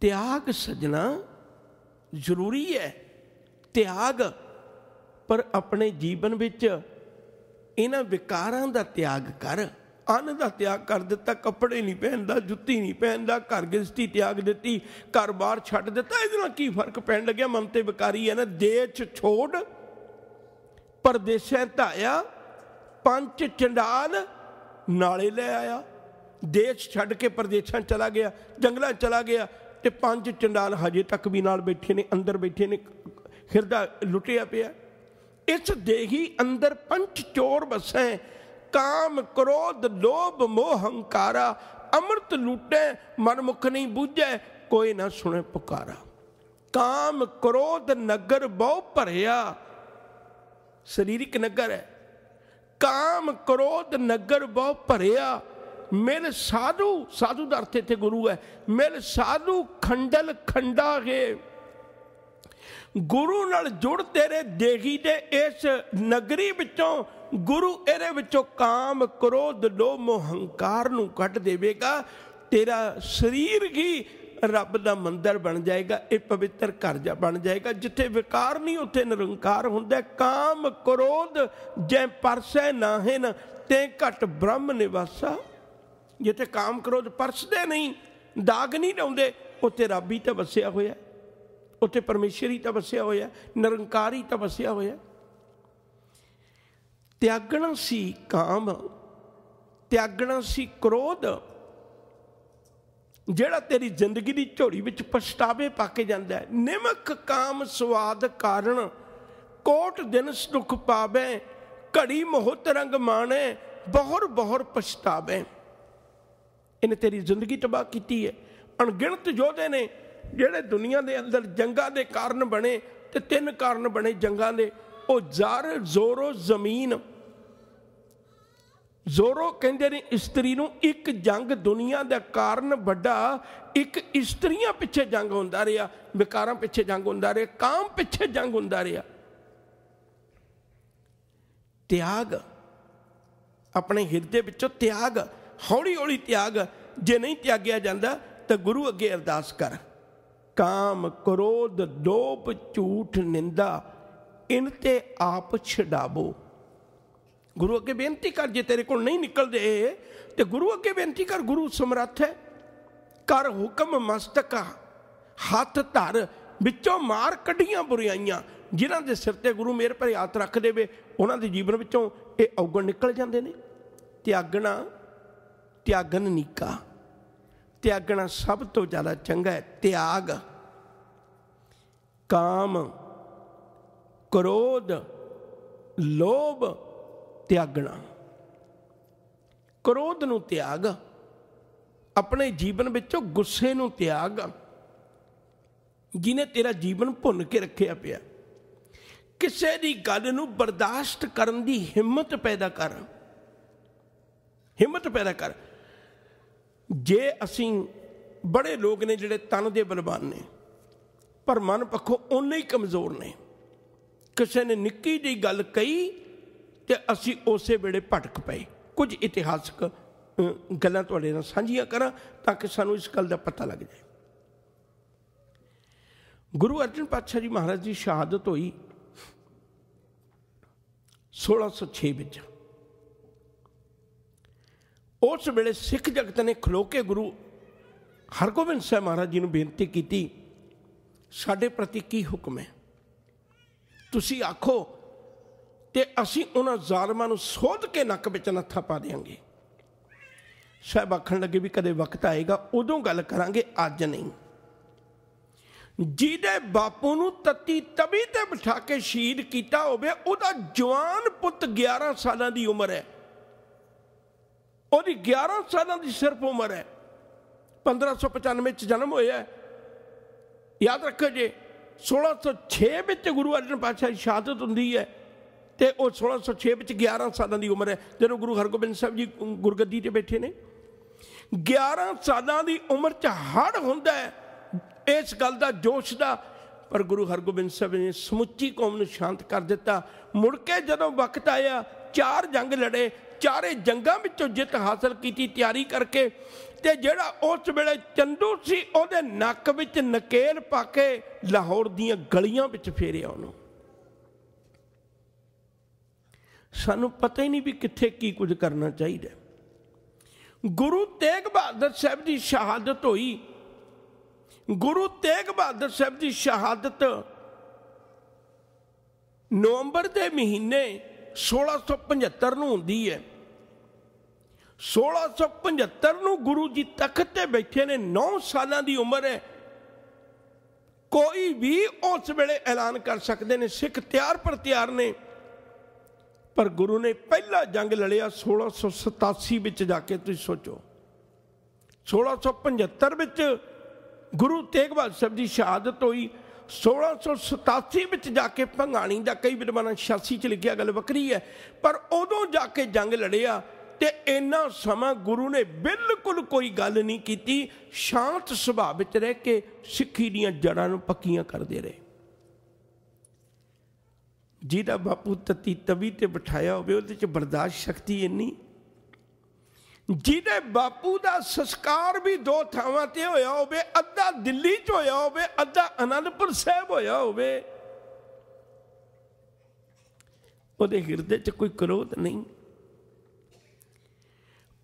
ਤਿਆਗ ਸਜਣਾ ਜ਼ਰੂਰੀ ਹੈ ਤਿਆਗ ਪਰ ਆਪਣੇ ਜੀਵਨ ਵਿੱਚ ਇਹਨਾਂ ਵਿਕਾਰਾਂ ਦਾ ਤਿਆਗ ਕਰ ਅੰਨ ਦਾ ਤਿਆਗ ਕਰ ਦਿੱਤਾ ਕੱਪੜੇ ਨਹੀਂ ਪਹਿਨਦਾ ਜੁੱਤੀ ਨਹੀਂ ਪਹਿਨਦਾ ਘਰ ਗ੍ਰਸਤੀ ਤਿਆਗ ਦਿੱਤੀ ਘਰ-ਬਾਰ ਛੱਡ ਦਿੱਤਾ ਇਹਦੇ ਨਾਲ ਕੀ ਫਰਕ ਪੈਣ ਲੱਗਿਆ ਮਮਤੇ ਵਿਕਾਰੀ ਹੈ ਨਾ ਦੇਚ ਛੋੜ ਪਰਦੇਸਾਂ ਧਾਇਆ ਪੰਜ ਚੰਡਾਲ ਨਾਲੇ ਲੈ ਆਇਆ ਦੇਸ਼ ਛੱਡ ਕੇ ਪਰਦੇਸਾਂ ਚਲਾ ਗਿਆ ਜੰਗਲਾਂ ਚਲਾ ਗਿਆ ਤੇ ਪੰਜ ਚੰਡਾਲ ਹਜੇ ਤੱਕ ਵੀ ਨਾਲ ਬੈਠੇ ਨੇ ਅੰਦਰ ਬੈਠੇ ਨੇ ਖਿਰਦਾ ਲੁੱਟਿਆ ਪਿਆ ਇਸ ਦੇਹੀ ਅੰਦਰ ਪੰਜ ਚੋਰ ਬਸੇ ਕਾਮ ਕ੍ਰੋਧ ਲੋਭ ਮੋਹ ਹੰਕਾਰਾ ਅੰਮ੍ਰਿਤ ਲੂਟੇ ਮਨ ਮੁਖ ਨਹੀਂ ਬੂਝੈ ਕੋਈ ਨਾ ਸੁਣੇ ਪੁਕਾਰਾ ਕਾਮ ਕ੍ਰੋਧ ਨਗਰ ਬਹੁ ਭਰਿਆ ਸਰੀਰਿਕ ਨਗਰ ਹੈ ਕਾਮ ਕ੍ਰੋਧ ਨਗਰ ਬਹੁ ਭਰਿਆ ਮਿਲ ਸਾਧੂ ਸਾਧੂ ਦਾ ਅਰਥ ਇੱਥੇ ਗੁਰੂ ਹੈ ਮਿਲ ਸਾਧੂ ਖੰਡਲ ਖੰਡਾ ਗੇ ਗੁਰੂ ਨਾਲ ਜੁੜ ਤੇਰੇ ਦੇਹੀ ਦੇ ਇਸ ਨਗਰੀ ਵਿੱਚੋਂ ਗੁਰੂ ਇਹਦੇ ਵਿੱਚੋਂ ਕਾਮ ਕ੍ਰੋਧ ਲੋਭ ਹੰਕਾਰ ਨੂੰ ਕੱਢ ਦੇਵੇਗਾ ਤੇਰਾ ਸਰੀਰ ਹੀ ਰੱਬ ਦਾ ਮੰਦਰ ਬਣ ਜਾਏਗਾ ਇਹ ਪਵਿੱਤਰ ਘਰ ਜਾ ਬਣ ਜਾਏਗਾ ਜਿੱਥੇ ਵਿਕਾਰ ਨਹੀਂ ਉੱਥੇ ਨਿਰੰਕਾਰ ਹੁੰਦਾ ਕਾਮ ਕ੍ਰੋਧ ਜੈ ਪਰਸੈ ਨਾਹਿਨ ਤੇ ਘਟ ਬ੍ਰਹਮ ਨਿਵਾਸਾ ਜਿੱਥੇ ਕਾਮ ਕ੍ਰੋਧ ਪਰਸਦੇ ਨਹੀਂ ਦਾਗ ਨਹੀਂ ਲਾਉਂਦੇ ਉੱਥੇ ਰੱਬ ਹੀ ਤਾਂ ਵਸਿਆ ਹੋਇਆ ਉੱਥੇ ਪਰਮੇਸ਼ਰ ਹੀ ਤਾਂ ਵਸਿਆ ਹੋਇਆ ਨਿਰੰਕਾਰ ਹੀ ਤਾਂ ਵਸਿਆ ਹੋਇਆ ਤਿਆਗਣਾ ਸੀ ਕਾਮ ਤਿਆਗਣਾ ਸੀ ਕ੍ਰੋਧ ਜਿਹੜਾ ਤੇਰੀ ਜ਼ਿੰਦਗੀ ਦੀ ਝੋਲੀ ਵਿੱਚ ਪਛਤਾਵੇ ਪਾ ਕੇ ਜਾਂਦਾ ਹੈ ਨਿਮਕ ਕਾਮ ਸਵਾਦ ਕਾਰਨ ਕੋਟ ਦਿਨ ਸੁਖ ਪਾਵੇ ਘੜੀ ਮੋਹਤ ਰੰਗ ਮਾਣੇ ਬਹੁਰ ਬਹੁਰ ਪਛਤਾਵੇ ਇਹਨੇ ਤੇਰੀ ਜ਼ਿੰਦਗੀ ਤਬਾਹ ਕੀਤੀ ਹੈ ਅਣਗਿਣਤ ਯੋਧੇ ਨੇ ਜਿਹੜੇ ਦੁਨੀਆ ਦੇ ਅੰਦਰ ਜੰਗਾਂ ਦੇ ਕਾਰਨ ਬਣੇ ਤੇ ਤਿੰਨ ਕਾਰਨ ਬਣੇ ਜੰਗਾਂ ਦੇ ਉਹ ਜ਼ਰ ਜ਼ੋਰੋ ਜ਼ਮੀਨ ਜ਼ੋਰੋ ਕਹਿੰਦੇ ਨੇ ਇਸਤਰੀ ਨੂੰ ਇੱਕ ਜੰਗ ਦੁਨੀਆ ਦਾ ਕਾਰਨ ਵੱਡਾ ਇੱਕ ਇਸਤਰੀਆਂ ਪਿੱਛੇ ਜੰਗ ਹੁੰਦਾ ਰਿਹਾ ਵਿਕਾਰਾਂ ਪਿੱਛੇ ਜੰਗ ਹੁੰਦਾ ਰਿਹਾ ਕਾਮ ਪਿੱਛੇ ਜੰਗ ਹੁੰਦਾ ਰਿਹਾ ਤਿਆਗ ਆਪਣੇ ਹਿਰਦੇ ਵਿੱਚੋਂ ਤਿਆਗ ਹੌਲੀ ਹੌਲੀ ਤਿਆਗ ਜੇ ਨਹੀਂ ਤਿਆਗਿਆ ਜਾਂਦਾ ਤਾਂ ਗੁਰੂ ਅੱਗੇ ਅਰਦਾਸ ਕਰ ਕਾਮ ਕ੍ਰੋਧ ਲੋਭ ਝੂਠ ਨਿੰਦਾ ਇਨ ਤੇ ਆਪ ਛਡਾਵੋ ਗੁਰੂ ਅੱਗੇ ਬੇਨਤੀ ਕਰ ਜੇ ਤੇਰੇ ਕੋਲ ਨਹੀਂ ਨਿਕਲਦੇ ਤੇ ਗੁਰੂ ਅੱਗੇ ਬੇਨਤੀ ਕਰ ਗੁਰੂ ਸਮਰੱਥ ਹੈ ਕਰ ਹੁਕਮ ਮਸਤਕਾ ਹੱਥ ਧਰ ਵਿੱਚੋਂ ਮਾਰ ਕੱਢੀਆਂ ਬੁਰਾਈਆਂ ਜਿਨ੍ਹਾਂ ਦੇ ਸਿਰ ਤੇ ਗੁਰੂ ਮੇਰ ਭਰੇ ਹੱਥ ਰੱਖ ਦੇਵੇ ਉਹਨਾਂ ਦੇ ਜੀਵਨ ਵਿੱਚੋਂ ਇਹ ਔਗਣ ਨਿਕਲ ਜਾਂਦੇ ਨੇ ਤਿਆਗਣਾ ਤਿਆਗਨ ਨੀਕਾ ਤਿਆਗਣਾ ਸਭ ਤੋਂ ਜ਼ਿਆਦਾ ਚੰਗਾ ਹੈ ਤਿਆਗ ਕਾਮ ਕ੍ਰੋਧ ਲੋਭ ਤਿਆਗਣਾ ਕ੍ਰੋਧ ਨੂੰ ਤਿਆਗ ਆਪਣੇ ਜੀਵਨ ਵਿੱਚੋਂ ਗੁੱਸੇ ਨੂੰ ਤਿਆਗ ਜਿਨੇ ਤੇਰਾ ਜੀਵਨ ਭੁੰਨ ਕੇ ਰੱਖਿਆ ਪਿਆ ਕਿਸੇ ਦੀ ਗੱਲ ਨੂੰ ਬਰਦਾਸ਼ਤ ਕਰਨ ਦੀ ਹਿੰਮਤ ਪੈਦਾ ਕਰ ਹਿੰਮਤ ਪੈਦਾ ਕਰ ਜੇ ਅਸੀਂ ਬੜੇ ਲੋਕ ਨੇ ਜਿਹੜੇ ਤਨ ਦੇ ਬਲਵਾਨ ਨੇ ਪਰ ਮਨ ਪੱਖੋਂ ਉਨੇ ਹੀ ਕਮਜ਼ੋਰ ਨੇ ਕਿਸੇ ਨੇ ਨਿੱਕੀ ਜਿਹੀ ਗੱਲ ਕਹੀ ਤੇ ਅਸੀਂ ਉਸੇ ਵੇਲੇ ਭਟਕ ਪਏ ਕੁਝ ਇਤਿਹਾਸਕ ਗੱਲਾਂ ਤੁਹਾਡੇ ਨਾਲ ਸਾਂਝੀਆਂ ਕਰਾਂ ਤਾਂ ਕਿ ਸਾਨੂੰ ਇਸ ਗੱਲ ਦਾ ਪਤਾ ਲੱਗ ਜਾਏ ਗੁਰੂ ਅਰਜਨ ਪਾਤਸ਼ਾਹ ਜੀ ਮਹਾਰਾਜ ਦੀ ਸ਼ਹਾਦਤ ਹੋਈ 1606 ਵਿੱਚ ਉਸ ਵੇਲੇ ਸਿੱਖ ਜਗਤ ਨੇ ਖਲੋ ਕੇ ਗੁਰੂ ਹਰਗੋਬਿੰਦ ਸਾਹਿਬ ਮਹਾਰਾਜ ਜੀ ਨੂੰ ਬੇਨਤੀ ਕੀਤੀ ਸਾਡੇ ਪ੍ਰਤੀ ਕੀ ਹੁਕਮ ਹੈ ਤੁਸੀਂ ਆਖੋ ਤੇ ਅਸੀਂ ਉਹਨਾਂ ਜ਼ਾਲਮਾਂ ਨੂੰ ਸੋਧ ਕੇ ਨੱਕ ਵਿੱਚ ਨੱਥਾ ਪਾ ਦੇਾਂਗੇ ਸਾਬ ਆਖਣ ਲੱਗੇ ਵੀ ਕਦੇ ਵਕਤ ਆਏਗਾ ਉਦੋਂ ਗੱਲ ਕਰਾਂਗੇ ਅੱਜ ਨਹੀਂ ਜਿਹਦੇ ਬਾਪੂ ਨੂੰ ਤਤੀ ਤਵੀ ਤੇ ਬਿਠਾ ਕੇ ਸ਼ਹੀਦ ਕੀਤਾ ਹੋਵੇ ਉਹਦਾ ਜਵਾਨ ਪੁੱਤ 11 ਸਾਲਾਂ ਦੀ ਉਮਰ ਹੈ ਉਹਦੀ 11 ਸਾਲਾਂ ਦੀ ਸਿਰਫ ਉਮਰ ਹੈ 1595 ਚ ਜਨਮ ਹੋਇਆ ਹੈ ਯਾਦ ਰੱਖੋ ਜੇ 1606 ਵਿੱਚ ਗੁਰੂ ਅਰਜਨ ਪਾਤਸ਼ਾਹ ਦੀ ਸ਼ਹਾਦਤ ਹੁੰਦੀ ਹੈ ਤੇ ਉਹ 1606 ਵਿੱਚ 11 ਸਾਲਾਂ ਦੀ ਉਮਰ ਹੈ ਜਦੋਂ ਗੁਰੂ ਹਰਗੋਬਿੰਦ ਸਾਹਿਬ ਜੀ ਗੁਰਗੱਦੀ ਤੇ ਬੈਠੇ ਨੇ 11 ਸਾਲਾਂ ਦੀ ਉਮਰ 'ਚ ਹੜ ਹੁੰਦਾ ਹੈ ਇਸ ਗੱਲ ਦਾ ਜੋਸ਼ ਦਾ ਪਰ ਗੁਰੂ ਹਰਗੋਬਿੰਦ ਸਾਹਿਬ ਨੇ ਸਮੁੱਚੀ ਕੌਮ ਨੂੰ ਸ਼ਾਂਤ ਕਰ ਦਿੱਤਾ ਮੁੜ ਕੇ ਜਦੋਂ ਵਕਤ ਆਇਆ ਚਾਰ ਜੰਗ ਲੜੇ ਚਾਰੇ ਜੰਗਾਂ ਵਿੱਚੋਂ ਜਿੱਤ ਹਾਸਲ ਕੀਤੀ ਤਿਆਰੀ ਕਰਕੇ ਤੇ ਜਿਹੜਾ ਉਸ ਵੇਲੇ ਚੰਦੂ ਸੀ ਉਹਦੇ ਨੱਕ ਵਿੱਚ ਨਕੇਲ ਪਾ ਕੇ ਲਾਹੌਰ ਦੀਆਂ ਗਲੀਆਂ ਵਿੱਚ ਫੇਰਿਆ ਉਹਨੂੰ ਸਾਨੂੰ ਪਤਾ ਹੀ ਨਹੀਂ ਵੀ ਕਿੱਥੇ ਕੀ ਕੁਝ ਕਰਨਾ ਚਾਹੀਦਾ ਗੁਰੂ ਤੇਗ ਬਹਾਦਰ ਸਾਹਿਬ ਦੀ ਸ਼ਹਾਦਤ ਹੋਈ ਗੁਰੂ ਤੇਗ ਬਹਾਦਰ ਸਾਹਿਬ ਦੀ ਸ਼ਹਾਦਤ ਨਵੰਬਰ ਦੇ ਮਹੀਨੇ 1675 ਨੂੰ ਹੁੰਦੀ ਹੈ 1675 ਨੂੰ ਗੁਰੂ ਜੀ ਤਖਤ ਤੇ ਬੈਠੇ ਨੇ 9 ਸਾਲਾਂ ਦੀ ਉਮਰ ਹੈ ਕੋਈ ਵੀ ਉਸ ਵੇਲੇ ਐਲਾਨ ਕਰ ਸਕਦੇ ਨੇ ਸਿੱਖ ਤਿਆਰ ਪਰ ਤਿਆਰ ਨੇ ਪਰ ਗੁਰੂ ਨੇ ਪਹਿਲਾ ਜੰਗ ਲੜਿਆ 1687 ਵਿੱਚ ਜਾ ਕੇ ਤੁਸੀਂ ਸੋਚੋ 1675 ਵਿੱਚ ਗੁਰੂ ਤੇਗ ਬਹਾਦਰ ਸਾਹਿਬ ਦੀ ਸ਼ਹਾਦਤ ਹੋਈ 1687 ਵਿੱਚ ਜਾ ਕੇ ਭੰਗਾਣੀ ਦਾ ਕਈ ਵਿਦਵਾਨਾਂ 86 ਚ ਲਿਖਿਆ ਗੱਲ ਵਕਰੀ ਹੈ ਪਰ ਉਦੋਂ ਜਾ ਕੇ ਜੰਗ ਲੜਿਆ ਤੇ ਇੰਨਾ ਸਮਾਂ ਗੁਰੂ ਨੇ ਬਿਲਕੁਲ ਕੋਈ ਗੱਲ ਨਹੀਂ ਕੀਤੀ ਸ਼ਾਂਤ ਸੁਭਾਅ ਵਿੱਚ ਰਹਿ ਕੇ ਸਿੱਖੀ ਦੀਆਂ ਜੜਾਂ ਨੂੰ ਪੱਕੀਆਂ ਕਰਦੇ ਰਹੇ ਜਿਹਦਾ ਬਾਪੂ ਤਤੀ ਤਵੀ ਤੇ ਬਿਠਾਇਆ ਹੋਵੇ ਉਹਦੇ ਚ ਬਰਦਾਸ਼ਤ ਸ਼ਕਤੀ ਇੰਨੀ ਜਿਹਦੇ ਬਾਪੂ ਦਾ ਸੰਸਕਾਰ ਵੀ ਦੋ ਥਾਵਾਂ ਤੇ ਹੋਇਆ ਹੋਵੇ ਅੱਧਾ ਦਿੱਲੀ 'ਚ ਹੋਇਆ ਹੋਵੇ ਅੱਧਾ ਅਨੰਦਪੁਰ ਸਾਹਿਬ ਹੋਇਆ ਹੋਵੇ ਉਹਦੇ ਹਿਰਦੇ 'ਚ ਕੋਈ ਕਰੋਧ ਨਹੀਂ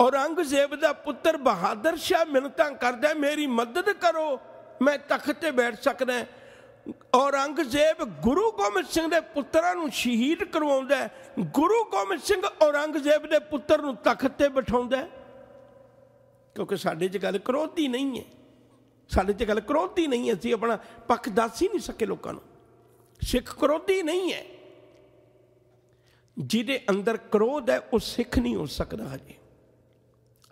ਔਰੰਗਜ਼ੇਬ ਦਾ ਪੁੱਤਰ ਬਹਾਦਰ ਸ਼ਾਹ ਮਿੰਤਾਂ ਕਰਦਾ ਮੇਰੀ ਮਦਦ ਕਰੋ ਮੈਂ ਤਖਤ ਤੇ ਬੈਠ ਸਕਦਾ ਔਰੰਗਜ਼ੇਬ ਗੁਰੂ ਗੋਬਿੰਦ ਸਿੰਘ ਦੇ ਪੁੱਤਰਾਂ ਨੂੰ ਸ਼ਹੀਦ ਕਰਵਾਉਂਦਾ ਗੁਰੂ ਗੋਬਿੰਦ ਸਿੰਘ ਔਰੰਗਜ਼ੇਬ ਦੇ ਪੁੱਤਰ ਨੂੰ ਤਖਤ ਤੇ ਬਿਠਾਉਂਦਾ ਕਿਉਂਕਿ ਸਾਡੇ 'ਚ ਗੱਲ ਕਰੋਧੀ ਨਹੀਂ ਹੈ ਸਾਡੇ 'ਚ ਗੱਲ ਕਰੋਧੀ ਨਹੀਂ ਹੈ ਅਸੀਂ ਆਪਣਾ ਪੱਖ ਦੱਸ ਹੀ ਨਹੀਂ ਸਕੇ ਲੋਕਾਂ ਨੂੰ ਸਿੱਖ ਕਰੋਧੀ ਨਹੀਂ ਹੈ ਜਿਹਦੇ ਅੰਦਰ ਕਰੋਧ ਹੈ ਉਹ ਸਿੱਖ ਨਹੀਂ ਹੋ ਸਕਦਾ ਹਜੇ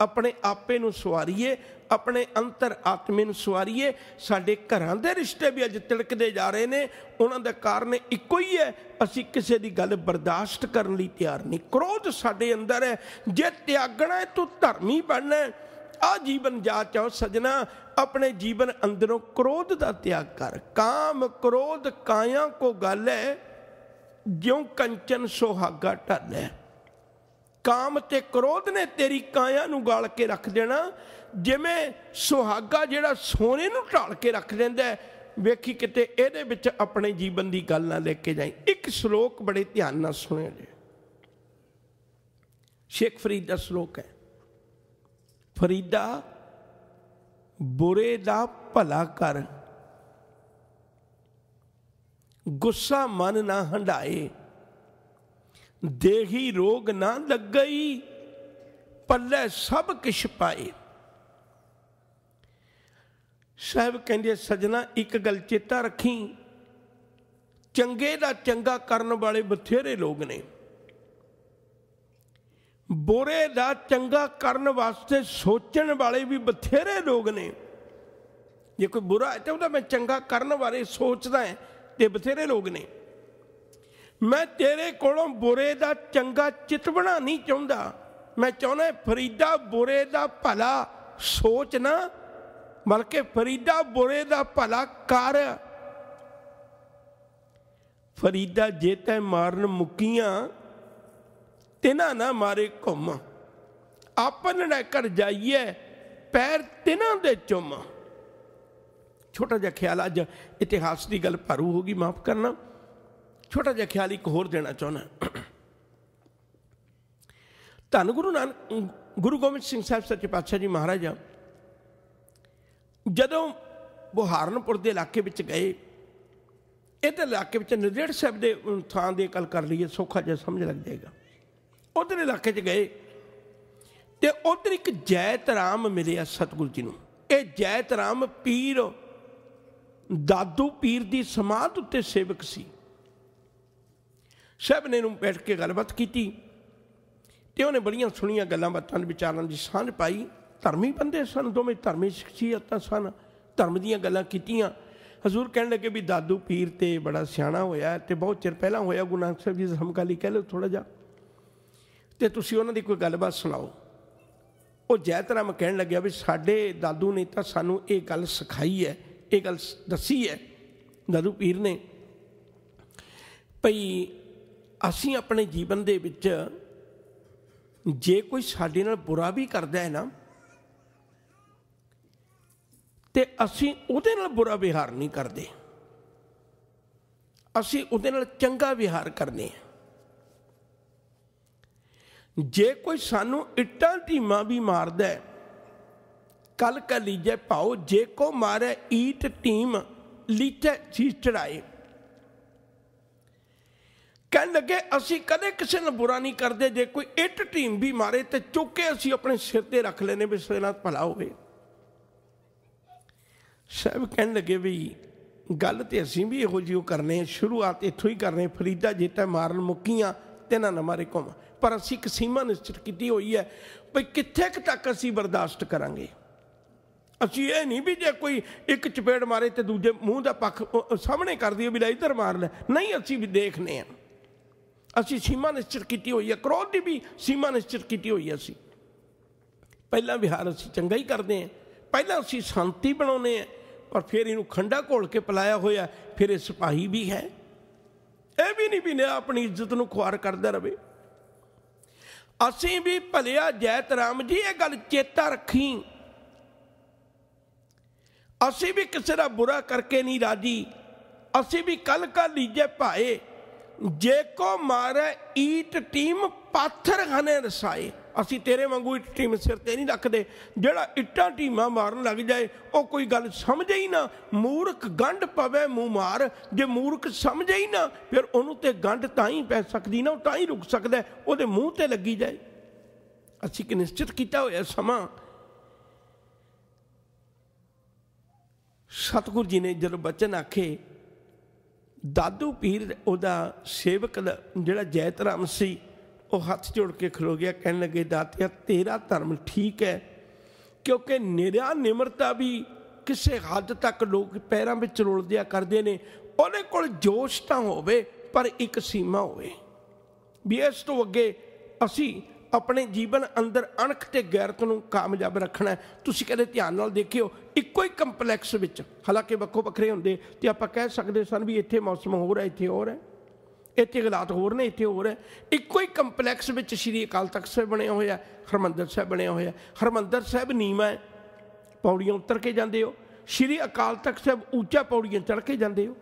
ਆਪਣੇ ਆਪੇ ਨੂੰ ਸਵਾਰੀਏ ਆਪਣੇ ਅੰਤਰ ਆਤਮੇ ਨੂੰ ਸਵਾਰੀਏ ਸਾਡੇ ਘਰਾਂ ਦੇ ਰਿਸ਼ਤੇ ਵੀ ਅੱਜ ਤਿਲਕਦੇ ਜਾ ਰਹੇ ਨੇ ਉਹਨਾਂ ਦਾ ਕਾਰਨ ਇੱਕੋ ਹੀ ਹੈ ਅਸੀਂ ਕਿਸੇ ਦੀ ਗੱਲ ਬਰਦਾਸ਼ਤ ਕਰਨ ਲਈ ਤਿਆਰ ਨਹੀਂ ਕ੍ਰੋਧ ਸਾਡੇ ਅੰਦਰ ਹੈ ਜੇ ਤਿਆਗਣਾ ਹੈ ਤੂੰ ਧਰਮੀ ਬਣਨਾ ਆ ਜੀਵਨ ਜਾਚ ਆਓ ਸਜਣਾ ਆਪਣੇ ਜੀਵਨ ਅੰਦਰੋਂ ਕ੍ਰੋਧ ਦਾ ਤਿਆਗ ਕਰ ਕਾਮ ਕ੍ਰੋਧ ਕਾਇਆ ਕੋ ਗੱਲ ਹੈ ਜਿਉਂ ਕੰਚਨ ਸੋਹਾਗਾ ਢਲ ਕਾਮ ਤੇ ਕ੍ਰੋਧ ਨੇ ਤੇਰੀ ਕਾਇਆ ਨੂੰ ਗਾਲ ਕੇ ਰੱਖ ਦੇਣਾ ਜਿਵੇਂ ਸੁਹਾਗਾ ਜਿਹੜਾ ਸੋਨੇ ਨੂੰ ਢਾਲ ਕੇ ਰੱਖ ਦਿੰਦਾ ਵੇਖੀ ਕਿਤੇ ਇਹਦੇ ਵਿੱਚ ਆਪਣੇ ਜੀਵਨ ਦੀ ਗੱਲ ਨਾ ਲੈ ਕੇ ਜਾਈ ਇੱਕ ਸ਼ਲੋਕ ਬੜੇ ਧਿਆਨ ਨਾਲ ਸੁਣਿਓ ਜੀ ਸ਼ੇਖ ਫਰੀਦ ਦਾ ਸ਼ਲੋਕ ਹੈ ਫਰੀਦਾ ਬੁਰੇ ਦਾ ਭਲਾ ਕਰ ਗੁੱਸਾ ਮਨ ਨਾ ਹੰਡਾਏ ਦੇਹੀ ਰੋਗ ਨਾ ਲੱਗਈ ਪੱਲੇ ਸਭ ਕਿਛ ਪਾਏ ਸਾਹਿਬ ਕਹਿੰਦੇ ਸਜਣਾ ਇੱਕ ਗੱਲ ਚੇਤਾ ਰੱਖੀ ਚੰਗੇ ਦਾ ਚੰਗਾ ਕਰਨ ਵਾਲੇ ਬਥੇਰੇ ਲੋਕ ਨੇ ਬੁਰੇ ਦਾ ਚੰਗਾ ਕਰਨ ਵਾਸਤੇ ਸੋਚਣ ਵਾਲੇ ਵੀ ਬਥੇਰੇ ਲੋਕ ਨੇ ਜੇ ਕੋਈ ਬੁਰਾ ਹੈ ਤਾਂ ਉਹਦਾ ਮੈਂ ਚੰਗਾ ਕਰਨ ਬਾਰੇ ਸੋਚਦਾ ਹੈ ਤੇ ਬਥੇਰੇ ਲੋਕ ਨੇ ਮੈਂ ਤੇਰੇ ਕੋਲੋਂ ਬੁਰੇ ਦਾ ਚੰਗਾ ਚਿੱਤ ਬਣਾ ਨਹੀਂ ਚਾਹੁੰਦਾ ਮੈਂ ਚਾਹੁੰਦਾ ਫਰੀਦਾ ਬੁਰੇ ਦਾ ਭਲਾ ਸੋਚ ਨਾ ਬਲਕਿ ਫਰੀਦਾ ਬੁਰੇ ਦਾ ਭਲਾ ਕਰ ਫਰੀਦਾ ਜੇ ਤੈ ਮਾਰਨ ਮੁਕੀਆਂ ਤਿਨਾ ਨਾ ਮਾਰੇ ਘੁੰਮ ਆਪਨ ਨਾ ਕਰ ਜਾਈਏ ਪੈਰ ਤਿਨਾ ਦੇ ਚੁੰਮ ਛੋਟਾ ਜਿਹਾ ਖਿਆਲ ਅੱਜ ਇਤਿਹਾਸ ਦੀ ਗੱਲ ਭਰੂ ਹੋਗੀ ਮਾਫ ਕਰਨਾ ਛੋਟਾ ਜਿਹਾ ਖਿਆਲ ਇੱਕ ਹੋਰ ਦੇਣਾ ਚਾਹੁੰਦਾ ਧੰਨ ਗੁਰੂ ਨਾਨਕ ਗੁਰੂ ਗੋਬਿੰਦ ਸਿੰਘ ਸਾਹਿਬ ਸੱਚੇ ਪਾਤਸ਼ਾਹ ਜੀ ਮਹਾਰਾਜ ਜਦੋਂ ਬੁਹਾਰਨਪੁਰ ਦੇ ਇਲਾਕੇ ਵਿੱਚ ਗਏ ਇਹਦੇ ਇਲਾਕੇ ਵਿੱਚ ਨਦੇੜ ਸਾਹਿਬ ਦੇ ਥਾਂ ਦੀ ਗੱਲ ਕਰ ਲਈਏ ਸੋਖਾ ਜਿਹਾ ਸਮਝ ਲੱਗ ਜਾਏਗਾ ਉਧਰ ਇਲਾਕੇ 'ਚ ਗਏ ਤੇ ਉਧਰ ਇੱਕ ਜੈਤ ਰਾਮ ਮਿਲਿਆ ਸਤਗੁਰੂ ਜੀ ਨੂੰ ਇਹ ਜੈਤ ਰਾਮ ਪੀਰ ਦਾਦੂ ਪੀਰ ਦੀ ਸਮਾਧ ਉੱਤੇ ਸੇਵਕ ਸੀ ਸਭ ਨੇ ਨੂੰ ਬੈਠ ਕੇ ਗੱਲਬਾਤ ਕੀਤੀ ਤੇ ਉਹਨੇ ਬੜੀਆਂ ਸੁਣੀਆਂ ਗੱਲਾਂ ਬਾਤਾਂ ਵਿਚਾਰਾਂ ਦੀ ਸਾਂਝ ਪਾਈ ਧਰਮੀ ਬੰਦੇ ਸਨ ਦੋਵੇਂ ਧਰਮੀ ਸ਼ਖਸੀਅਤਾਂ ਸਨ ਧਰਮ ਦੀਆਂ ਗੱਲਾਂ ਕੀਤੀਆਂ ਹਜ਼ੂਰ ਕਹਿਣ ਲੱਗੇ ਵੀ ਦਾਦੂ ਪੀਰ ਤੇ ਬੜਾ ਸਿਆਣਾ ਹੋਇਆ ਤੇ ਬਹੁਤ ਚਿਰ ਪਹਿਲਾਂ ਹੋਇਆ ਗੁਰੂ ਨਾਨਕ ਸਾਹਿਬ ਜੀ ਸਮਕਾਲੀ ਕਹਿ ਲੋ ਥੋੜਾ ਜਿਹਾ ਤੇ ਤੁਸੀਂ ਉਹਨਾਂ ਦੀ ਕੋਈ ਗੱਲਬਾਤ ਸੁਣਾਓ ਉਹ ਜੈਤਰਾਮ ਕਹਿਣ ਲੱਗਿਆ ਵੀ ਸਾਡੇ ਦਾਦੂ ਨੇ ਤਾਂ ਸਾਨੂੰ ਇਹ ਗੱਲ ਸਿਖਾਈ ਹੈ ਇਹ ਗੱਲ ਦੱਸੀ ਹੈ ਦਾਦੂ ਪੀਰ ਨੇ ਭਈ ਅਸੀਂ ਆਪਣੇ ਜੀਵਨ ਦੇ ਵਿੱਚ ਜੇ ਕੋਈ ਸਾਡੇ ਨਾਲ ਬੁਰਾ ਵੀ ਕਰਦਾ ਹੈ ਨਾ ਤੇ ਅਸੀਂ ਉਹਦੇ ਨਾਲ ਬੁਰਾ ਵਿਹਾਰ ਨਹੀਂ ਕਰਦੇ ਅਸੀਂ ਉਹਦੇ ਨਾਲ ਚੰਗਾ ਵਿਹਾਰ ਕਰਦੇ ਹਾਂ ਜੇ ਕੋਈ ਸਾਨੂੰ ਇੱਟਾਂ ਢੀਮਾਂ ਵੀ ਮਾਰਦਾ ਹੈ ਕਲ ਕਲੀਜੇ ਪਾਓ ਜੇ ਕੋ ਮਾਰੇ ਈਟ ਟੀਮ ਲੀਟੇ ਚੀਜ਼ ਚੜਾਏ ਕਹਿਣ ਲੱਗੇ ਅਸੀਂ ਕਦੇ ਕਿਸੇ ਨੂੰ ਬੁਰਾ ਨਹੀਂ ਕਰਦੇ ਜੇ ਕੋਈ ਇੱਟ ਟੀਮ ਵੀ ਮਾਰੇ ਤੇ ਚੁੱਕ ਕੇ ਅਸੀਂ ਆਪਣੇ ਸਿਰ ਤੇ ਰੱਖ ਲੈਨੇ ਵੀ ਸੇਲਾ ਭਲਾ ਹੋਵੇ ਸਭ ਕਹਿਣ ਲੱਗੇ ਵੀ ਗੱਲ ਤੇ ਅਸੀਂ ਵੀ ਇਹੋ ਜਿਹੀ ਕਰਨੇ ਸ਼ੁਰੂਆਤ ਇੱਥੋਂ ਹੀ ਕਰਨੇ ਫਰੀਦਾ ਤਾਂ ਮਾਰਨ ਮੁੱਕੀਆਂ ਤੇ ਨਾ ਮਾਰੇ ਕੋਮ ਪਰ ਅਸੀਂ ਇੱਕ ਸੀਮਾ ਨਿਸ਼ਚਿਤ ਕੀਤੀ ਹੋਈ ਹੈ ਵੀ ਕਿੱਥੇ ਕੁ ਤੱਕ ਅਸੀਂ ਬਰਦਾਸ਼ਤ ਕਰਾਂਗੇ ਅਸੀਂ ਇਹ ਨਹੀਂ ਵੀ ਜੇ ਕੋਈ ਇੱਕ ਚਪੇੜ ਮਾਰੇ ਤੇ ਦੂਜੇ ਮੂੰਹ ਦਾ ਪੱਖ ਸਾਹਮਣੇ ਕਰ ਦਈਏ ਵੀ ਲੈ ਇਧਰ ਮਾਰ ਲੈ ਨਹੀਂ ਅਸੀਂ ਵੀ ਦੇਖਨੇ ਆ ਅਸੀਂ ਸੀਮਾ ਨਿਸ਼ਚਿਤ ਕੀਤੀ ਹੋਈ ਹੈ ਕ੍ਰੋਧ ਦੀ ਵੀ ਸੀਮਾ ਨਿਸ਼ਚਿਤ ਕੀਤੀ ਹੋਈ ਹੈ ਅਸੀਂ ਪਹਿਲਾਂ ਵਿਹਾਰ ਅਸੀਂ ਚੰਗਾ ਹੀ ਕਰਦੇ ਹਾਂ ਪਹਿਲਾਂ ਅਸੀਂ ਸ਼ਾਂਤੀ ਬਣਾਉਨੇ ਆ ਪਰ ਫਿਰ ਇਹਨੂੰ ਖੰਡਾ ਘੋਲ ਕੇ ਪਲਾਇਆ ਹੋਇਆ ਫਿਰ ਇਹ ਸਿਪਾਹੀ ਵੀ ਹੈ ਇਹ ਵੀ ਨਹੀਂ ਵੀ ਆਪਣੀ ਇੱਜ਼ਤ ਨੂੰ ਖੁਆਰ ਕਰਦਾ ਰਵੇ ਅਸੀਂ ਵੀ ਭਲਿਆ ਜੈਤ ਰਾਮ ਜੀ ਇਹ ਗੱਲ ਚੇਤਾ ਰੱਖੀ ਅਸੀਂ ਵੀ ਕਿਸੇ ਦਾ ਬੁਰਾ ਕਰਕੇ ਨਹੀਂ ਰਾਜੀ ਅਸੀਂ ਵੀ ਕੱਲ ਕਾ ਲੀਜੇ ਭਾਏ ਜੇ ਕੋ ਮਾਰੇ ਈਟ ਟੀਮ ਪਾਥਰ ਖਨੇ ਰਸਾਏ ਅਸੀਂ ਤੇਰੇ ਵਾਂਗੂ ਇੱਟ ਟੀਮ ਸਿਰ ਤੇ ਨਹੀਂ ਰੱਖਦੇ ਜਿਹੜਾ ਇੱਟਾਂ ਟੀਮਾਂ ਮਾਰਨ ਲੱਗ ਜਾਏ ਉਹ ਕੋਈ ਗੱਲ ਸਮਝੇ ਹੀ ਨਾ ਮੂਰਖ ਗੰਢ ਪਵੇ ਮੂੰਹ ਮਾਰ ਜੇ ਮੂਰਖ ਸਮਝੇ ਹੀ ਨਾ ਫਿਰ ਉਹਨੂੰ ਤੇ ਗੰਢ ਤਾਂ ਹੀ ਪੈ ਸਕਦੀ ਨਾ ਉਹ ਤਾਂ ਹੀ ਰੁਕ ਸਕਦਾ ਉਹਦੇ ਮੂੰਹ ਤੇ ਲੱਗੀ ਜਾਏ ਅਸੀਂ ਕਿ ਨਿਸ਼ਚਿਤ ਕੀਤਾ ਹੋਇਆ ਸਮਾਂ ਸਤਗੁਰ ਜੀ ਨੇ ਜਦੋਂ ਬਚਨ ਆਖੇ ਦਾਦੂ ਪੀਰ ਉਹਦਾ ਸੇਵਕ ਜਿਹੜਾ ਜੈਤਰਾਮ ਸੀ ਉਹ ਹੱਥ ਜੋੜ ਕੇ ਖਲੋ ਗਿਆ ਕਹਿਣ ਲੱਗੇ ਦਾਤਿਆ ਤੇਰਾ ਧਰਮ ਠੀਕ ਹੈ ਕਿਉਂਕਿ ਨਿਰਿਆ ਨਿਮਰਤਾ ਵੀ ਕਿਸੇ ਹੱਦ ਤੱਕ ਲੋਕ ਪੈਰਾਂ ਵਿੱਚ ਰੋਲਦਿਆ ਕਰਦੇ ਨੇ ਉਹਨੇ ਕੋਲ ਜੋਸ਼ ਤਾਂ ਹੋਵੇ ਪਰ ਇੱਕ ਸੀਮਾ ਹੋਵੇ ਵੀ ਇਸ ਤੋਂ ਅੱਗੇ ਅਸੀਂ ਆਪਣੇ ਜੀਵਨ ਅੰਦਰ ਅਣਖ ਤੇ ਗੈਰਤ ਨੂੰ ਕਾਮਯਾਬ ਰੱਖਣਾ ਤੁਸੀਂ ਕਦੇ ਧਿਆਨ ਨਾਲ ਦੇਖਿਓ ਇੱਕੋ ਹੀ ਕੰਪਲੈਕਸ ਵਿੱਚ ਹਾਲਾਂਕਿ ਵੱਖੋ ਵੱਖਰੇ ਹੁੰਦੇ ਤੇ ਆਪਾਂ ਕਹਿ ਸਕਦੇ ਸਨ ਵੀ ਇੱਥੇ ਮੌਸਮ ਹੋਰ ਹੈ ਇੱਥੇ ਹੋਰ ਹੈ ਇੱਥੇ ਹਾਲਾਤ ਹੋਰ ਨੇ ਇੱਥੇ ਹੋਰ ਹੈ ਇੱਕੋ ਹੀ ਕੰਪਲੈਕਸ ਵਿੱਚ ਸ਼੍ਰੀ ਅਕਾਲ ਤਖਤ ਸਾਹਿਬ ਬਣਿਆ ਹੋਇਆ ਹਰਮੰਦਰ ਸਾਹਿਬ ਬਣਿਆ ਹੋਇਆ ਹਰਮੰਦਰ ਸਾਹਿਬ ਨੀਵਾ ਹੈ ਪੌੜੀਆਂ ਉਤਰ ਕੇ ਜਾਂਦੇ ਹੋ ਸ਼੍ਰੀ ਅਕਾਲ ਤਖਤ ਸਾਹਿਬ ਉੱਚਾ ਪੌੜੀਆਂ ਚੜ ਕੇ ਜਾਂਦੇ ਹੋ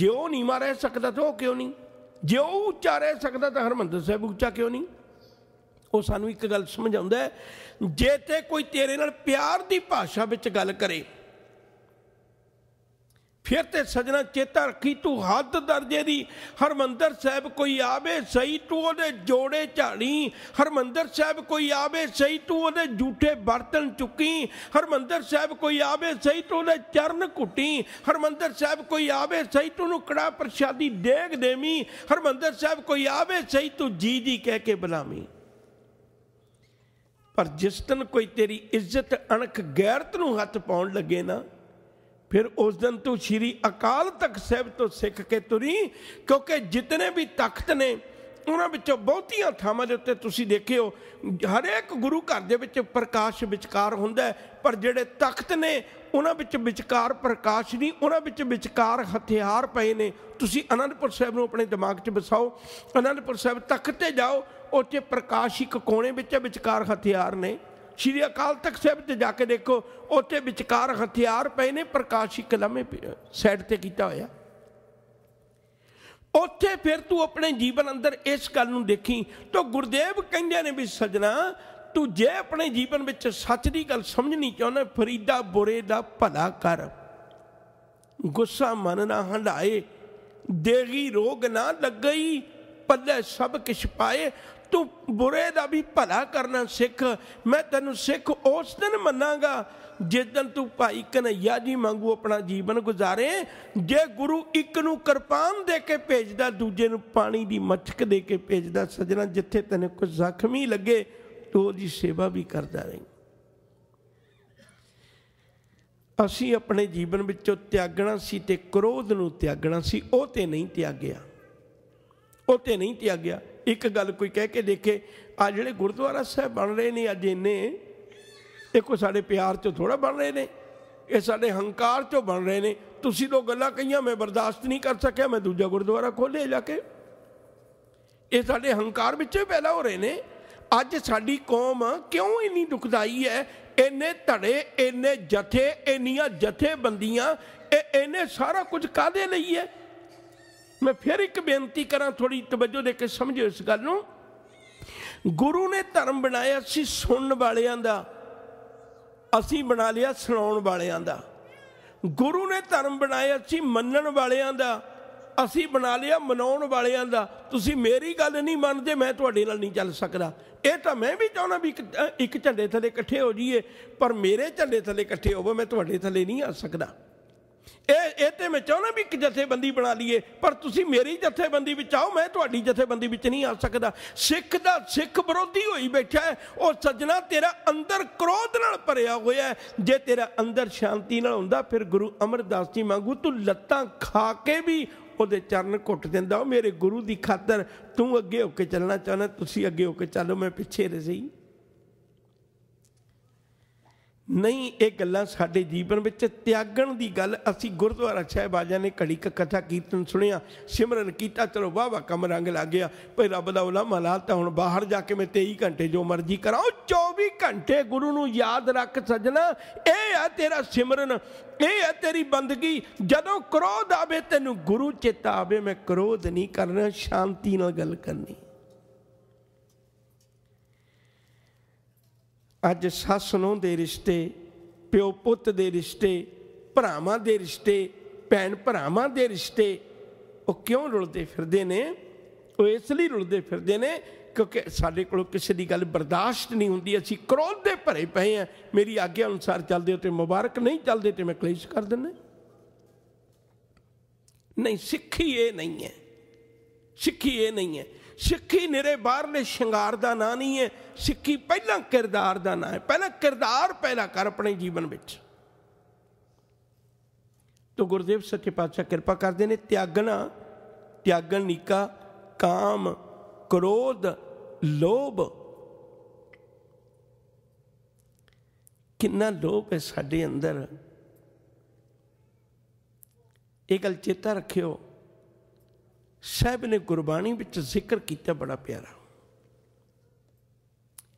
ਜੇ ਉਹ ਨੀਵਾ ਰਹਿ ਸਕਦਾ ਤਾਂ ਉਹ ਕਿਉਂ ਨਹੀਂ ਜੇ ਉਹ ਉੱਚਾ ਰਹਿ ਸਕਦਾ ਤਾਂ ਹਰਮੰਦਰ ਸਾਹਿਬ ਉੱਚਾ ਕਿਉਂ ਨਹੀਂ ਉਹ ਸਾਨੂੰ ਇੱਕ ਗੱਲ ਸਮਝਾਉਂਦਾ ਜੇ ਤੇ ਕੋਈ ਤੇਰੇ ਨਾਲ ਪਿਆਰ ਦੀ ਭਾਸ਼ਾ ਵਿੱਚ ਗੱਲ ਕਰੇ ਫਿਰ ਤੇ ਸਜਣਾ ਚੇਤਾ ਰੱਖੀ ਤੂੰ ਹੱਦ ਦਰਜੇ ਦੀ ਹਰਮੰਦਰ ਸਾਹਿਬ ਕੋਈ ਆਵੇ ਸਹੀ ਤੂੰ ਉਹਦੇ ਜੋੜੇ ਝਾੜੀ ਹਰਮੰਦਰ ਸਾਹਿਬ ਕੋਈ ਆਵੇ ਸਹੀ ਤੂੰ ਉਹਦੇ ਝੂਠੇ ਬਰਤਨ ਚੁੱਕੀ ਹਰਮੰਦਰ ਸਾਹਿਬ ਕੋਈ ਆਵੇ ਸਹੀ ਤੂੰ ਉਹਦੇ ਚਰਨ ਘੁੱਟੀ ਹਰਮੰਦਰ ਸਾਹਿਬ ਕੋਈ ਆਵੇ ਸਹੀ ਤੂੰ ਨੂੰ ਕੜਾ ਪ੍ਰਸ਼ਾਦੀ ਦੇਗ ਦੇਮੀ ਹਰਮੰਦਰ ਸਾਹਿਬ ਕੋਈ ਆਵੇ ਸਹੀ ਤੂੰ ਜੀ ਜੀ ਕਹਿ ਕੇ ਬੁਲਾਵੀਂ ਪਰ ਜਿਸ ਦਿਨ ਕੋਈ ਤੇਰੀ ਇੱਜ਼ਤ ਅਣਖ ਗੈਰਤ ਨੂੰ ਹੱਥ ਪਾਉਣ ਲੱਗੇ ਨਾ ਫਿਰ ਉਸ ਦਿਨ ਤੂੰ ਸ਼੍ਰੀ ਅਕਾਲ ਤਖਤ ਸਾਹਿਬ ਤੋਂ ਸਿੱਖ ਕੇ ਤੁਰੀ ਕਿਉਂਕਿ ਜਿਤਨੇ ਵੀ ਤਖਤ ਨੇ ਉਹਨਾਂ ਵਿੱਚੋਂ ਬਹੁਤੀਆਂ ਥਾਵਾਂ ਦੇ ਉੱਤੇ ਤੁਸੀਂ ਦੇਖਿਓ ਹਰੇਕ ਗੁਰੂ ਘਰ ਦੇ ਵਿੱਚ ਪ੍ਰਕਾਸ਼ ਵਿਚਕਾਰ ਹੁੰਦਾ ਪਰ ਜਿਹੜੇ ਤਖਤ ਨੇ ਉਹਨਾਂ ਵਿੱਚ ਵਿਚਕਾਰ ਪ੍ਰਕਾਸ਼ ਨਹੀਂ ਉਹਨਾਂ ਵਿੱਚ ਵਿਚਕਾਰ ਹਥਿਆਰ ਪਏ ਨੇ ਤੁਸੀਂ ਅਨੰਦਪੁਰ ਸਾਹਿਬ ਨੂੰ ਆਪਣੇ ਦਿਮਾਗ 'ਚ ਵਸਾਓ ਅਨੰਦਪੁਰ ਸਾਹਿਬ ਤੱਕ ਤੇ ਜਾਓ ਉੱਥੇ ਪ੍ਰਕਾਸ਼ ਇੱਕ ਕੋਣੇ ਵਿੱਚ ਵਿਚਕਾਰ ਹਥਿਆਰ ਨੇ ਸ਼੍ਰੀ ਅਕਾਲ ਤਖਤ ਸਾਹਿਬ ਤੇ ਜਾ ਕੇ ਦੇਖੋ ਉੱਥੇ ਵਿਚਕਾਰ ਹਥਿਆਰ ਪਏ ਨੇ ਪ੍ਰਕਾਸ਼ ਇੱਕ ਲੰਮੇ ਸਾਈਡ ਤੇ ਕੀਤਾ ਹੋਇਆ ਉੱਥੇ ਫਿਰ ਤੂੰ ਆਪਣੇ ਜੀਵਨ ਅੰਦਰ ਇਸ ਗੱਲ ਨੂੰ ਦੇਖੀ ਤਾਂ ਗੁਰਦੇਵ ਕਹਿੰਦੇ ਨੇ ਵੀ ਸਜਣਾ ਤੂੰ ਜੇ ਆਪਣੇ ਜੀਵਨ ਵਿੱਚ ਸੱਚ ਦੀ ਗੱਲ ਸਮਝਣੀ ਚਾਹੁੰਦਾ ਫਰੀਦਾ ਬੁਰੇ ਦਾ ਭਲਾ ਕਰ ਗੁੱਸਾ ਮਨ ਨਾ ਹੰਡਾਏ ਦੇਗੀ ਰੋਗ ਨਾ ਲੱਗਈ ਪੱਲੇ ਸਭ ਕਿਛ ਪਾਏ ਤੂੰ ਬੁਰੇ ਦਾ ਵੀ ਭਲਾ ਕਰਨਾ ਸਿੱਖ ਮੈਂ ਤੈਨੂੰ ਸਿੱਖ ਉਸ ਦਿਨ ਮੰਨਾਂਗਾ ਜਿਸ ਦਿਨ ਤੂੰ ਭਾਈ ਕਨਈਆ ਜੀ ਮੰਗੂ ਆਪਣਾ ਜੀਵਨ ਗੁਜ਼ਾਰੇ ਜੇ ਗੁਰੂ ਇੱਕ ਨੂੰ ਕਿਰਪਾਨ ਦੇ ਕੇ ਭੇਜਦਾ ਦੂਜੇ ਨੂੰ ਪਾਣੀ ਦੀ ਮੱਛਕ ਦੇ ਕੇ ਭੇਜਦਾ ਸਜਣਾ ਜਿੱਥੇ ਤੈਨੂੰ ਕੋਈ ਜ਼ਖਮੀ ਲੱਗੇ ਦੀ ਸੇਵਾ ਵੀ ਕਰਦਾ ਰਹੀ ਅਸੀਂ ਆਪਣੇ ਜੀਵਨ ਵਿੱਚੋਂ ਤਿਆਗਣਾ ਸੀ ਤੇ ਕ੍ਰੋਧ ਨੂੰ ਤਿਆਗਣਾ ਸੀ ਉਹ ਤੇ ਨਹੀਂ ਤਿਆਗਿਆ ਉਹ ਤੇ ਨਹੀਂ ਤਿਆਗਿਆ ਇੱਕ ਗੱਲ ਕੋਈ ਕਹਿ ਕੇ ਦੇਖੇ ਆ ਜਿਹੜੇ ਗੁਰਦੁਆਰਾ ਸਾਹਿਬ ਬਣ ਰਹੇ ਨੇ ਅੱਜ ਇੰਨੇ ਇਹ ਕੋ ਸਾਡੇ ਪਿਆਰ ਚੋਂ ਥੋੜਾ ਬਣ ਰਹੇ ਨੇ ਇਹ ਸਾਡੇ ਹੰਕਾਰ ਚੋਂ ਬਣ ਰਹੇ ਨੇ ਤੁਸੀਂ ਲੋ ਗੱਲਾਂ ਕਹੀਆਂ ਮੈਂ ਬਰਦਾਸ਼ਤ ਨਹੀਂ ਕਰ ਸਕਿਆ ਮੈਂ ਦੂਜਾ ਗੁਰਦੁਆਰਾ ਖੋਲੇ ਜਾ ਕੇ ਇਹ ਸਾਡੇ ਹੰਕਾਰ ਵਿੱਚੋਂ ਹੀ ਪੈਦਾ ਹੋ ਰਹੇ ਨੇ ਅੱਜ ਸਾਡੀ ਕੌਮ ਕਿਉਂ ਇੰਨੀ ਦੁਖਦਾਈ ਹੈ ਇੰਨੇ ਧੜੇ ਇੰਨੇ ਜਥੇ ਇੰਨੀਆਂ ਜਥੇਬੰਦੀਆਂ ਇਹ ਇੰਨੇ ਸਾਰਾ ਕੁਝ ਕਾਦੇ ਲਈ ਹੈ ਮੈਂ ਫਿਰ ਇੱਕ ਬੇਨਤੀ ਕਰਾਂ ਥੋੜੀ ਤਵੱਜੋ ਦੇ ਕੇ ਸਮਝੋ ਇਸ ਗੱਲ ਨੂੰ ਗੁਰੂ ਨੇ ਧਰਮ ਬਣਾਇਆ ਸੀ ਸੁਣਨ ਵਾਲਿਆਂ ਦਾ ਅਸੀਂ ਬਣਾ ਲਿਆ ਸੁਣਾਉਣ ਵਾਲਿਆਂ ਦਾ ਗੁਰੂ ਨੇ ਧਰਮ ਬਣਾਇਆ ਸੀ ਮੰਨਣ ਵਾਲਿਆਂ ਦਾ ਅਸੀਂ ਬਣਾ ਲਿਆ ਮਨਾਉਣ ਵਾਲਿਆਂ ਦਾ ਤੁਸੀਂ ਮੇਰੀ ਗੱਲ ਨਹੀਂ ਮੰਨਦੇ ਮੈਂ ਤੁਹਾਡੇ ਨਾਲ ਨਹੀਂ ਚੱਲ ਸਕਦਾ ਇਹ ਤਾਂ ਮੈਂ ਵੀ ਚਾਹਣਾ ਵੀ ਇੱਕ ਝੰਡੇ ਥੱਲੇ ਇਕੱਠੇ ਹੋ ਜਾਈਏ ਪਰ ਮੇਰੇ ਝੰਡੇ ਥੱਲੇ ਇਕੱਠੇ ਹੋਵੋ ਮੈਂ ਤੁਹਾਡੇ ਥੱਲੇ ਨਹੀਂ ਆ ਸਕਦਾ ਇਹ ਇਹ ਤੇ ਮੈਂ ਚਾਹਣਾ ਵੀ ਇੱਕ ਜਥੇਬੰਦੀ ਬਣਾ ਲਈਏ ਪਰ ਤੁਸੀਂ ਮੇਰੀ ਜਥੇਬੰਦੀ ਵਿੱਚ ਆਓ ਮੈਂ ਤੁਹਾਡੀ ਜਥੇਬੰਦੀ ਵਿੱਚ ਨਹੀਂ ਆ ਸਕਦਾ ਸਿੱਖ ਦਾ ਸਿੱਖ ਵਿਰੋਧੀ ਹੋਈ ਬੈਠਾ ਹੈ ਉਹ ਸੱਜਣਾ ਤੇਰਾ ਅੰਦਰ ਕ੍ਰੋਧ ਨਾਲ ਭਰਿਆ ਹੋਇਆ ਹੈ ਜੇ ਤੇਰਾ ਅੰਦਰ ਸ਼ਾਂਤੀ ਨਾਲ ਹੁੰਦਾ ਫਿਰ ਗੁਰੂ ਅਮਰਦਾਸ ਜੀ ਮੰਗੂ ਤੂੰ ਲੱਤਾਂ ਖਾ ਕੇ ਵੀ ਉਹਦੇ ਚਰਨ ਘੁੱਟ ਦਿੰਦਾ ਉਹ ਮੇਰੇ ਗੁਰੂ ਦੀ ਖਾਤਰ ਤੂੰ ਅੱਗੇ ਹੋ ਕੇ ਚੱਲਣਾ ਚਾਹੁੰਦਾ ਤੁਸੀਂ ਅੱਗੇ ਹੋ ਕੇ ਚੱਲੋ ਮੈਂ ਪਿੱਛੇ ਰਹੀ ਨਹੀਂ ਇਹ ਗੱਲਾਂ ਸਾਡੇ ਜੀਵਨ ਵਿੱਚ ਤਿਆਗਣ ਦੀ ਗੱਲ ਅਸੀਂ ਗੁਰਦੁਆਰਾ ਸਾਹਿਬਾਜਾਂ ਨੇ ਘੜੀ ਕ ਕਥਾ ਕੀਰਤਨ ਸੁਣਿਆ ਸਿਮਰਨ ਕੀਤਾ ਚਲੋ ਵਾਵਾ ਕਮ ਰੰਗ ਲੱਗ ਗਿਆ ਭਈ ਰੱਬ ਦਾ ਉਲਾਮਾ ਤਾਂ ਹੁਣ ਬਾਹਰ ਜਾ ਕੇ ਮੈਂ 23 ਘੰਟੇ ਜੋ ਮਰਜ਼ੀ ਕਰਾਂ 24 ਘੰਟੇ ਗੁਰੂ ਨੂੰ ਯਾਦ ਰੱਖ ਸਜਣਾ ਇਹ ਆ ਤੇਰਾ ਸਿਮਰਨ ਇਹ ਆ ਤੇਰੀ ਬੰਦਗੀ ਜਦੋਂ ਕ੍ਰੋਧ ਆਵੇ ਤੈਨੂੰ ਗੁਰੂ ਚੇਤਾ ਆਵੇ ਮੈਂ ਕ੍ਰੋਧ ਨਹੀਂ ਕਰਨਾ ਸ਼ਾਂਤੀ ਨਾਲ ਗੱਲ ਕਰਨੀ ਅੱਜ ਸੱਸ ਨੂੰ ਦੇ ਰਿਸ਼ਤੇ ਪਿਓ ਪੁੱਤ ਦੇ ਰਿਸ਼ਤੇ ਭਰਾਵਾਂ ਦੇ ਰਿਸ਼ਤੇ ਭੈਣ ਭਰਾਵਾਂ ਦੇ ਰਿਸ਼ਤੇ ਉਹ ਕਿਉਂ ਰੁਲਦੇ ਫਿਰਦੇ ਨੇ ਉਹ ਇਸ ਲਈ ਰੁਲਦੇ ਫਿਰਦੇ ਨੇ ਕਿਉਂਕਿ ਸਾਡੇ ਕੋਲ ਕਿਸੇ ਦੀ ਗੱਲ ਬਰਦਾਸ਼ਤ ਨਹੀਂ ਹੁੰਦੀ ਅਸੀਂ ਕ੍ਰੋਧ ਦੇ ਭਰੇ ਪਏ ਆ ਮੇਰੀ ਆਗਿਆ ਅਨੁਸਾਰ ਚੱਲਦੇ ਹੋ ਤੇ ਮੁਬਾਰਕ ਨਹੀਂ ਚੱਲਦੇ ਤੇ ਮੈਂ ਕਲੇਸ਼ ਕਰ ਦਿੰਦਾ ਨਹੀਂ ਸਿੱਖੀ ਇਹ ਨਹੀਂ ਹੈ ਸਿੱਖੀ ਇਹ ਨਹੀਂ ਹੈ ਸਿੱਖੀ ਨਿਰੇ ਬਾਹਰਲੇ ਸ਼ਿੰਗਾਰ ਦਾ ਨਾਂ ਨਹੀਂ ਹੈ ਸਿੱਖੀ ਪਹਿਲਾਂ ਕਿਰਦਾਰ ਦਾ ਨਾਂ ਹੈ ਪਹਿਲਾਂ ਕਿਰਦਾਰ ਪਹਿਲਾਂ ਕਰ ਆਪਣੇ ਜੀਵਨ ਵਿੱਚ ਤੋ ਗੁਰਦੇਵ ਸੱਚੇ ਪਾਤਸ਼ਾਹ ਕਿਰਪਾ ਕਰਦੇ ਨੇ ਤਿਆਗਣਾ ਤਿਆਗਣ ਨੀਕਾ ਕਾਮ ਕ੍ਰੋਧ ਲੋਭ ਕਿੰਨਾ ਲੋਭ ਹੈ ਸਾਡੇ ਅੰਦਰ ਇਹ ਗੱਲ ਚੇਤਾ ਰੱਖਿਓ ਸਾਹਿਬ ਨੇ ਗੁਰਬਾਣੀ ਵਿੱਚ ਜ਼ਿਕਰ ਕੀਤਾ ਬੜਾ ਪਿਆਰਾ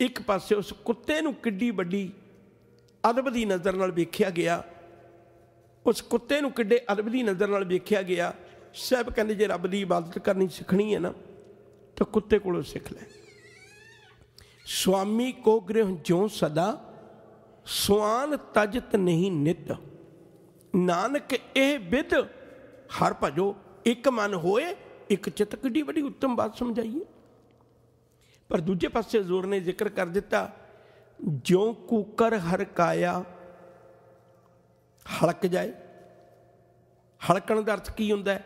ਇੱਕ ਪਾਸੇ ਉਸ ਕੁੱਤੇ ਨੂੰ ਕਿੱਡੀ ਵੱਡੀ ਅਦਬ ਦੀ ਨਜ਼ਰ ਨਾਲ ਵੇਖਿਆ ਗਿਆ ਉਸ ਕੁੱਤੇ ਨੂੰ ਕਿੱਡੇ ਅਦਬ ਦੀ ਨਜ਼ਰ ਨਾਲ ਵੇਖਿਆ ਗਿਆ ਸਾਹਿਬ ਕਹਿੰਦੇ ਜੇ ਰੱਬ ਦੀ ਇਬਾਦਤ ਕਰਨੀ ਸਿੱਖਣੀ ਹੈ ਨਾ ਤਾਂ ਕੁੱਤੇ ਕੋਲੋਂ ਸਿੱਖ ਲੈ ਸੁਆਮੀ ਕੋ ਗ੍ਰਹਿ ਜੋ ਸਦਾ ਸੁਆਨ ਤਜਤ ਨਹੀਂ ਨਿਤ ਨਾਨਕ ਇਹ ਵਿਦ ਹਰ ਭਜੋ ਇੱਕ ਮਨ ਹੋਏ ਇੱਕ ਚਿਤ ਕਿੱਡੀ ਵੱਡੀ ਉੱਤਮ ਬਾਤ ਸਮਝਾਈ ਪਰ ਦੂਜੇ ਪਾਸੇ ਜ਼ੋਰ ਨੇ ਜ਼ਿਕਰ ਕਰ ਦਿੱਤਾ ਜਿਉਂ ਕੂਕਰ ਹਰਕਾਇਆ ਹਲਕ ਜਾਏ ਹਲਕਣ ਦਾ ਅਰਥ ਕੀ ਹੁੰਦਾ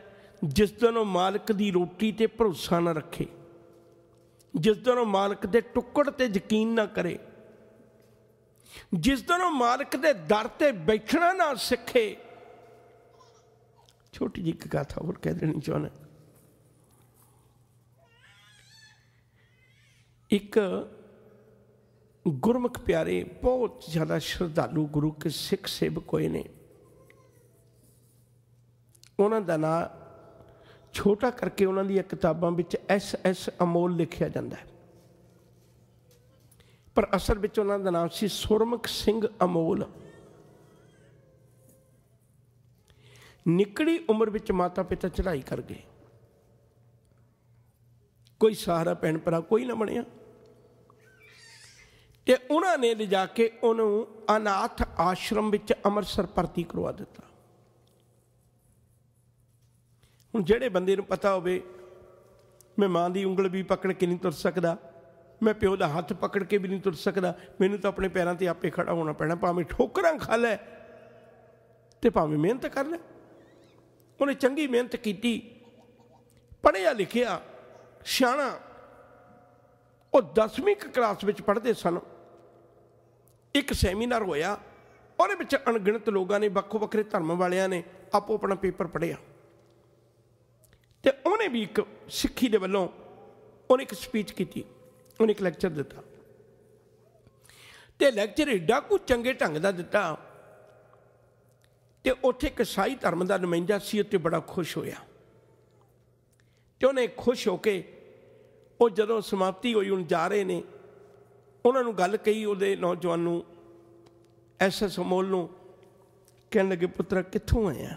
ਜਿਸ ਦਿਨ ਉਹ ਮਾਲਕ ਦੀ ਰੋਟੀ ਤੇ ਭਰੋਸਾ ਨਾ ਰੱਖੇ ਜਿਸ ਦਿਨ ਉਹ ਮਾਲਕ ਦੇ ਟੁਕੜ ਤੇ ਯਕੀਨ ਨਾ ਕਰੇ ਜਿਸ ਦਿਨ ਉਹ ਮਾਲਕ ਦੇ ਦਰ ਤੇ ਬੈਠਣਾ ਨਾ ਸਿੱਖੇ ਛੋਟੀ ਜਿਹੀ ਕਥਾ ਹੋਰ ਕਹਿ ਦੇਣੀ ਚਾਹੁੰਦਾ ਇੱਕ ਗੁਰਮੁਖ ਪਿਆਰੇ ਬਹੁਤ ਜ਼ਿਆਦਾ ਸ਼ਰਧਾਲੂ ਗੁਰੂ ਕੇ ਸਿੱਖ ਸੇਵ ਕੋਈ ਨੇ ਉਹਨਾਂ ਦਾ ਨਾਂ ਛੋਟਾ ਕਰਕੇ ਉਹਨਾਂ ਦੀਆਂ ਕਿਤਾਬਾਂ ਵਿੱਚ ਐਸ ਐਸ ਅਮੋਲ ਲਿਖਿਆ ਜਾਂਦਾ ਹੈ ਪਰ ਅਸਲ ਵਿੱਚ ਉਹਨਾਂ ਦਾ ਨਾਮ ਸੀ ਸੁਰਮਖ ਸਿੰਘ ਅਮੋਲ ਨਿਕੜੀ ਉਮਰ ਵਿੱਚ ਮਾਤਾ ਪਿਤਾ ਚੜਾਈ ਕਰ ਗਏ ਕੋਈ ਸਹਾਰਾ ਪੈਣ ਪਰਾ ਕੋਈ ਨਾ ਬਣਿਆ ਤੇ ਉਹਨਾਂ ਨੇ ਲਿਜਾ ਕੇ ਉਹਨੂੰ ਅਨਾਥ ਆਸ਼ਰਮ ਵਿੱਚ ਅੰਮ੍ਰਿਤਸਰ ਭਰਤੀ ਕਰਵਾ ਦਿੱਤਾ ਹੁਣ ਜਿਹੜੇ ਬੰਦੇ ਨੂੰ ਪਤਾ ਹੋਵੇ ਮੈਂ ਮਾਂ ਦੀ ਉਂਗਲ ਵੀ ਪਕੜ ਕੇ ਨਹੀਂ ਤੁਰ ਸਕਦਾ ਮੈਂ ਪਿਓ ਦਾ ਹੱਥ ਪਕੜ ਕੇ ਵੀ ਨਹੀਂ ਤੁਰ ਸਕਦਾ ਮੈਨੂੰ ਤਾਂ ਆਪਣੇ ਪੈਰਾਂ ਤੇ ਆਪੇ ਖੜਾ ਹੋਣਾ ਪੈਣਾ ਭਾਵੇਂ ਠੋਕਰਾਂ ਖਾ ਲੈ ਤੇ ਭਾਵੇਂ ਮਿਹਨਤ ਕਰ ਲੈ ਉਹਨੇ ਚੰਗੀ ਮਿਹਨਤ ਕੀਤੀ ਪੜ੍ਹਿਆ ਲਿਖਿਆ ਸਿਆਣਾ ਉਹ 10ਵੀਂ ਕਲਾਸ ਵਿੱਚ ਪੜ੍ਹਦੇ ਸਨ ਇੱਕ ਸੈਮੀਨਾਰ ਹੋਇਆ ਉਹਦੇ ਵਿੱਚ ਅਣਗਿਣਤ ਲੋਕਾਂ ਨੇ ਵੱਖੋ ਵੱਖਰੇ ਧਰਮ ਵਾਲਿਆਂ ਨੇ ਆਪੋ ਆਪਣਾ ਪੇਪਰ ਪੜਿਆ ਤੇ ਉਹਨੇ ਵੀ ਇੱਕ ਸਿੱਖੀ ਦੇ ਵੱਲੋਂ ਉਹਨੇ ਇੱਕ ਸਪੀਚ ਕੀਤੀ ਉਹਨੇ ਇੱਕ ਲੈਕਚਰ ਦਿੱਤਾ ਤੇ ਲੈਕਚਰ ਏਡਾ ਕੁ ਚੰਗੇ ਢੰਗ ਦਾ ਦਿੱਤਾ ਤੇ ਉੱਥੇ ਇੱਕ ਸਾਈ ਧਰਮ ਦਾ ਨੁਮਾਇੰਦਾ ਸੀ ਉੱਤੇ ਬੜਾ ਖੁਸ਼ ਹੋਇਆ ਤੇ ਉਹਨੇ ਖੁਸ਼ ਹੋ ਕੇ ਉਹ ਜਦੋਂ ਸਮਾਪਤੀ ਹੋਈ ਹੁਣ ਜਾ ਰਹੇ ਨੇ ਉਹਨਾਂ ਨੂੰ ਗੱਲ ਕਹੀ ਉਹਦੇ ਨੌਜਵਾਨ ਨੂੰ ਐਸਐਸ ਮੋਲ ਨੂੰ ਕਹਿਣ ਲੱਗੇ ਪੁੱਤਰਾ ਕਿੱਥੋਂ ਆਇਆ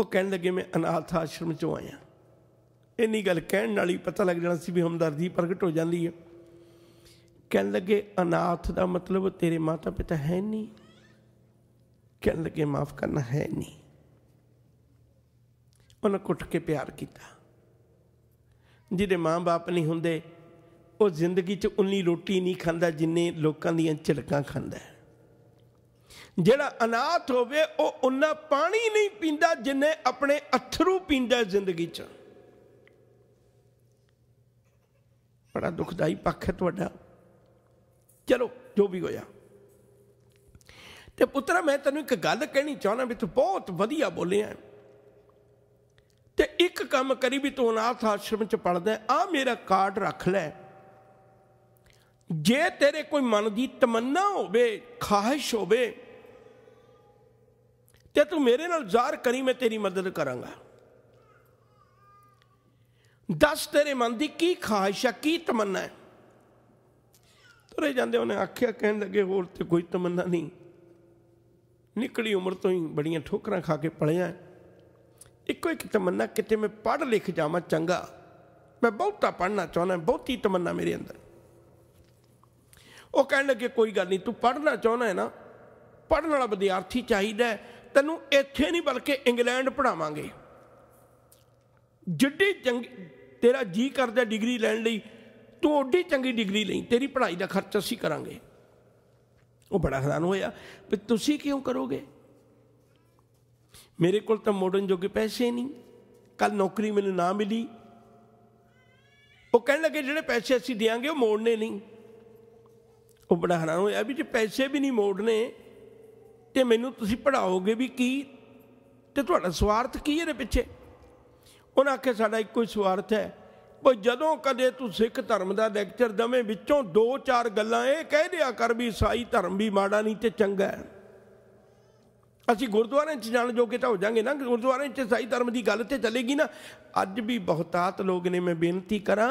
ਉਹ ਕਹਿਣ ਲੱਗੇ ਮੈਂ ਅਨਾਥ ਆਸ਼ਰਮ ਚੋਂ ਆਇਆ ਇੰਨੀ ਗੱਲ ਕਹਿਣ ਨਾਲ ਹੀ ਪਤਾ ਲੱਗ ਜਾਣਾ ਸੀ ਵੀ ਹਮਦਰਦੀ ਪ੍ਰਗਟ ਹੋ ਜਾਂਦੀ ਹੈ ਕਹਿਣ ਲੱਗੇ ਅਨਾਥ ਦਾ ਮਤਲਬ ਤੇਰੇ ਮਾਤਾ ਪਿਤਾ ਹੈ ਨਹੀਂ ਕਹਿਣ ਲੱਗੇ ਮਾਫ ਕਰਨਾ ਹੈ ਨਹੀਂ ਉਹਨਾਂ ਕੁੱਟ ਕੇ ਪਿਆਰ ਕੀਤਾ ਜਿਹਦੇ ਮਾਂ-ਬਾਪ ਨਹੀਂ ਹੁੰਦੇ ਉਹ ਜ਼ਿੰਦਗੀ 'ਚ ਉਨੀ ਰੋਟੀ ਨਹੀਂ ਖਾਂਦਾ ਜਿੰਨੇ ਲੋਕਾਂ ਦੀਆਂ ਝਿਲਕਾਂ ਖਾਂਦਾ ਜਿਹੜਾ ਅਨਾਥ ਹੋਵੇ ਉਹ ਉਨਾ ਪਾਣੀ ਨਹੀਂ ਪੀਂਦਾ ਜਿੰਨੇ ਆਪਣੇ ਅਥਰੂ ਪੀਂਦਾ ਜ਼ਿੰਦਗੀ 'ਚ ਬੜਾ ਦੁਖਦਾਈ ਪੱਖ ਹੈ ਤੁਹਾਡਾ ਚਲੋ ਜੋ ਵੀ ਹੋਇਆ ਤੇ ਪੁੱਤਰਾ ਮੈਂ ਤੈਨੂੰ ਇੱਕ ਗੱਲ ਕਹਿਣੀ ਚਾਹਣਾ ਵੀ ਤੂੰ ਬਹੁਤ ਵਧੀਆ ਬੋਲਿਆ ਤੇ ਇੱਕ ਕੰਮ ਕਰੀ ਵੀ ਤੂੰ ਅਨਾਥ ਆਸ਼ਰਮ 'ਚ ਪੜਦਾ ਆ ਮੇਰਾ ਕਾਰਡ ਰੱਖ ਲੈ ਜੇ ਤੇਰੇ ਕੋਈ ਮਨ ਦੀ ਤਮੰਨਾ ਹੋਵੇ ਖਾਹਿਸ਼ ਹੋਵੇ ਤੇ ਤੂੰ ਮੇਰੇ ਨਾਲ ਜ਼ਾਰ ਕਰੀ ਮੈਂ ਤੇਰੀ ਮਦਦ ਕਰਾਂਗਾ ਦੱਸ ਤੇਰੇ ਮਨ ਦੀ ਕੀ ਖਾਹਿਸ਼ ਹੈ ਕੀ ਤਮੰਨਾ ਹੈ ਤੁਰੇ ਜਾਂਦੇ ਉਹਨੇ ਆਖਿਆ ਕਹਿਣ ਲੱਗੇ ਹੋਰ ਤੇ ਕੋਈ ਤਮੰਨਾ ਨਹੀਂ ਨਿਕਲੀ ਉਮਰ ਤੋਂ ਹੀ ਬੜੀਆਂ ਠੋਕਰਾਂ ਖਾ ਕੇ ਪਲਿਆ ਇੱਕੋ ਇੱਕ ਤਮੰਨਾ ਕਿਤੇ ਮੈਂ ਪੜ੍ਹ ਲਿਖ ਜਾਵਾਂ ਚੰਗਾ ਮੈਂ ਬਹੁਤਾ ਪੜ੍ਹਨਾ ਚਾਹੁੰਦਾ ਬਹੁਤੀ ਤਮੰਨਾ ਮੇਰੇ ਅੰਦਰ ਉਹ ਕਹਿਣ ਲੱਗੇ ਕੋਈ ਗੱਲ ਨਹੀਂ ਤੂੰ ਪੜ੍ਹਨਾ ਚਾਹੁੰਦਾ ਹੈ ਨਾ ਪੜ੍ਹਨ ਵਾਲਾ ਵਿਦਿਆਰਥੀ ਚਾਹੀਦਾ ਤੈਨੂੰ ਇੱਥੇ ਨਹੀਂ ਬਲਕਿ ਇੰਗਲੈਂਡ ਪੜਾਵਾਂਗੇ ਜਿੱਡੀ ਚੰਗੀ ਤੇਰਾ ਜੀ ਕਰਦਾ ਡਿਗਰੀ ਲੈਣ ਲਈ ਤੂੰ ਓਡੀ ਚੰਗੀ ਡਿਗਰੀ ਲਈ ਤੇਰੀ ਪੜ੍ਹਾਈ ਦਾ ਖਰਚ ਅਸੀਂ ਕਰਾਂਗੇ ਉਹ ਬੜਾ ਹੈਰਾਨ ਹੋਇਆ ਵੀ ਤੁਸੀਂ ਕਿਉਂ ਕਰੋਗੇ ਮੇਰੇ ਕੋਲ ਤਾਂ ਮਾਡਰਨ ਜੋਗੇ ਪੈਸੇ ਨਹੀਂ ਕੱਲ ਨੌਕਰੀ ਮੈਨੂੰ ਨਾ ਮਿਲੀ ਉਹ ਕਹਿਣ ਲੱਗੇ ਜਿਹੜੇ ਪੈਸੇ ਅਸੀਂ ਦੇਾਂਗੇ ਉਹ ਮੋੜਨੇ ਨਹੀਂ ਉਹ ਬੜਾ ਹੈਰਾਨ ਹੋਇਆ ਵੀ ਜੇ ਪੈਸੇ ਵੀ ਨਹੀਂ ਮੋੜਨੇ ਤੇ ਮੈਨੂੰ ਤੁਸੀਂ ਪੜਾਓਗੇ ਵੀ ਕੀ ਤੇ ਤੁਹਾਡਾ ਸਵਾਰਥ ਕੀ ਇਹਦੇ ਪਿੱਛੇ ਉਹਨਾਂ ਆਖਿਆ ਸਾਡਾ ਇੱਕੋ ਹੀ ਸਵਾਰਥ ਹੈ ਉਹ ਜਦੋਂ ਕਦੇ ਤੂੰ ਸਿੱਖ ਧਰਮ ਦਾ ਲੈਕਚਰ ਦਵੇਂ ਵਿੱਚੋਂ ਦੋ ਚਾਰ ਗੱਲਾਂ ਇਹ ਕਹਿ ਦਿਆ ਕਰ ਵੀ ਸਾਈ ਧਰਮ ਵੀ ਮਾੜਾ ਨਹੀਂ ਤੇ ਚੰਗਾ ਹੈ ਅਸੀਂ ਗੁਰਦੁਆਰੇ 'ਚ ਜਾਣ ਜੋਗੇ ਤਾਂ ਹੋ ਜਾਾਂਗੇ ਨਾ ਗੁਰਦੁਆਰੇ 'ਚ ਸਾਈ ਧਰਮ ਦੀ ਗੱਲ ਤੇ ਚੱਲੇਗੀ ਨਾ ਅੱਜ ਵੀ ਬਹੁਤਾਤ ਲੋਕ ਨੇ ਮੈਂ ਬੇਨਤੀ ਕਰਾਂ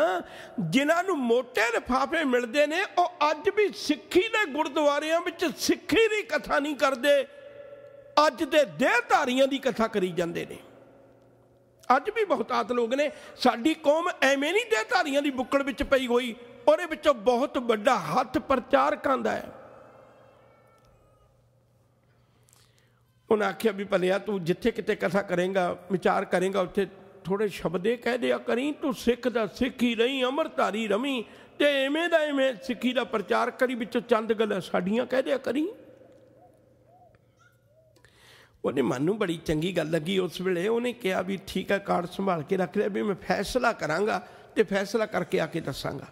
ਜਿਨ੍ਹਾਂ ਨੂੰ ਮੋٹے ਲਫਾਫੇ ਮਿਲਦੇ ਨੇ ਉਹ ਅੱਜ ਵੀ ਸਿੱਖੀ ਦੇ ਗੁਰਦੁਆਰਿਆਂ ਵਿੱਚ ਸਿੱਖੀ ਦੀ ਕਥਾ ਨਹੀਂ ਕਰਦੇ ਅੱਜ ਦੇ ਦੇਹਧਾਰੀਆਂ ਦੀ ਕਥਾ ਕਰੀ ਜਾਂਦੇ ਨੇ ਅੱਜ ਵੀ ਬਹੁਤਾਤ ਲੋਕ ਨੇ ਸਾਡੀ ਕੌਮ ਐਵੇਂ ਨਹੀਂ ਦੇਹਧਾਰੀਆਂ ਦੀ ਬੁੱਕਲ ਵਿੱਚ ਪਈ ਹੋਈ ਉਹਦੇ ਵਿੱਚੋਂ ਬਹੁਤ ਵੱਡਾ ਹੱਥ ਪ੍ਰਚਾਰਕਾਂ ਦਾ ਹੈ ਉਹਨਾਂ ਆਖਿਆ ਵੀ ਭਲਿਆ ਤੂੰ ਜਿੱਥੇ ਕਿਤੇ ਕਥਾ ਕਰੇਗਾ ਵਿਚਾਰ ਕਰੇਗਾ ਉੱਥੇ ਥੋੜੇ ਸ਼ਬਦੇ ਕਹਿ ਦਿਆ ਕਰੀ ਤੂੰ ਸਿੱਖ ਦਾ ਸਿੱਖ ਹੀ ਰਹੀ ਅਮਰਤਾਰੀ ਰਮੀ ਤੇ ਐਵੇਂ ਦਾ ਐਵੇਂ ਸਿੱਖੀ ਦਾ ਪ੍ਰਚਾਰ ਕਰੀ ਵਿੱਚੋਂ ਚੰਦ ਗੱਲਾਂ ਸਾਡੀਆਂ ਕਹਿ ਦਿਆ ਕਰੀ ਉਹਨੇ ਮਨ ਨੂੰ ਬੜੀ ਚੰਗੀ ਗੱਲ ਲੱਗੀ ਉਸ ਵੇਲੇ ਉਹਨੇ ਕਿਹਾ ਵੀ ਠੀਕ ਹੈ ਕਾਰਡ ਸੰਭਾਲ ਕੇ ਰੱਖ ਲਿਆ ਵੀ ਮੈਂ ਫੈਸਲਾ ਕਰਾਂਗਾ ਤੇ ਫੈਸਲਾ ਕਰਕੇ ਆ ਕੇ ਦੱਸਾਂਗਾ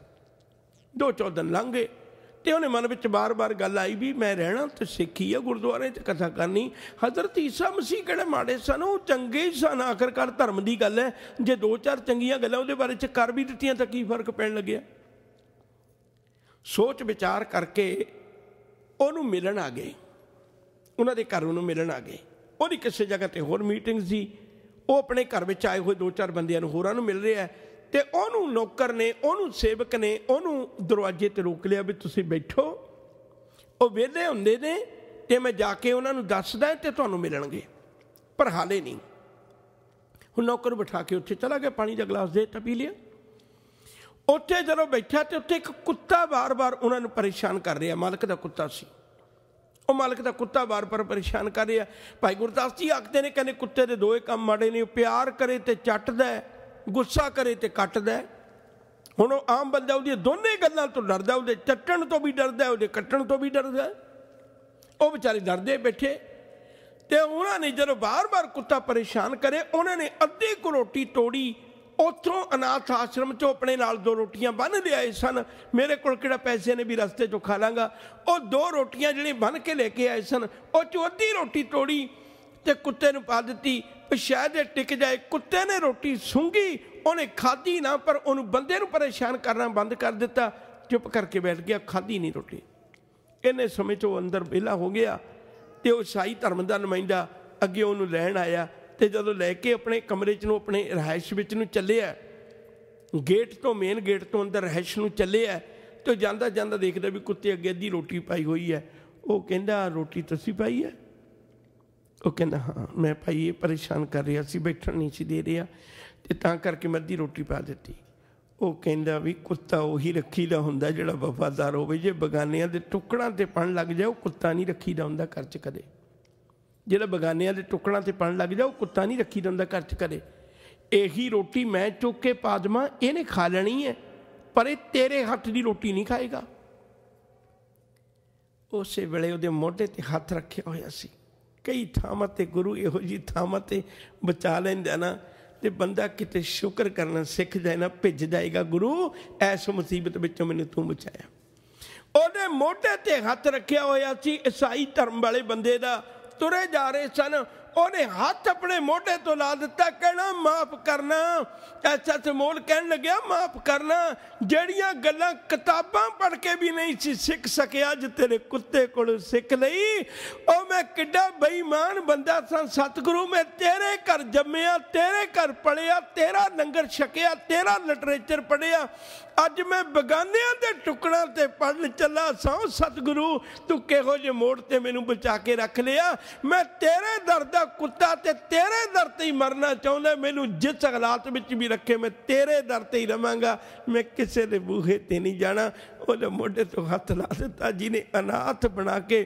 ਦੋ ਚੌਦਨ ਦਿਨ ਲੰਘੇ ਤੇ ਉਹਨੇ ਮਨ ਵਿੱਚ ਬਾਰ-ਬਾਰ ਗੱਲ ਆਈ ਵੀ ਮੈਂ ਰਹਿਣਾ ਤੇ ਸਿੱਖੀ ਆ ਗੁਰਦੁਆਰੇ 'ਚ ਕਥਾ ਕਰਨੀ ਹਜ਼ਰਤ ਈਸਾ ਮਸੀਹ ਕਿਹੜੇ ਮਾੜੇ ਸਨ ਉਹ ਚੰਗੇ ਸਨ ਆਖਰਕਾਰ ਧਰਮ ਦੀ ਗੱਲ ਹੈ ਜੇ ਦੋ ਚਾਰ ਚੰਗੀਆਂ ਗੱਲਾਂ ਉਹਦੇ ਬਾਰੇ 'ਚ ਕਰ ਵੀ ਦਿੱਤੀਆਂ ਤਾਂ ਕੀ ਫਰਕ ਪੈਣ ਲੱਗਿਆ ਸੋਚ ਵਿਚਾਰ ਕਰਕੇ ਉਹਨੂੰ ਮਿਲਣ ਆ ਗਏ ਉਹਨਾਂ ਦੇ ਘਰ ਉਹਨੂੰ ਮਿਲਣ ਆ ਗਏ ਉਹਦੀ ਕਿਸੇ ਜਗ੍ਹਾ ਤੇ ਹੋਰ ਮੀਟਿੰਗ ਸੀ ਉਹ ਆਪਣੇ ਘਰ ਵਿੱਚ ਆਏ ਹੋਏ ਦੋ ਚਾਰ ਬੰਦਿਆਂ ਨੂੰ ਹੋਰਾਂ ਨੂੰ ਮਿਲ ਰਿਹਾ ਹੈ ਤੇ ਉਹਨੂੰ ਨੌਕਰ ਨੇ ਉਹਨੂੰ ਸੇਵਕ ਨੇ ਉਹਨੂੰ ਦਰਵਾਜ਼ੇ ਤੇ ਰੋਕ ਲਿਆ ਵੀ ਤੁਸੀਂ ਬੈਠੋ ਉਹ ਵੇਲੇ ਹੁੰਦੇ ਨੇ ਤੇ ਮੈਂ ਜਾ ਕੇ ਉਹਨਾਂ ਨੂੰ ਦੱਸਦਾ ਤੇ ਤੁਹਾਨੂੰ ਮਿਲਣਗੇ ਪਰ ਹਾਲੇ ਨਹੀਂ ਹੁਣ ਨੌਕਰ ਬਿਠਾ ਕੇ ਉੱਥੇ ਚਲਾ ਗਿਆ ਪਾਣੀ ਦਾ ਗਲਾਸ ਦੇ ਤਪੀ ਪੀ ਲਿਆ ਉੱਥੇ ਜਦੋਂ ਬੈਠਾ ਤੇ ਉੱਥੇ ਇੱਕ ਕੁੱਤਾ ਬਾਰ-ਬਾਰ ਉਹਨਾਂ ਨੂੰ ਪਰੇਸ਼ਾਨ ਕਰ ਰਿਹਾ ਮਾਲਕ ਦਾ ਕੁੱਤਾ ਸੀ ਉਹ ਮਾਲਕ ਦਾ ਕੁੱਤਾ ਬਾਰ-ਬਾਰ ਪਰੇਸ਼ਾਨ ਕਰ ਰਿਹਾ ਭਾਈ ਗੁਰਦਾਸ ਜੀ ਆਖਦੇ ਨੇ ਕਹਿੰਦੇ ਕੁੱਤੇ ਦੇ ਦੋਏ ਕੰਮ ਮਾੜੇ ਨੇ ਪਿਆਰ ਕਰੇ ਤੇ ਚੱਟਦਾ ਹੈ ਗੁੱਸਾ ਕਰੇ ਤੇ ਕੱਟਦਾ ਹੁਣ ਉਹ ਆਮ ਬੰਦਾ ਉਹਦੀ ਦੋਨੇ ਗੱਲਾਂ ਤੋਂ ਡਰਦਾ ਉਹਦੇ ਚੱਟਣ ਤੋਂ ਵੀ ਡਰਦਾ ਉਹਦੇ ਕੱਟਣ ਤੋਂ ਵੀ ਡਰਦਾ ਉਹ ਵਿਚਾਰੇ ਡਰਦੇ ਬੈਠੇ ਤੇ ਉਹਨਾਂ ਨੇ ਜਦੋਂ ਬਾਰ-ਬਾਰ ਕੁੱਤਾ ਪਰੇਸ਼ਾਨ ਕਰੇ ਉਹਨਾਂ ਨੇ ਅੱਧੀ ਰੋਟੀ ਤੋੜੀ ਉਥੋਂ ਅਨਾਥ ਆਸ਼ਰਮ ਚੋਂ ਆਪਣੇ ਨਾਲ ਦੋ ਰੋਟੀਆਂ ਬੰਨ ਲਿਆਏ ਸਨ ਮੇਰੇ ਕੋਲ ਕਿਹੜਾ ਪੈਸੇ ਨੇ ਵੀ ਰਸਤੇ ਚੋਂ ਖਾ ਲਾਂਗਾ ਉਹ ਦੋ ਰੋਟੀਆਂ ਜਿਹੜੀਆਂ ਬੰਨ ਕੇ ਲੈ ਕੇ ਆਏ ਸਨ ਉਹ ਚੋਂ ਅੱਧੀ ਰੋਟੀ ਤੋੜੀ ਤੇ ਕੁੱਤੇ ਨੂੰ ਪਾ ਦਿੱਤੀ ਸ਼ਾਇਦ ਇਹ ਟਿਕ ਜਾਏ ਕੁੱਤੇ ਨੇ ਰੋਟੀ ਸੁੰਗੀ ਉਹਨੇ ਖਾਧੀ ਨਾ ਪਰ ਉਹਨੂੰ ਬੰਦੇ ਨੂੰ ਪਰੇਸ਼ਾਨ ਕਰਨਾ ਬੰਦ ਕਰ ਦਿੱਤਾ ਚੁੱਪ ਕਰਕੇ ਬੈਠ ਗਿਆ ਖਾਧੀ ਨਹੀਂ ਰੋਟੀ ਇਹਨੇ ਸਮੇਂ ਤੋਂ ਅੰਦਰ ਬੇਲਾ ਹੋ ਗਿਆ ਤੇ ਉਹ ਸਾਈ ਧਰਮ ਦਾ ਨੁਮਾਇੰਦਾ ਅੱਗੇ ਉਹਨੂੰ ਲੈਣ ਆਇਆ ਤੇ ਜਦੋਂ ਲੈ ਕੇ ਆਪਣੇ ਕਮਰੇ 'ਚ ਨੂੰ ਆਪਣੇ ਰਹਿائش ਵਿੱਚ ਨੂੰ ਚੱਲਿਆ ਗੇਟ ਤੋਂ ਮੇਨ ਗੇਟ ਤੋਂ ਅੰਦਰ ਰਹਿائش ਨੂੰ ਚੱਲਿਆ ਤੇ ਜਾਂਦਾ ਜਾਂਦਾ ਦੇਖਦਾ ਵੀ ਕੁੱਤੇ ਅੱਗੇ ਅੱਧੀ ਰੋਟੀ ਪਾਈ ਹੋਈ ਹੈ ਉਹ ਕਹਿੰਦਾ ਰੋਟੀ ਤੁਸੀਂ ਪਾਈ ਹੈ ਉਹ ਕਹਿੰਦਾ ਹਾਂ ਮੈਂ ਭਾਈ ਇਹ ਪਰੇਸ਼ਾਨ ਕਰ ਰਿਹਾ ਸੀ ਬੈਠਣ ਨਹੀਂ ਸੀ ਦੇ ਰਿਹਾ ਤੇ ਤਾਂ ਕਰਕੇ ਮੈਂ ਅੱਧੀ ਰੋਟੀ ਪਾ ਦਿੱਤੀ ਉਹ ਕਹਿੰਦਾ ਵੀ ਕੁੱਤਾ ਉਹੀ ਰੱਖੀਦਾ ਹੁੰਦਾ ਜਿਹੜਾ ਵਫਾਦਾਰ ਹੋਵੇ ਜੇ ਬਗਾਨਿਆਂ ਦੇ ਟੁਕੜਾਂ ਤੇ ਪਣ ਲੱਗ ਜਾ ਉਹ ਕੁੱਤਾ ਨਹੀਂ ਰੱਖੀਦਾ ਹੁੰਦਾ ਘਰ 'ਚ ਕਦੇ ਜਿਹੜਾ ਬਗਾਨਿਆਂ ਦੇ ਟੁਕੜਾਂ ਤੇ ਪਣ ਲੱਗ ਜਾ ਉਹ ਕੁੱਤਾ ਨਹੀਂ ਰੱਖੀਦਾ ਹੁੰਦਾ ਘਰ 'ਚ ਕਦੇ ਇਹੀ ਰੋਟੀ ਮੈਂ ਚੁੱਕ ਕੇ ਪਾ ਇਹਨੇ ਖਾ ਲੈਣੀ ਹੈ ਪਰ ਇਹ ਤੇਰੇ ਹੱਥ ਦੀ ਰੋਟੀ ਨਹੀਂ ਖਾਏਗਾ ਉਸੇ ਵੇਲੇ ਉਹਦੇ ਮੋਢੇ ਤੇ ਹੱਥ ਰੱਖਿਆ ਹੋਇਆ ਸੀ ਕਈ ਥਾਵਾਂ ਤੇ ਗੁਰੂ ਇਹੋ ਜੀ ਥਾਵਾਂ ਤੇ ਬਚਾ ਲੈਂਦਾ ਨਾ ਤੇ ਬੰਦਾ ਕਿਤੇ ਸ਼ੁਕਰ ਕਰਨਾ ਸਿੱਖ ਜਾਏ ਨਾ ਭਿੱਜ ਜਾਏਗਾ ਗੁਰੂ ਐਸ ਮੁਸੀਬਤ ਵਿੱਚੋਂ ਮੈਨੂੰ ਤੂੰ ਬਚਾਇਆ ਉਹਦੇ ਮੋਢੇ ਤੇ ਹੱਥ ਰੱਖਿਆ ਹੋਇਆ ਸੀ ਈਸਾਈ ਧਰਮ ਵਾਲੇ ਬੰਦੇ ਦਾ ਤੁਰੇ ਜਾ ਰਹੇ ਸਨ ਉਹਨੇ ਹੱਥ ਆਪਣੇ ਮੋਢੇ ਤੋਂ ਲਾ ਦਿੱਤਾ ਕਹਿਣਾ ਮਾਫ ਕਰਨਾ ਤੇ ਮੋਲ ਕਹਿਣ ਲੱਗਿਆ ਮਾਫ ਕਰਨਾ ਜਿਹੜੀਆਂ ਗੱਲਾਂ ਕਿਤਾਬਾਂ ਪੜ੍ਹ ਕੇ ਵੀ ਨਹੀਂ ਸੀ ਸਿੱਖ ਸਕਿਆ ਅੱਜ ਤੇਰੇ ਕੁੱਤੇ ਕੋਲ ਸਿੱਖ ਲਈ ਉਹ ਮੈਂ ਕਿੱਡਾ ਬੇਈਮਾਨ ਬੰਦਾ ਸਾਂ ਸਤਿਗੁਰੂ ਮੈਂ ਤੇਰੇ ਘਰ ਜੰਮਿਆ ਤੇਰੇ ਘਰ ਪਲਿਆ ਤੇਰਾ ਲੰਗਰ ਛਕਿਆ ਤੇਰਾ ਲਿਟਰੇਚਰ ਪੜਿਆ ਅੱਜ ਮੈਂ ਬਗਾਨਿਆਂ ਦੇ ਟੁਕੜਾਂ ਤੇ ਪੜਨ ਚੱਲਾ ਸਾਂ ਸਤਿਗੁਰੂ ਤੂੰ ਕਿਹੋ ਜਿਹੇ ਮੋੜ ਤੇ ਮੈਨੂੰ ਬਚਾ ਕੇ ਰੱਖ ਲਿਆ ਮੈਂ ਤੇਰੇ ਦਰ ਦਾ ਕੁੱਤਾ ਤੇ ਤੇਰੇ ਦਰ ਤੇ ਹੀ ਮਰਨਾ ਚਾਹੁੰਦਾ ਮੈਨੂੰ ਜਿਸ ਹਾਲਾਤ ਵਿੱਚ ਵੀ ਰੱਖੇ ਮੈਂ ਤੇਰੇ ਦਰ ਤੇ ਹੀ ਰਵਾਂਗਾ ਮੈਂ ਕਿਸੇ ਦੇ ਬੂਹੇ ਤੇ ਨਹੀਂ ਜਾਣਾ ਉਹਦੇ ਮੋਢੇ ਤੋਂ ਹੱਥ ਲਾ ਦਿੱਤਾ ਜਿਹਨੇ ਅਨਾਥ ਬਣਾ ਕੇ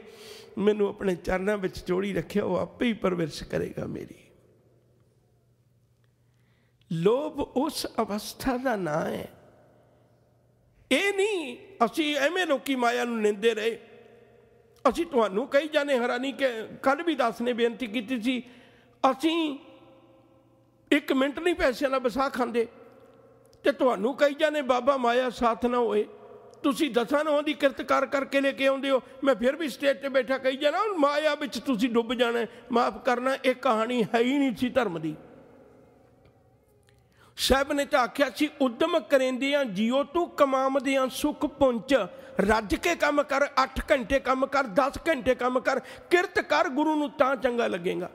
ਮੈਨੂੰ ਆਪਣੇ ਚਰਨਾਂ ਵਿੱਚ ਜੋੜੀ ਰੱਖਿਆ ਉਹ ਆਪੇ ਹੀ ਪਰਵਰਿਸ਼ ਕਰੇਗਾ ਮੇਰੀ ਲੋਭ ਉਸ ਅਵਸਥਾ ਦਾ ਨਾਂ ਹੈ ਇਹ ਨਹੀਂ ਅਸੀਂ ਐਵੇਂ ਲੋਕੀ ਮਾਇਆ ਨੂੰ ਨਿੰਦੇ ਰਹੇ ਅਸੀਂ ਤੁਹਾਨੂੰ ਕਹੀ ਜਾਣੇ ਹੈਰਾਨੀ ਕਿ ਕੱਲ ਵੀ ਦਾਸ ਨੇ ਬੇਨਤੀ ਕੀਤੀ ਸੀ ਅਸੀਂ ਇੱਕ ਮਿੰਟ ਨਹੀਂ ਪੈਸਿਆਂ ਨਾਲ ਬਸਾ ਖਾਂਦੇ ਤੇ ਤੁਹਾਨੂੰ ਕਹੀ ਜਾਣੇ ਬਾਬਾ ਮਾਇਆ ਸਾਥ ਨਾ ਹੋਏ ਤੁਸੀਂ ਦਸਾਂ ਨੂੰ ਦੀ ਕਿਰਤਕਾਰ ਕਰਕੇ ਲੈ ਕੇ ਆਉਂਦੇ ਹੋ ਮੈਂ ਫਿਰ ਵੀ ਸਟੇਜ ਤੇ ਬੈਠਾ ਕਹੀ ਜਾਣਾ ਮਾਇਆ ਵਿੱਚ ਤੁਸੀਂ ਡੁੱਬ ਜਾਣਾ ਮਾਫ ਕਰਨਾ ਇਹ ਕਹਾਣੀ ਹੈ ਹੀ ਨਹੀਂ ਸੀ ਧਰਮ ਦੀ ਸਾਹਿਬ ਨੇ ਤਾਂ ਆਖਿਆ ਸੀ ਉਦਮ ਕਰੇਂਦੇ ਆ ਜਿਉ ਤੂੰ ਕਮਾਮਦੇ ਆ ਸੁਖ ਪੁੰਚ ਰੱਜ ਕੇ ਕੰਮ ਕਰ 8 ਘੰਟੇ ਕੰਮ ਕਰ 10 ਘੰਟੇ ਕੰਮ ਕਰ ਕਿਰਤ ਕਰ ਗੁਰੂ ਨੂੰ ਤਾਂ ਚੰਗਾ ਲੱਗੇਗਾ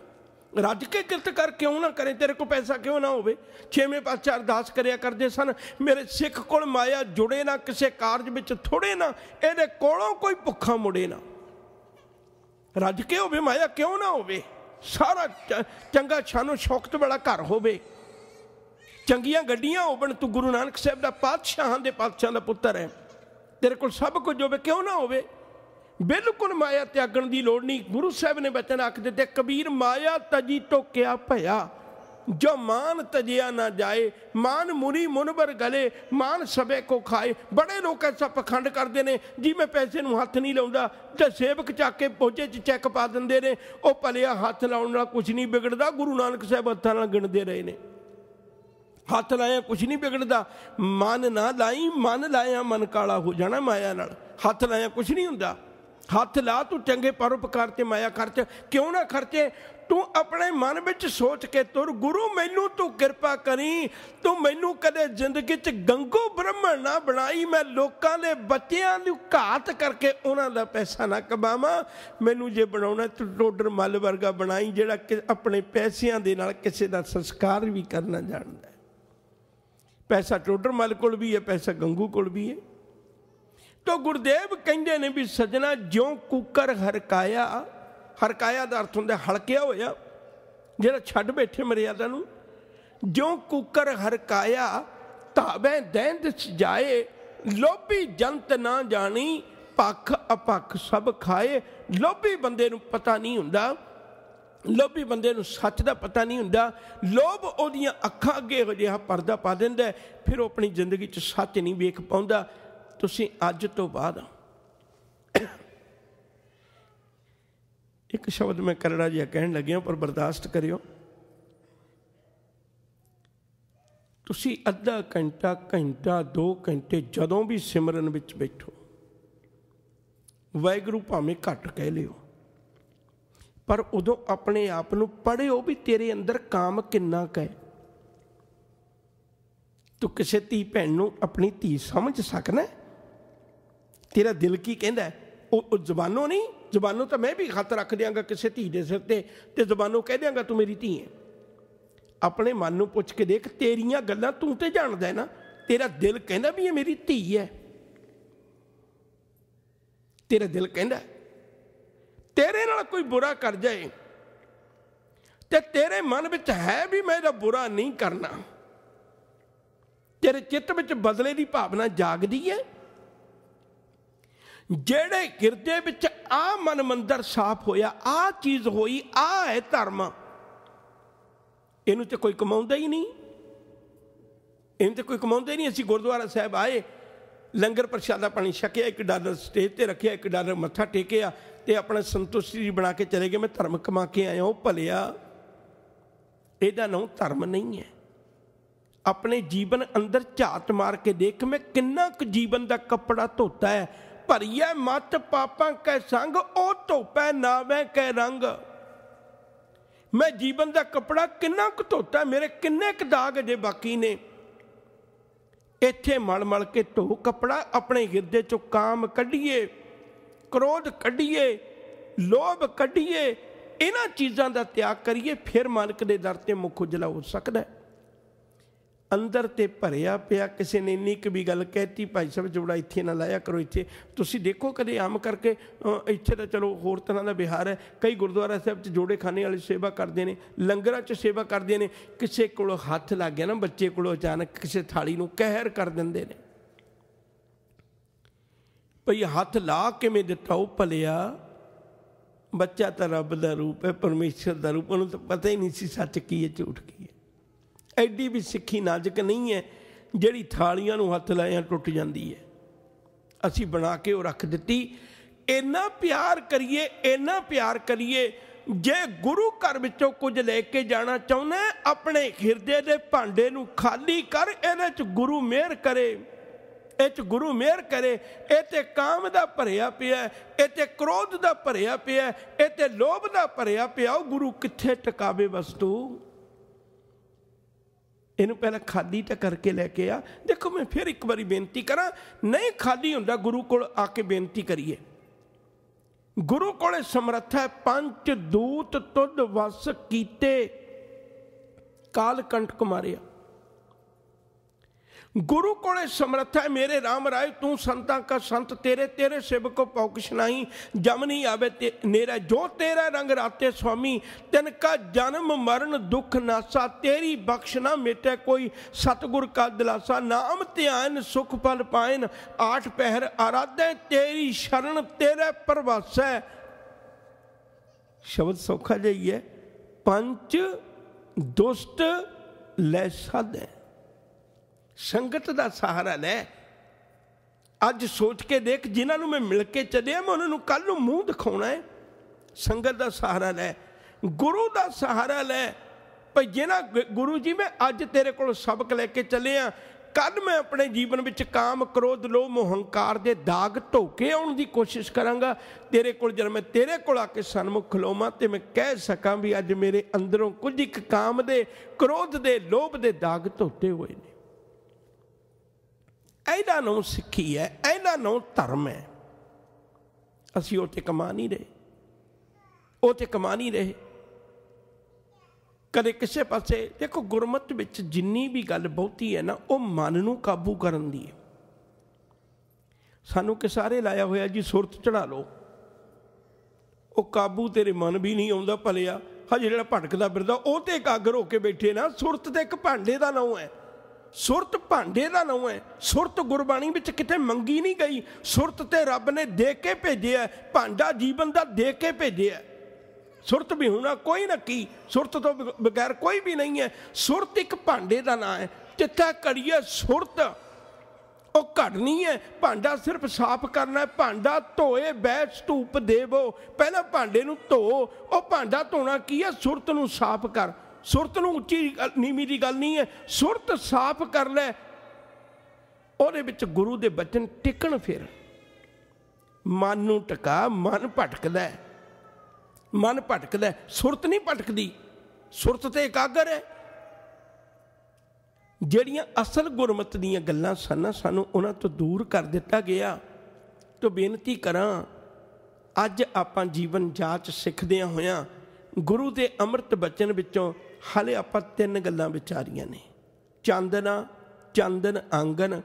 ਰੱਜ ਕੇ ਕਿਰਤ ਕਰ ਕਿਉਂ ਨਾ ਕਰੇ ਤੇਰੇ ਕੋਲ ਪੈਸਾ ਕਿਉਂ ਨਾ ਹੋਵੇ ਛੇਵੇਂ ਪਾਤਸ਼ਾਹ ਅਰਦਾਸ ਕਰਿਆ ਕਰਦੇ ਸਨ ਮੇਰੇ ਸਿੱਖ ਕੋਲ ਮਾਇਆ ਜੁੜੇ ਨਾ ਕਿਸੇ ਕਾਰਜ ਵਿੱਚ ਥੋੜੇ ਨਾ ਇਹਦੇ ਕੋਲੋਂ ਕੋਈ ਭੁੱਖਾ ਮੁੜੇ ਨਾ ਰੱਜ ਕੇ ਹੋਵੇ ਮਾਇਆ ਕਿਉਂ ਨਾ ਹੋਵੇ ਸਾਰਾ ਚੰਗਾ ਛਾਨੋ ਸ਼ੌਕਤ ਵਾਲਾ ਘਰ ਹੋਵੇ ਚੰਗੀਆਂ ਗੱਡੀਆਂ ਹੋਵਣ ਤੂੰ ਗੁਰੂ ਨਾਨਕ ਸਾਹਿਬ ਦਾ ਪਾਤਸ਼ਾਹਾਂ ਦੇ ਪਾਤਸ਼ਾਹ ਦਾ ਪੁੱਤਰ ਹੈ ਤੇਰੇ ਕੋਲ ਸਭ ਕੁਝ ਹੋਵੇ ਕਿਉਂ ਨਾ ਹੋਵੇ ਬਿਲਕੁਲ ਮਾਇਆ ਤਿਆਗਣ ਦੀ ਲੋੜ ਨਹੀਂ ਗੁਰੂ ਸਾਹਿਬ ਨੇ ਬਚਨ ਆਖ ਦਿੱਤੇ ਕਬੀਰ ਮਾਇਆ ਤਜੀ ਟੋਕਿਆ ਭਇਆ ਜੋ ਮਾਨ ਤਜਿਆ ਨਾ ਜਾਏ ਮਾਨ ਮੁਰੀ ਮੁਨਬਰ ਗਲੇ ਮਾਨ ਸਭੇ ਕੋ ਖਾਏ ਬੜੇ ਲੋਕ ਐਸਾ ਪਖੰਡ ਕਰਦੇ ਨੇ ਜੀ ਮੈਂ ਪੈਸੇ ਨੂੰ ਹੱਥ ਨਹੀਂ ਲਾਉਂਦਾ ਤੇ ਸੇਵਕ ਚੱਕ ਕੇ ਪੋਚੇ 'ਚ ਚੈੱਕ ਪਾ ਦਿੰਦੇ ਨੇ ਉਹ ਭਲਿਆ ਹੱਥ ਲਾਉਣ ਨਾਲ ਕੁਝ ਨਹੀਂ ਵਿਗੜਦਾ ਗੁਰੂ ਨਾਨਕ ਸਾਹਿਬ ਹੱਥਾਂ ਨਾਲ ਗਿਣਦੇ ਰਹੇ ਨੇ ਹੱਥ ਲਾਇਆ ਕੁਝ ਨਹੀਂ ਵਿਗੜਦਾ ਮਨ ਨਾ ਲਾਈ ਮਨ ਲਾਇਆ ਮਨ ਕਾਲਾ ਹੋ ਜਾਣਾ ਮਾਇਆ ਨਾਲ ਹੱਥ ਲਾਇਆ ਕੁਝ ਨਹੀਂ ਹੁੰਦਾ ਹੱਥ ਲਾ ਤੂੰ ਚੰਗੇ ਪਰਉਪਕਾਰ ਤੇ ਮਾਇਆ ਖਰਚ ਕਿਉਂ ਨਾ ਖਰਚੇ ਤੂੰ ਆਪਣੇ ਮਨ ਵਿੱਚ ਸੋਚ ਕੇ ਤੁਰ ਗੁਰੂ ਮੈਨੂੰ ਤੂੰ ਕਿਰਪਾ ਕਰੀ ਤੂੰ ਮੈਨੂੰ ਕਦੇ ਜ਼ਿੰਦਗੀ 'ਚ ਗੰਗੂ ਬ੍ਰਹਮਣ ਨਾ ਬਣਾਈ ਮੈਂ ਲੋਕਾਂ ਦੇ ਬੱਚਿਆਂ ਨੂੰ ਘਾਤ ਕਰਕੇ ਉਹਨਾਂ ਦਾ ਪੈਸਾ ਨਾ ਕਮਾਵਾਂ ਮੈਨੂੰ ਜੇ ਬਣਾਉਣਾ ਤੂੰ ਟੋਡਰ ਮੱਲ ਵਰਗਾ ਬਣਾਈ ਜਿਹੜਾ ਆਪਣੇ ਪੈਸਿਆਂ ਦੇ ਨਾਲ ਕਿਸੇ ਦਾ ਸੰਸਕਾਰ ਵੀ ਕਰਨਾ ਜਾਣਦਾ ਪੈਸਾ ਟੋਡਰ ਮਲ ਕੋਲ ਵੀ ਹੈ ਪੈਸਾ ਗੰਗੂ ਕੋਲ ਵੀ ਹੈ ਤੋ ਗੁਰਦੇਵ ਕਹਿੰਦੇ ਨੇ ਵੀ ਸਜਣਾ ਜਿਉਂ ਕੁਕਰ ਹਰਕਾਇਆ ਹਰਕਾਇਆ ਦਾ ਅਰਥ ਹੁੰਦਾ ਹਲਕਿਆ ਹੋਇਆ ਜਿਹੜਾ ਛੱਡ ਬੈਠੇ ਮਰਿਆਦਾ ਨੂੰ ਜਿਉਂ ਕੁਕਰ ਹਰਕਾਇਆ ਧਾਵੇਂ ਦੈਂਦ ਜਾਏ ਲੋਭੀ ਜੰਤ ਨਾ ਜਾਣੀ ਪੱਖ ਅਪੱਖ ਸਭ ਖਾਏ ਲੋਭੀ ਬੰਦੇ ਨੂੰ ਪਤਾ ਨਹੀਂ ਹੁੰਦਾ ਲੋਭੀ ਬੰਦੇ ਨੂੰ ਸੱਚ ਦਾ ਪਤਾ ਨਹੀਂ ਹੁੰਦਾ ਲੋਭ ਉਹਦੀਆਂ ਅੱਖਾਂ ਅੱਗੇ ਹੋ ਜਿਹਾ ਪਰਦਾ ਪਾ ਦਿੰਦਾ ਫਿਰ ਉਹ ਆਪਣੀ ਜ਼ਿੰਦਗੀ 'ਚ ਸੱਚ ਨਹੀਂ ਵੇਖ ਪਾਉਂਦਾ ਤੁਸੀਂ ਅੱਜ ਤੋਂ ਬਾਅਦ ਇੱਕ ਸ਼ਬਦ ਮੈਂ ਕਰੜਾ ਜਿਹਾ ਕਹਿਣ ਲੱਗਿਆ ਪਰ ਬਰਦਾਸ਼ਤ ਕਰਿਓ ਤੁਸੀਂ ਅੱਧਾ ਘੰਟਾ ਘੰਟਾ 2 ਘੰਟੇ ਜਦੋਂ ਵੀ ਸਿਮਰਨ ਵਿੱਚ ਬੈਠੋ ਵੈਗਰੂ ਭਾਵੇਂ ਘੱਟ ਕਹਿ ਲਿਓ ਪਰ ਉਦੋਂ ਆਪਣੇ ਆਪ ਨੂੰ ਪੜਿਓ ਵੀ ਤੇਰੇ ਅੰਦਰ ਕਾਮ ਕਿੰਨਾ ਕੈ ਤੂੰ ਕਿਸੇ ਧੀ ਭੈਣ ਨੂੰ ਆਪਣੀ ਧੀ ਸਮਝ ਸਕਣਾ ਤੇਰਾ ਦਿਲ ਕੀ ਕਹਿੰਦਾ ਉਹ ਜ਼ਬਾਨੋਂ ਨਹੀਂ ਜ਼ਬਾਨੋਂ ਤਾਂ ਮੈਂ ਵੀ ਖਤ ਰੱਖ ਦਿਆਂਗਾ ਕਿਸੇ ਧੀ ਦੇ ਸਿਰ ਤੇ ਤੇ ਜ਼ਬਾਨੋਂ ਕਹਿ ਦਿਆਂਗਾ ਤੂੰ ਮੇਰੀ ਧੀ ਹੈ ਆਪਣੇ ਮਨ ਨੂੰ ਪੁੱਛ ਕੇ ਦੇਖ ਤੇਰੀਆਂ ਗੱਲਾਂ ਤੂੰ ਤੇ ਜਾਣਦਾ ਹੈ ਨਾ ਤੇਰਾ ਦਿਲ ਕਹਿੰਦਾ ਵੀ ਇਹ ਮੇਰੀ ਧੀ ਹੈ ਤੇਰਾ ਦਿਲ ਕਹਿੰਦਾ ਤੇਰੇ ਨਾਲ ਕੋਈ ਬੁਰਾ ਕਰ ਜਾਏ ਤੇ ਤੇਰੇ ਮਨ ਵਿੱਚ ਹੈ ਵੀ ਮੈਂ ਇਹਦਾ ਬੁਰਾ ਨਹੀਂ ਕਰਨਾ ਤੇਰੇ ਚਿੱਤ ਵਿੱਚ ਬਦਲੇ ਦੀ ਭਾਵਨਾ ਜਾਗਦੀ ਹੈ ਜਿਹੜੇ ਕਿਰਤੇ ਵਿੱਚ ਆ ਮਨ ਮੰਦਰ ਸਾਫ਼ ਹੋਇਆ ਆ ਚੀਜ਼ ਹੋਈ ਆ ਹੈ ਧਰਮ ਇਹਨੂੰ ਤੇ ਕੋਈ ਕਮਾਉਂਦਾ ਹੀ ਨਹੀਂ ਇਹਨੂੰ ਤੇ ਕੋਈ ਕਮਾਉਂਦਾ ਹੀ ਨਹੀਂ ਅਸੀਂ ਗੁਰਦੁਆਰਾ ਸਾਹਿਬ ਆਏ ਲੰਗਰ ਪ੍ਰਸ਼ਾਦਾ ਪਾਣੀ ਛਕਿਆ 1 ਡਾਲਰ ਸਟੇਜ ਤੇ ਰੱਖਿਆ 1 ਡਾਲਰ ਮੱਥਾ ਟੇਕਿਆ ਤੇ ਆਪਣਾ ਸੰਤੁਸ਼ਟੀ ਜੀ ਬਣਾ ਕੇ ਚਲੇ ਗਏ ਮੈਂ ਧਰਮ ਕਮਾ ਕੇ ਆਇਆ ਉਹ ਭਲਿਆ ਇਹਦਾ ਨਾਮ ਧਰਮ ਨਹੀਂ ਹੈ ਆਪਣੇ ਜੀਵਨ ਅੰਦਰ ਝਾਤ ਮਾਰ ਕੇ ਦੇਖ ਮੈਂ ਕਿੰਨਾ ਕੁ ਜੀਵਨ ਦਾ ਕੱਪੜਾ ਧੋਤਾ ਹੈ ਭਰੀਏ ਮਤ ਪਾਪਾਂ ਕੈ ਸੰਗ ਉਹ ਧੋਪੈ ਨਾਵੇਂ ਕੈ ਰੰਗ ਮੈਂ ਜੀਵਨ ਦਾ ਕੱਪੜਾ ਕਿੰਨਾ ਕੁ ਧੋਤਾ ਮੇਰੇ ਕਿੰਨੇ ਕੁ ਦਾਗ ਅਜੇ ਬਾਕੀ ਨੇ ਇੱਥੇ ਮਲ ਮਲ ਕੇ ਧੋ ਕਪੜਾ ਆਪਣੇ ਹਿਰਦੇ ਚੋਂ ਕਾਮ ਕੱਢੀਏ ਕ੍ਰੋਧ ਕੱਢੀਏ ਲੋਭ ਕੱਢੀਏ ਇਹਨਾਂ ਚੀਜ਼ਾਂ ਦਾ ਤਿਆਗ ਕਰੀਏ ਫਿਰ ਮਾਲਕ ਦੇ ਦਰ ਤੇ ਮੁਖ ਉਜਲਾ ਹੋ ਸਕਦਾ ਹੈ ਅੰਦਰ ਤੇ ਭਰਿਆ ਪਿਆ ਕਿਸੇ ਨੇ ਇੰਨੀ ਕੁ ਵੀ ਗੱਲ ਕਹਿਤੀ ਭਾਈ ਸਾਹਿਬ ਜੁੜਾ ਇੱਥੇ ਨਾ ਲਾਇਆ ਕਰੋ ਇੱਥੇ ਤੁਸੀਂ ਦੇਖੋ ਕਦੇ ਆਮ ਕਰਕੇ ਇੱਥੇ ਤਾਂ ਚਲੋ ਹੋਰ ਤਰ੍ਹਾਂ ਦਾ ਵਿਹਾਰ ਹੈ ਕਈ ਗੁਰਦੁਆਰਾ ਸਾਹਿਬ 'ਚ ਜੋੜੇ ਖਾਨੇ ਵਾਲੇ ਸੇਵਾ ਕਰਦੇ ਨੇ ਲੰਗਰਾਂ 'ਚ ਸੇਵਾ ਕਰਦੇ ਨੇ ਕਿਸੇ ਕੋਲ ਹੱਥ ਲੱਗ ਗਿਆ ਨਾ ਬੱਚੇ ਕੋਲ ਅਚਾਨਕ ਕਿਸੇ ਥਾਲੀ ਨੂੰ ਕਹਿਰ ਕਰ ਦਿੰਦੇ ਨੇ ਭਈ ਹੱਥ ਲਾ ਕਿਵੇਂ ਦਿੱਤਾ ਉਹ ਭਲਿਆ ਬੱਚਾ ਤਾਂ ਰੱਬ ਦਾ ਰੂਪ ਹੈ ਪਰਮੇਸ਼ਰ ਦਾ ਰੂਪ ਉਹਨੂੰ ਤਾਂ ਪਤਾ ਹੀ ਨਹੀਂ ਸੀ ਸੱਚ ਕੀ ਹੈ ਝੂਠ ਕੀ ਹੈ ਐਡੀ ਵੀ ਸਿੱਖੀ ਨਾਜ਼ੁਕ ਨਹੀਂ ਹੈ ਜਿਹੜੀ ਥਾਲੀਆਂ ਨੂੰ ਹੱਥ ਲਾਇਆ ਟੁੱਟ ਜਾਂਦੀ ਹੈ ਅਸੀਂ ਬਣਾ ਕੇ ਉਹ ਰੱਖ ਦਿੱਤੀ ਇੰਨਾ ਪਿਆਰ ਕਰੀਏ ਇੰਨਾ ਪਿਆਰ ਕਰੀਏ ਜੇ ਗੁਰੂ ਘਰ ਵਿੱਚੋਂ ਕੁਝ ਲੈ ਕੇ ਜਾਣਾ ਚਾਹੁੰਦਾ ਆਪਣੇ ਹਿਰਦੇ ਦੇ ਭਾਂਡੇ ਨੂੰ ਖਾਲੀ ਕਰ ਇਹਦੇ ਚ ਗੁਰੂ ਮਿਹਰ ਕਰੇ ਇਹ ਚ ਗੁਰੂ ਮਿਹਰ ਕਰੇ ਇਹ ਤੇ ਕਾਮ ਦਾ ਭਰਿਆ ਪਿਆ ਇਹ ਤੇ ਕ੍ਰੋਧ ਦਾ ਭਰਿਆ ਪਿਆ ਇਹ ਤੇ ਲੋਭ ਦਾ ਭਰਿਆ ਪਿਆ ਉਹ ਗੁਰੂ ਕਿੱਥੇ ਟਿਕਾਵੇ ਵਸਤੂ ਇਹਨੂੰ ਪਹਿਲਾਂ ਖਾਦੀ ਤਾਂ ਕਰਕੇ ਲੈ ਕੇ ਆ ਦੇਖੋ ਮੈਂ ਫਿਰ ਇੱਕ ਵਾਰੀ ਬੇਨਤੀ ਕਰਾਂ ਨਹੀਂ ਖਾਦੀ ਹੁੰਦਾ ਗੁਰੂ ਕੋਲ ਆ ਕੇ ਬੇਨਤੀ ਕਰੀਏ ਗੁਰੂ ਕੋਲੇ ਸਮਰੱਥ ਹੈ ਪੰਜ ਦੂਤ ਤੁਧ ਵਸ ਕੀਤੇ ਕਾਲ ਕੰਟਕ ਮਾਰਿਆ ਗੁਰੂ ਕੋਲੇ ਸਮਰੱਥ ਹੈ ਮੇਰੇ RAM ਰਾਏ ਤੂੰ ਸੰਤਾਂ ਕਾ ਸੰਤ ਤੇਰੇ ਤੇਰੇ ਸਿਵ ਸਿਵਕੋ ਪੌਕਸ਼ ਨਹੀਂ ਜਮਨੀ ਆਵੇ ਤੇ ਨੇਰਾ ਜੋ ਤੇਰਾ ਰੰਗ ਰਾਤੇ ਸੁਆਮੀ ਤਿਨ ਕਾ ਜਨਮ ਮਰਨ ਦੁਖ ਨਾਸਾ ਤੇਰੀ ਬਖਸ਼ ਨਾ ਮਿਟੇ ਕੋਈ ਸਤਗੁਰ ਕਾ ਦਿਲਾਸਾ ਨਾਮ ਧਿਆਨ ਸੁਖ ਫਲ ਪਾਇਨ ਆਠ ਪਹਿਰ ਆਰਾਧੈ ਤੇਰੀ ਸ਼ਰਨ ਤੇਰੇ ਪਰਵਾਸੈ ਸ਼ਬਦ ਸੋਖਾ ਜਈਏ ਹੈ ਪੰਜ ਦੁਸ਼ਟ ਲੈ ਸਾਦੇ ਸੰਗਤ ਦਾ ਸਹਾਰਾ ਲੈ ਅੱਜ ਸੋਚ ਕੇ ਦੇਖ ਜਿਨ੍ਹਾਂ ਨੂੰ ਮੈਂ ਮਿਲ ਕੇ ਚੱਲਿਆ ਮੈਂ ਉਹਨਾਂ ਨੂੰ ਕੱਲ ਨੂੰ ਮੂੰਹ ਦਿਖਾਉਣਾ ਹੈ ਸੰਗਤ ਦਾ ਸਹਾਰਾ ਲੈ ਗੁਰੂ ਦਾ ਸਹਾਰਾ ਲੈ ਭਈ ਜਿਹਨਾਂ ਗੁਰੂ ਜੀ ਮੈਂ ਅੱਜ ਤੇਰੇ ਕੋਲ ਸਬਕ ਲੈ ਕੇ ਚੱਲਿਆ ਕੱਲ ਮੈਂ ਆਪਣੇ ਜੀਵਨ ਵਿੱਚ ਕਾਮ ਕ੍ਰੋਧ ਲੋਭ ਮੋਹੰਕਾਰ ਦੇ ਦਾਗ ਧੋ ਕੇ ਆਉਣ ਦੀ ਕੋਸ਼ਿਸ਼ ਕਰਾਂਗਾ ਤੇਰੇ ਕੋਲ ਜਦ ਮੈਂ ਤੇਰੇ ਕੋਲ ਆ ਕੇ ਸਨਮੁਖ ਖਲੋਵਾਂ ਤੇ ਮੈਂ ਕਹਿ ਸਕਾਂ ਵੀ ਅੱਜ ਮੇਰੇ ਅੰਦਰੋਂ ਕੁਝ ਇੱਕ ਕਾਮ ਦੇ ਕ੍ਰੋਧ ਦੇ ਲੋਭ ਦੇ ਦਾਗ ਧੋਤੇ ਹੋਏ ਨੇ ਇਹਦਾ ਨਾਮ ਸਿੱਖੀ ਹੈ ਇਹਦਾ ਨਾਮ ਧਰਮ ਹੈ ਅਸੀਂ ਉਹ ਤੇ ਕਮਾ ਨਹੀਂ ਰਹੇ ਉਹ ਤੇ ਕਮਾ ਨਹੀਂ ਰਹੇ ਕਦੇ ਕਿਸੇ ਪਾਸੇ ਦੇਖੋ ਗੁਰਮਤ ਵਿੱਚ ਜਿੰਨੀ ਵੀ ਗੱਲ ਬਹੁਤੀ ਹੈ ਨਾ ਉਹ ਮਨ ਨੂੰ ਕਾਬੂ ਕਰਨ ਦੀ ਹੈ ਸਾਨੂੰ ਕਿ ਸਾਰੇ ਲਾਇਆ ਹੋਇਆ ਜੀ ਸੁਰਤ ਚੜਾ ਲਓ ਉਹ ਕਾਬੂ ਤੇਰੇ ਮਨ ਵੀ ਨਹੀਂ ਆਉਂਦਾ ਭਲਿਆ ਹਜੇ ਜਿਹੜਾ ਭਟਕਦਾ ਫਿਰਦਾ ਉਹ ਤੇ ਇਕਾਗਰ ਹੋ ਕੇ ਬੈਠੇ ਨਾ ਸੁਰਤ ਤੇ ਇੱਕ ਭਾਂਡੇ ਦਾ ਨਾਮ ਹੈ ਸੁਰਤ ਭਾਂਡੇ ਦਾ ਨਾਮ ਹੈ ਸੁਰਤ ਗੁਰਬਾਣੀ ਵਿੱਚ ਕਿਤੇ ਮੰਗੀ ਨਹੀਂ ਗਈ ਸੁਰਤ ਤੇ ਰੱਬ ਨੇ ਦੇ ਕੇ ਭੇਜਿਆ ਭਾਂਡਾ ਜੀਵਨ ਦਾ ਦੇ ਕੇ ਭੇਜਿਆ ਸੁਰਤ ਵੀ ਹੁਣਾ ਕੋਈ ਨਾ ਕੀ ਸੁਰਤ ਤੋਂ ਬਗੈਰ ਕੋਈ ਵੀ ਨਹੀਂ ਹੈ ਸੁਰਤ ਇੱਕ ਭਾਂਡੇ ਦਾ ਨਾਮ ਹੈ ਜਿੱਥੇ ਕੜੀਏ ਸੁਰਤ ਉਹ ਘੜਨੀ ਹੈ ਭਾਂਡਾ ਸਿਰਫ ਸਾਫ਼ ਕਰਨਾ ਹੈ ਭਾਂਡਾ ਧੋਏ ਬੈ ਸਤੂਪ ਦੇਵੋ ਪਹਿਲਾਂ ਭਾਂਡੇ ਨੂੰ ਧੋ ਉਹ ਭਾਂਡਾ ਧੋਣਾ ਕੀ ਹੈ ਸੁਰਤ ਨੂੰ ਸਾਫ਼ ਕਰ ਸੁਰਤ ਨੂੰ ਉੱਚੀ ਨੀਵੀਂ ਦੀ ਗੱਲ ਨਹੀਂ ਹੈ ਸੁਰਤ ਸਾਫ਼ ਕਰ ਲੈ ਉਹਦੇ ਵਿੱਚ ਗੁਰੂ ਦੇ ਬਚਨ ਟਿਕਣ ਫਿਰ ਮਨ ਨੂੰ ਟਿਕਾ ਮਨ ਭਟਕਦਾ ਮਨ ਭਟਕਦਾ ਸੁਰਤ ਨਹੀਂ ਭਟਕਦੀ ਸੁਰਤ ਤੇ ਇਕਾਗਰ ਹੈ ਜਿਹੜੀਆਂ ਅਸਲ ਗੁਰਮਤ ਦੀਆਂ ਗੱਲਾਂ ਸਨ ਸਾਨੂੰ ਉਹਨਾਂ ਤੋਂ ਦੂਰ ਕਰ ਦਿੱਤਾ ਗਿਆ ਤੋਂ ਬੇਨਤੀ ਕਰਾਂ ਅੱਜ ਆਪਾਂ ਜੀਵਨ ਜਾਂਚ ਸਿੱਖਦਿਆਂ ਹੋਇਆਂ ਗੁਰੂ ਦੇ ਅੰਮ੍ਰਿਤ ਬਚਨ ਵਿੱਚੋਂ ਹਲੇ ਆਪਾਂ ਤਿੰਨ ਗੱਲਾਂ ਵਿਚਾਰੀਆਂ ਨੇ ਚੰਦਨਾ ਚੰਦਨ ਆਂਗਨ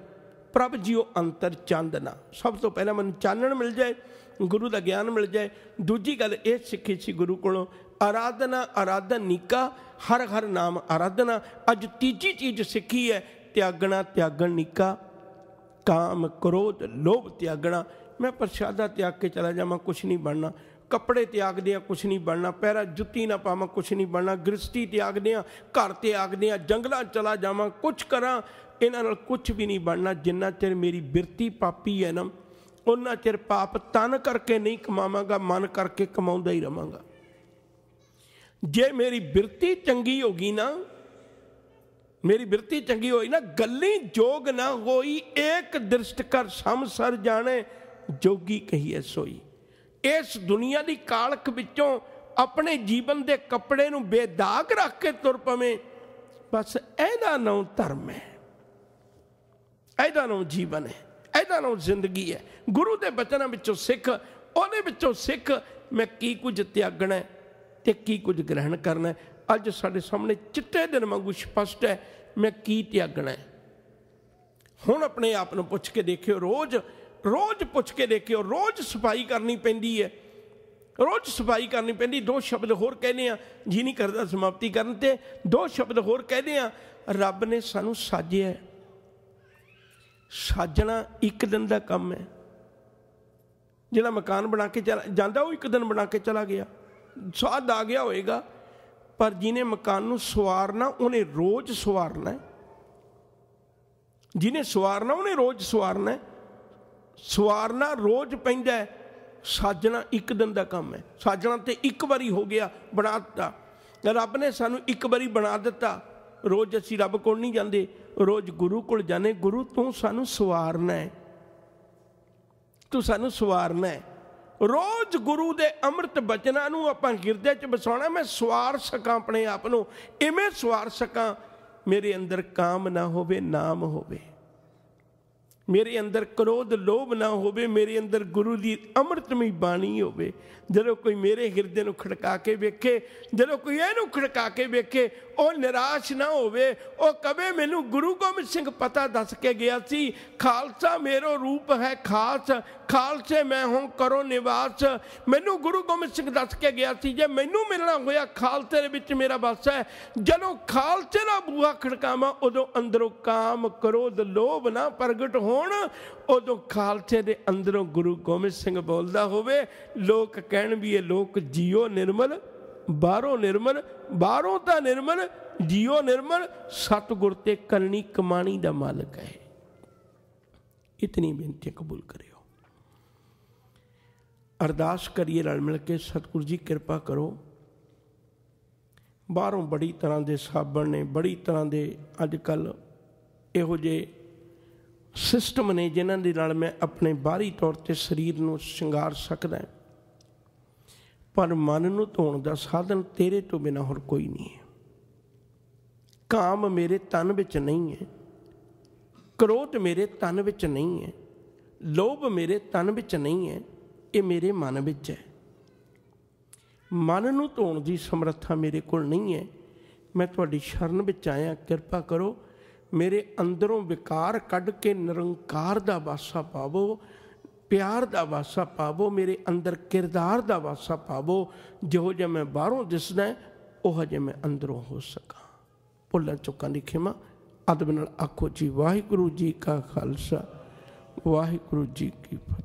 ਪ੍ਰਭ ਜੀਓ ਅੰਤਰ ਚੰਦਨਾ ਸਭ ਤੋਂ ਪਹਿਲਾਂ ਮਨ ਚਾਨਣ ਮਿਲ ਜਾਏ ਗੁਰੂ ਦਾ ਗਿਆਨ ਮਿਲ ਜਾਏ ਦੂਜੀ ਗੱਲ ਇਹ ਸਿੱਖੀ ਸੀ ਗੁਰੂ ਕੋਲੋਂ ਆਰਾਧਨਾ ਆਰਾਧਨ ਨੀਕਾ ਹਰ ਹਰ ਨਾਮ ਆਰਾਧਨਾ ਅੱਜ ਤੀਜੀ ਚੀਜ਼ ਸਿੱਖੀ ਹੈ ਤਿਆਗਣਾ ਤਿਆਗਣ ਨਿਕਾ ਕਾਮ ਕ੍ਰੋਧ ਲੋਭ ਤਿਆਗਣਾ ਮੈਂ ਪ੍ਰਸ਼ਾਦਾ ਤਿਆਗ ਕੇ ਚਲਾ ਜਾਵਾਂ ਕੁਝ ਨਹੀਂ ਬਣਨਾ ਕੱਪੜੇ ਤਿਆਗਦੇ ਆ ਕੁਛ ਨਹੀਂ ਬਣਨਾ ਪਹਿਰਾ ਜੁੱਤੀ ਨਾ ਪਾਵਾਂ ਕੁਛ ਨਹੀਂ ਬਣਨਾ ਗ੍ਰਸਤੀ ਤਿਆਗਦੇ ਆ ਘਰ ਤਿਆਗਦੇ ਆ ਜੰਗਲਾਂ ਚਲਾ ਜਾਵਾਂ ਕੁਛ ਕਰਾਂ ਇਹਨਾਂ ਨਾਲ ਕੁਛ ਵੀ ਨਹੀਂ ਬਣਨਾ ਜਿੰਨਾ ਚਿਰ ਮੇਰੀ ਬਿਰਤੀ ਪਾਪੀ ਹੈ ਨਾ ਉਹਨਾਂ ਚਿਰ ਪਾਪ ਤਨ ਕਰਕੇ ਨਹੀਂ ਕਮਾਵਾਂਗਾ ਮਨ ਕਰਕੇ ਕਮਾਉਂਦਾ ਹੀ ਰਵਾਂਗਾ ਜੇ ਮੇਰੀ ਬਿਰਤੀ ਚੰਗੀ ਹੋਗੀ ਨਾ ਮੇਰੀ ਬਿਰਤੀ ਚੰਗੀ ਹੋਈ ਨਾ ਗੱਲੀ ਜੋਗ ਨਾ ਹੋਈ ਏਕ ਦ੍ਰਿਸ਼ਟ ਕਰ ਸਮਸਰ ਜਾਣੇ ਜੋਗੀ ਕਹੀਏ ਸੋਈ ਇਸ ਦੁਨੀਆ ਦੀ ਕਾਲਖ ਵਿੱਚੋਂ ਆਪਣੇ ਜੀਵਨ ਦੇ ਕੱਪੜੇ ਨੂੰ ਬੇਦਾਗ ਰੱਖ ਕੇ ਤੁਰ ਪਵੇਂ ਬਸ ਇਹਦਾ ਨਾਮ ਧਰਮ ਹੈ ਇਹਦਾ ਨਾਮ ਜੀਵਨ ਹੈ ਇਹਦਾ ਨਾਮ ਜ਼ਿੰਦਗੀ ਹੈ ਗੁਰੂ ਦੇ ਬਚਨਾਂ ਵਿੱਚੋਂ ਸਿੱਖ ਉਹਦੇ ਵਿੱਚੋਂ ਸਿੱਖ ਮੈਂ ਕੀ ਕੁਝ ਤਿਆਗਣਾ ਤੇ ਕੀ ਕੁਝ ਗ੍ਰਹਿਣ ਕਰਨਾ ਅੱਜ ਸਾਡੇ ਸਾਹਮਣੇ ਚਿੱਟੇ ਦਿਨ ਵਾਂਗੂ ਸਪਸ਼ਟ ਹੈ ਮੈਂ ਕੀ ਤਿਆਗਣਾ ਹੁਣ ਆਪਣੇ ਆਪ ਨੂੰ ਪੁੱਛ ਕੇ ਦੇਖਿਓ ਰੋਜ਼ ਰੋਜ਼ ਪੁੱਛ ਕੇ ਦੇਖਿਓ ਰੋਜ਼ ਸਫਾਈ ਕਰਨੀ ਪੈਂਦੀ ਹੈ ਰੋਜ਼ ਸਫਾਈ ਕਰਨੀ ਪੈਂਦੀ ਦੋ ਸ਼ਬਦ ਹੋਰ ਕਹਿੰਦੇ ਆ ਜੀ ਨਹੀਂ ਕਰਦਾ ਸਮਾਪਤੀ ਕਰਨ ਤੇ ਦੋ ਸ਼ਬਦ ਹੋਰ ਕਹਿੰਦੇ ਆ ਰੱਬ ਨੇ ਸਾਨੂੰ ਸਾਜਿਆ ਸਾਜਣਾ ਇੱਕ ਦਿਨ ਦਾ ਕੰਮ ਹੈ ਜਿਹੜਾ ਮਕਾਨ ਬਣਾ ਕੇ ਜਾਂਦਾ ਉਹ ਇੱਕ ਦਿਨ ਬਣਾ ਕੇ ਚਲਾ ਗਿਆ ਸਵਾਦ ਆ ਗਿਆ ਹੋਏਗਾ ਪਰ ਜਿਹਨੇ ਮਕਾਨ ਨੂੰ ਸਵਾਰਨਾ ਉਹਨੇ ਰੋਜ਼ ਸਵਾਰਨਾ ਜਿਹਨੇ ਸਵਾਰਨਾ ਉਹਨੇ ਰੋਜ਼ ਸਵਾਰਨਾ ਸਵਾਰਨਾ ਰੋਜ਼ ਪੈਂਦਾ ਸਾਜਣਾ ਇੱਕ ਦਿਨ ਦਾ ਕੰਮ ਹੈ ਸਾਜਣਾ ਤੇ ਇੱਕ ਵਾਰੀ ਹੋ ਗਿਆ ਬਣਾ ਦਿੱਤਾ ਰੱਬ ਨੇ ਸਾਨੂੰ ਇੱਕ ਵਾਰੀ ਬਣਾ ਦਿੱਤਾ ਰੋਜ਼ ਅਸੀਂ ਰੱਬ ਕੋਲ ਨਹੀਂ ਜਾਂਦੇ ਰੋਜ਼ ਗੁਰੂ ਕੋਲ ਜਾਂਦੇ ਗੁਰੂ ਤੂੰ ਸਾਨੂੰ ਸਵਾਰਨਾ ਹੈ ਤੂੰ ਸਾਨੂੰ ਸਵਾਰਨਾ ਹੈ ਰੋਜ਼ ਗੁਰੂ ਦੇ ਅੰਮ੍ਰਿਤ ਬਚਨਾਂ ਨੂੰ ਆਪਾਂ ਗਿਰਦੇ 'ਚ ਬਸਾਉਣਾ ਮੈਂ ਸਵਾਰ ਸਕਾਂ ਆਪਣੇ ਆਪ ਨੂੰ ਇਵੇਂ ਸਵਾਰ ਸਕਾਂ ਮੇਰੇ ਅੰਦਰ ਕਾਮ ਨਾ ਹੋਵੇ ਨਾਮ ਹੋਵੇ ਮੇਰੇ ਅੰਦਰ ਕ੍ਰੋਧ ਲੋਭ ਨਾ ਹੋਵੇ ਮੇਰੇ ਅੰਦਰ ਗੁਰੂ ਦੀ ਅੰਮ੍ਰਿਤਮਈ ਬਾਣੀ ਹੋਵੇ ਜਦੋਂ ਕੋਈ ਮੇਰੇ ਹਿਰਦੇ ਨੂੰ ਖੜਕਾ ਕੇ ਵੇਖੇ ਜਦੋਂ ਕੋਈ ਇਹਨੂੰ ਖੜਕਾ ਕੇ ਵੇਖੇ ਉਹ ਨਿਰਾਸ਼ ਨਾ ਹੋਵੇ ਉਹ ਕਵੇ ਮੈਨੂੰ ਗੁਰੂ ਗੋਬਿੰਦ ਸਿੰਘ ਪਤਾ ਦੱਸ ਕੇ ਗਿਆ ਸੀ ਖਾਲਸਾ ਮੇਰੋ ਰੂਪ ਹੈ ਖਾਸ ਖਾਲਸੇ ਮੈਂ ਹਾਂ ਕਰੋ ਨਿਵਾਸ ਮੈਨੂੰ ਗੁਰੂ ਗੋਬਿੰਦ ਸਿੰਘ ਦੱਸ ਕੇ ਗਿਆ ਸੀ ਜੇ ਮੈਨੂੰ ਮਿਲਣਾ ਹੋਇਆ ਖਾਲਸੇ ਦੇ ਵਿੱਚ ਮੇਰਾ ਬਸ ਹੈ ਜਦੋਂ ਖਾਲਸੇ ਦਾ ਬੂਹਾ ਖੜਕਾਵਾਂ ਉਦੋਂ ਅੰਦਰੋਂ ਕਾਮ ਕਰੋਧ ਲੋਭ ਨਾ ਪ੍ਰਗਟ ਹੋਣ ਉਦੋਂ ਖਾਲਸੇ ਦੇ ਅੰਦਰੋਂ ਗੁਰੂ ਗੋਬਿੰਦ ਸਿੰਘ ਬੋਲਦਾ ਹੋਵੇ ਲੋਕ ਕਹਿਣ ਵੀ ਇਹ ਲੋਕ ਜੀਓ ਨਿਰਮਲ ਬਾਹਰੋਂ ਨਿਰਮਲ ਬਾਹਰੋਂ ਤਾਂ ਨਿਰਮਲ ਜੀਓ ਨਿਰਮਲ ਸਤਗੁਰ ਤੇ ਕਰਨੀ ਕਮਾਣੀ ਦਾ ਮਾਲਕ ਹੈ ਇਤਨੀ ਬੇਨਤੀ ਕਬੂਲ ਕਰਿਓ ਅਰਦਾਸ ਕਰੀਏ ਰਲ ਮਿਲ ਕੇ ਸਤਗੁਰ ਜੀ ਕਿਰਪਾ ਕਰੋ ਬਾਹਰੋਂ ਬੜੀ ਤਰ੍ਹਾਂ ਦੇ ਸਾਬਣ ਨੇ ਬੜੀ ਤਰ੍ਹਾਂ ਦੇ ਅੱਜ ਕੱਲ ਇਹੋ ਜੇ ਸਿਸਟਮ ਨੇ ਜਿਨ੍ਹਾਂ ਦੇ ਨਾਲ ਮੈਂ ਆਪਣੇ ਬਾਹਰੀ ਤੌਰ ਤੇ ਸਰੀਰ ਨੂੰ ਸ਼ਿੰਗਾਰ ਸਕਦਾ ਪਰ ਮਨ ਨੂੰ ਧੋਣ ਦਾ ਸਾਧਨ ਤੇਰੇ ਤੋਂ ਬਿਨਾ ਹੋਰ ਕੋਈ ਨਹੀਂ ਹੈ ਕਾਮ ਮੇਰੇ ਤਨ ਵਿੱਚ ਨਹੀਂ ਹੈ ਕ੍ਰੋਧ ਮੇਰੇ ਤਨ ਵਿੱਚ ਨਹੀਂ ਹੈ ਲੋਭ ਮੇਰੇ ਤਨ ਵਿੱਚ ਨਹੀਂ ਹੈ ਇਹ ਮੇਰੇ ਮਨ ਵਿੱਚ ਹੈ ਮਨ ਨੂੰ ਧੋਣ ਦੀ ਸਮਰੱਥਾ ਮੇਰੇ ਕੋਲ ਨਹੀਂ ਹੈ ਮੈਂ ਤੁਹਾਡੀ ਸ਼ਰਨ ਵਿੱਚ ਆਇਆ ਕਿਰਪਾ ਕਰੋ ਮੇਰੇ ਅੰਦਰੋਂ ਵਿਕਾਰ ਕੱਢ ਕੇ ਨਿਰੰਕਾਰ ਦਾ ਵਾਸਾ ਪਾਵੋ ਪਿਆਰ ਦਾ ਵਾਸਾ ਪਾਵੋ ਮੇਰੇ ਅੰਦਰ ਕਿਰਦਾਰ ਦਾ ਵਾਸਾ ਪਾਵੋ ਜਿਹੋ ਜਿਹਾ ਮੈਂ ਬਾਹਰੋਂ ਦਿਸਦਾ ਉਹ ਜਿਹਾ ਮੈਂ ਅੰਦਰੋਂ ਹੋ ਸਕਾਂ ਭੁੱਲਾਂ ਚੁੱਕਾਂ ਦੀ ਖਿਮਾ ਅਦਬ ਨਾਲ ਆਖੋ ਜੀ ਵਾਹਿਗੁਰੂ ਜੀ ਕਾ ਖਾਲਸਾ ਵਾਹਿਗੁਰੂ ਜੀ ਕੀ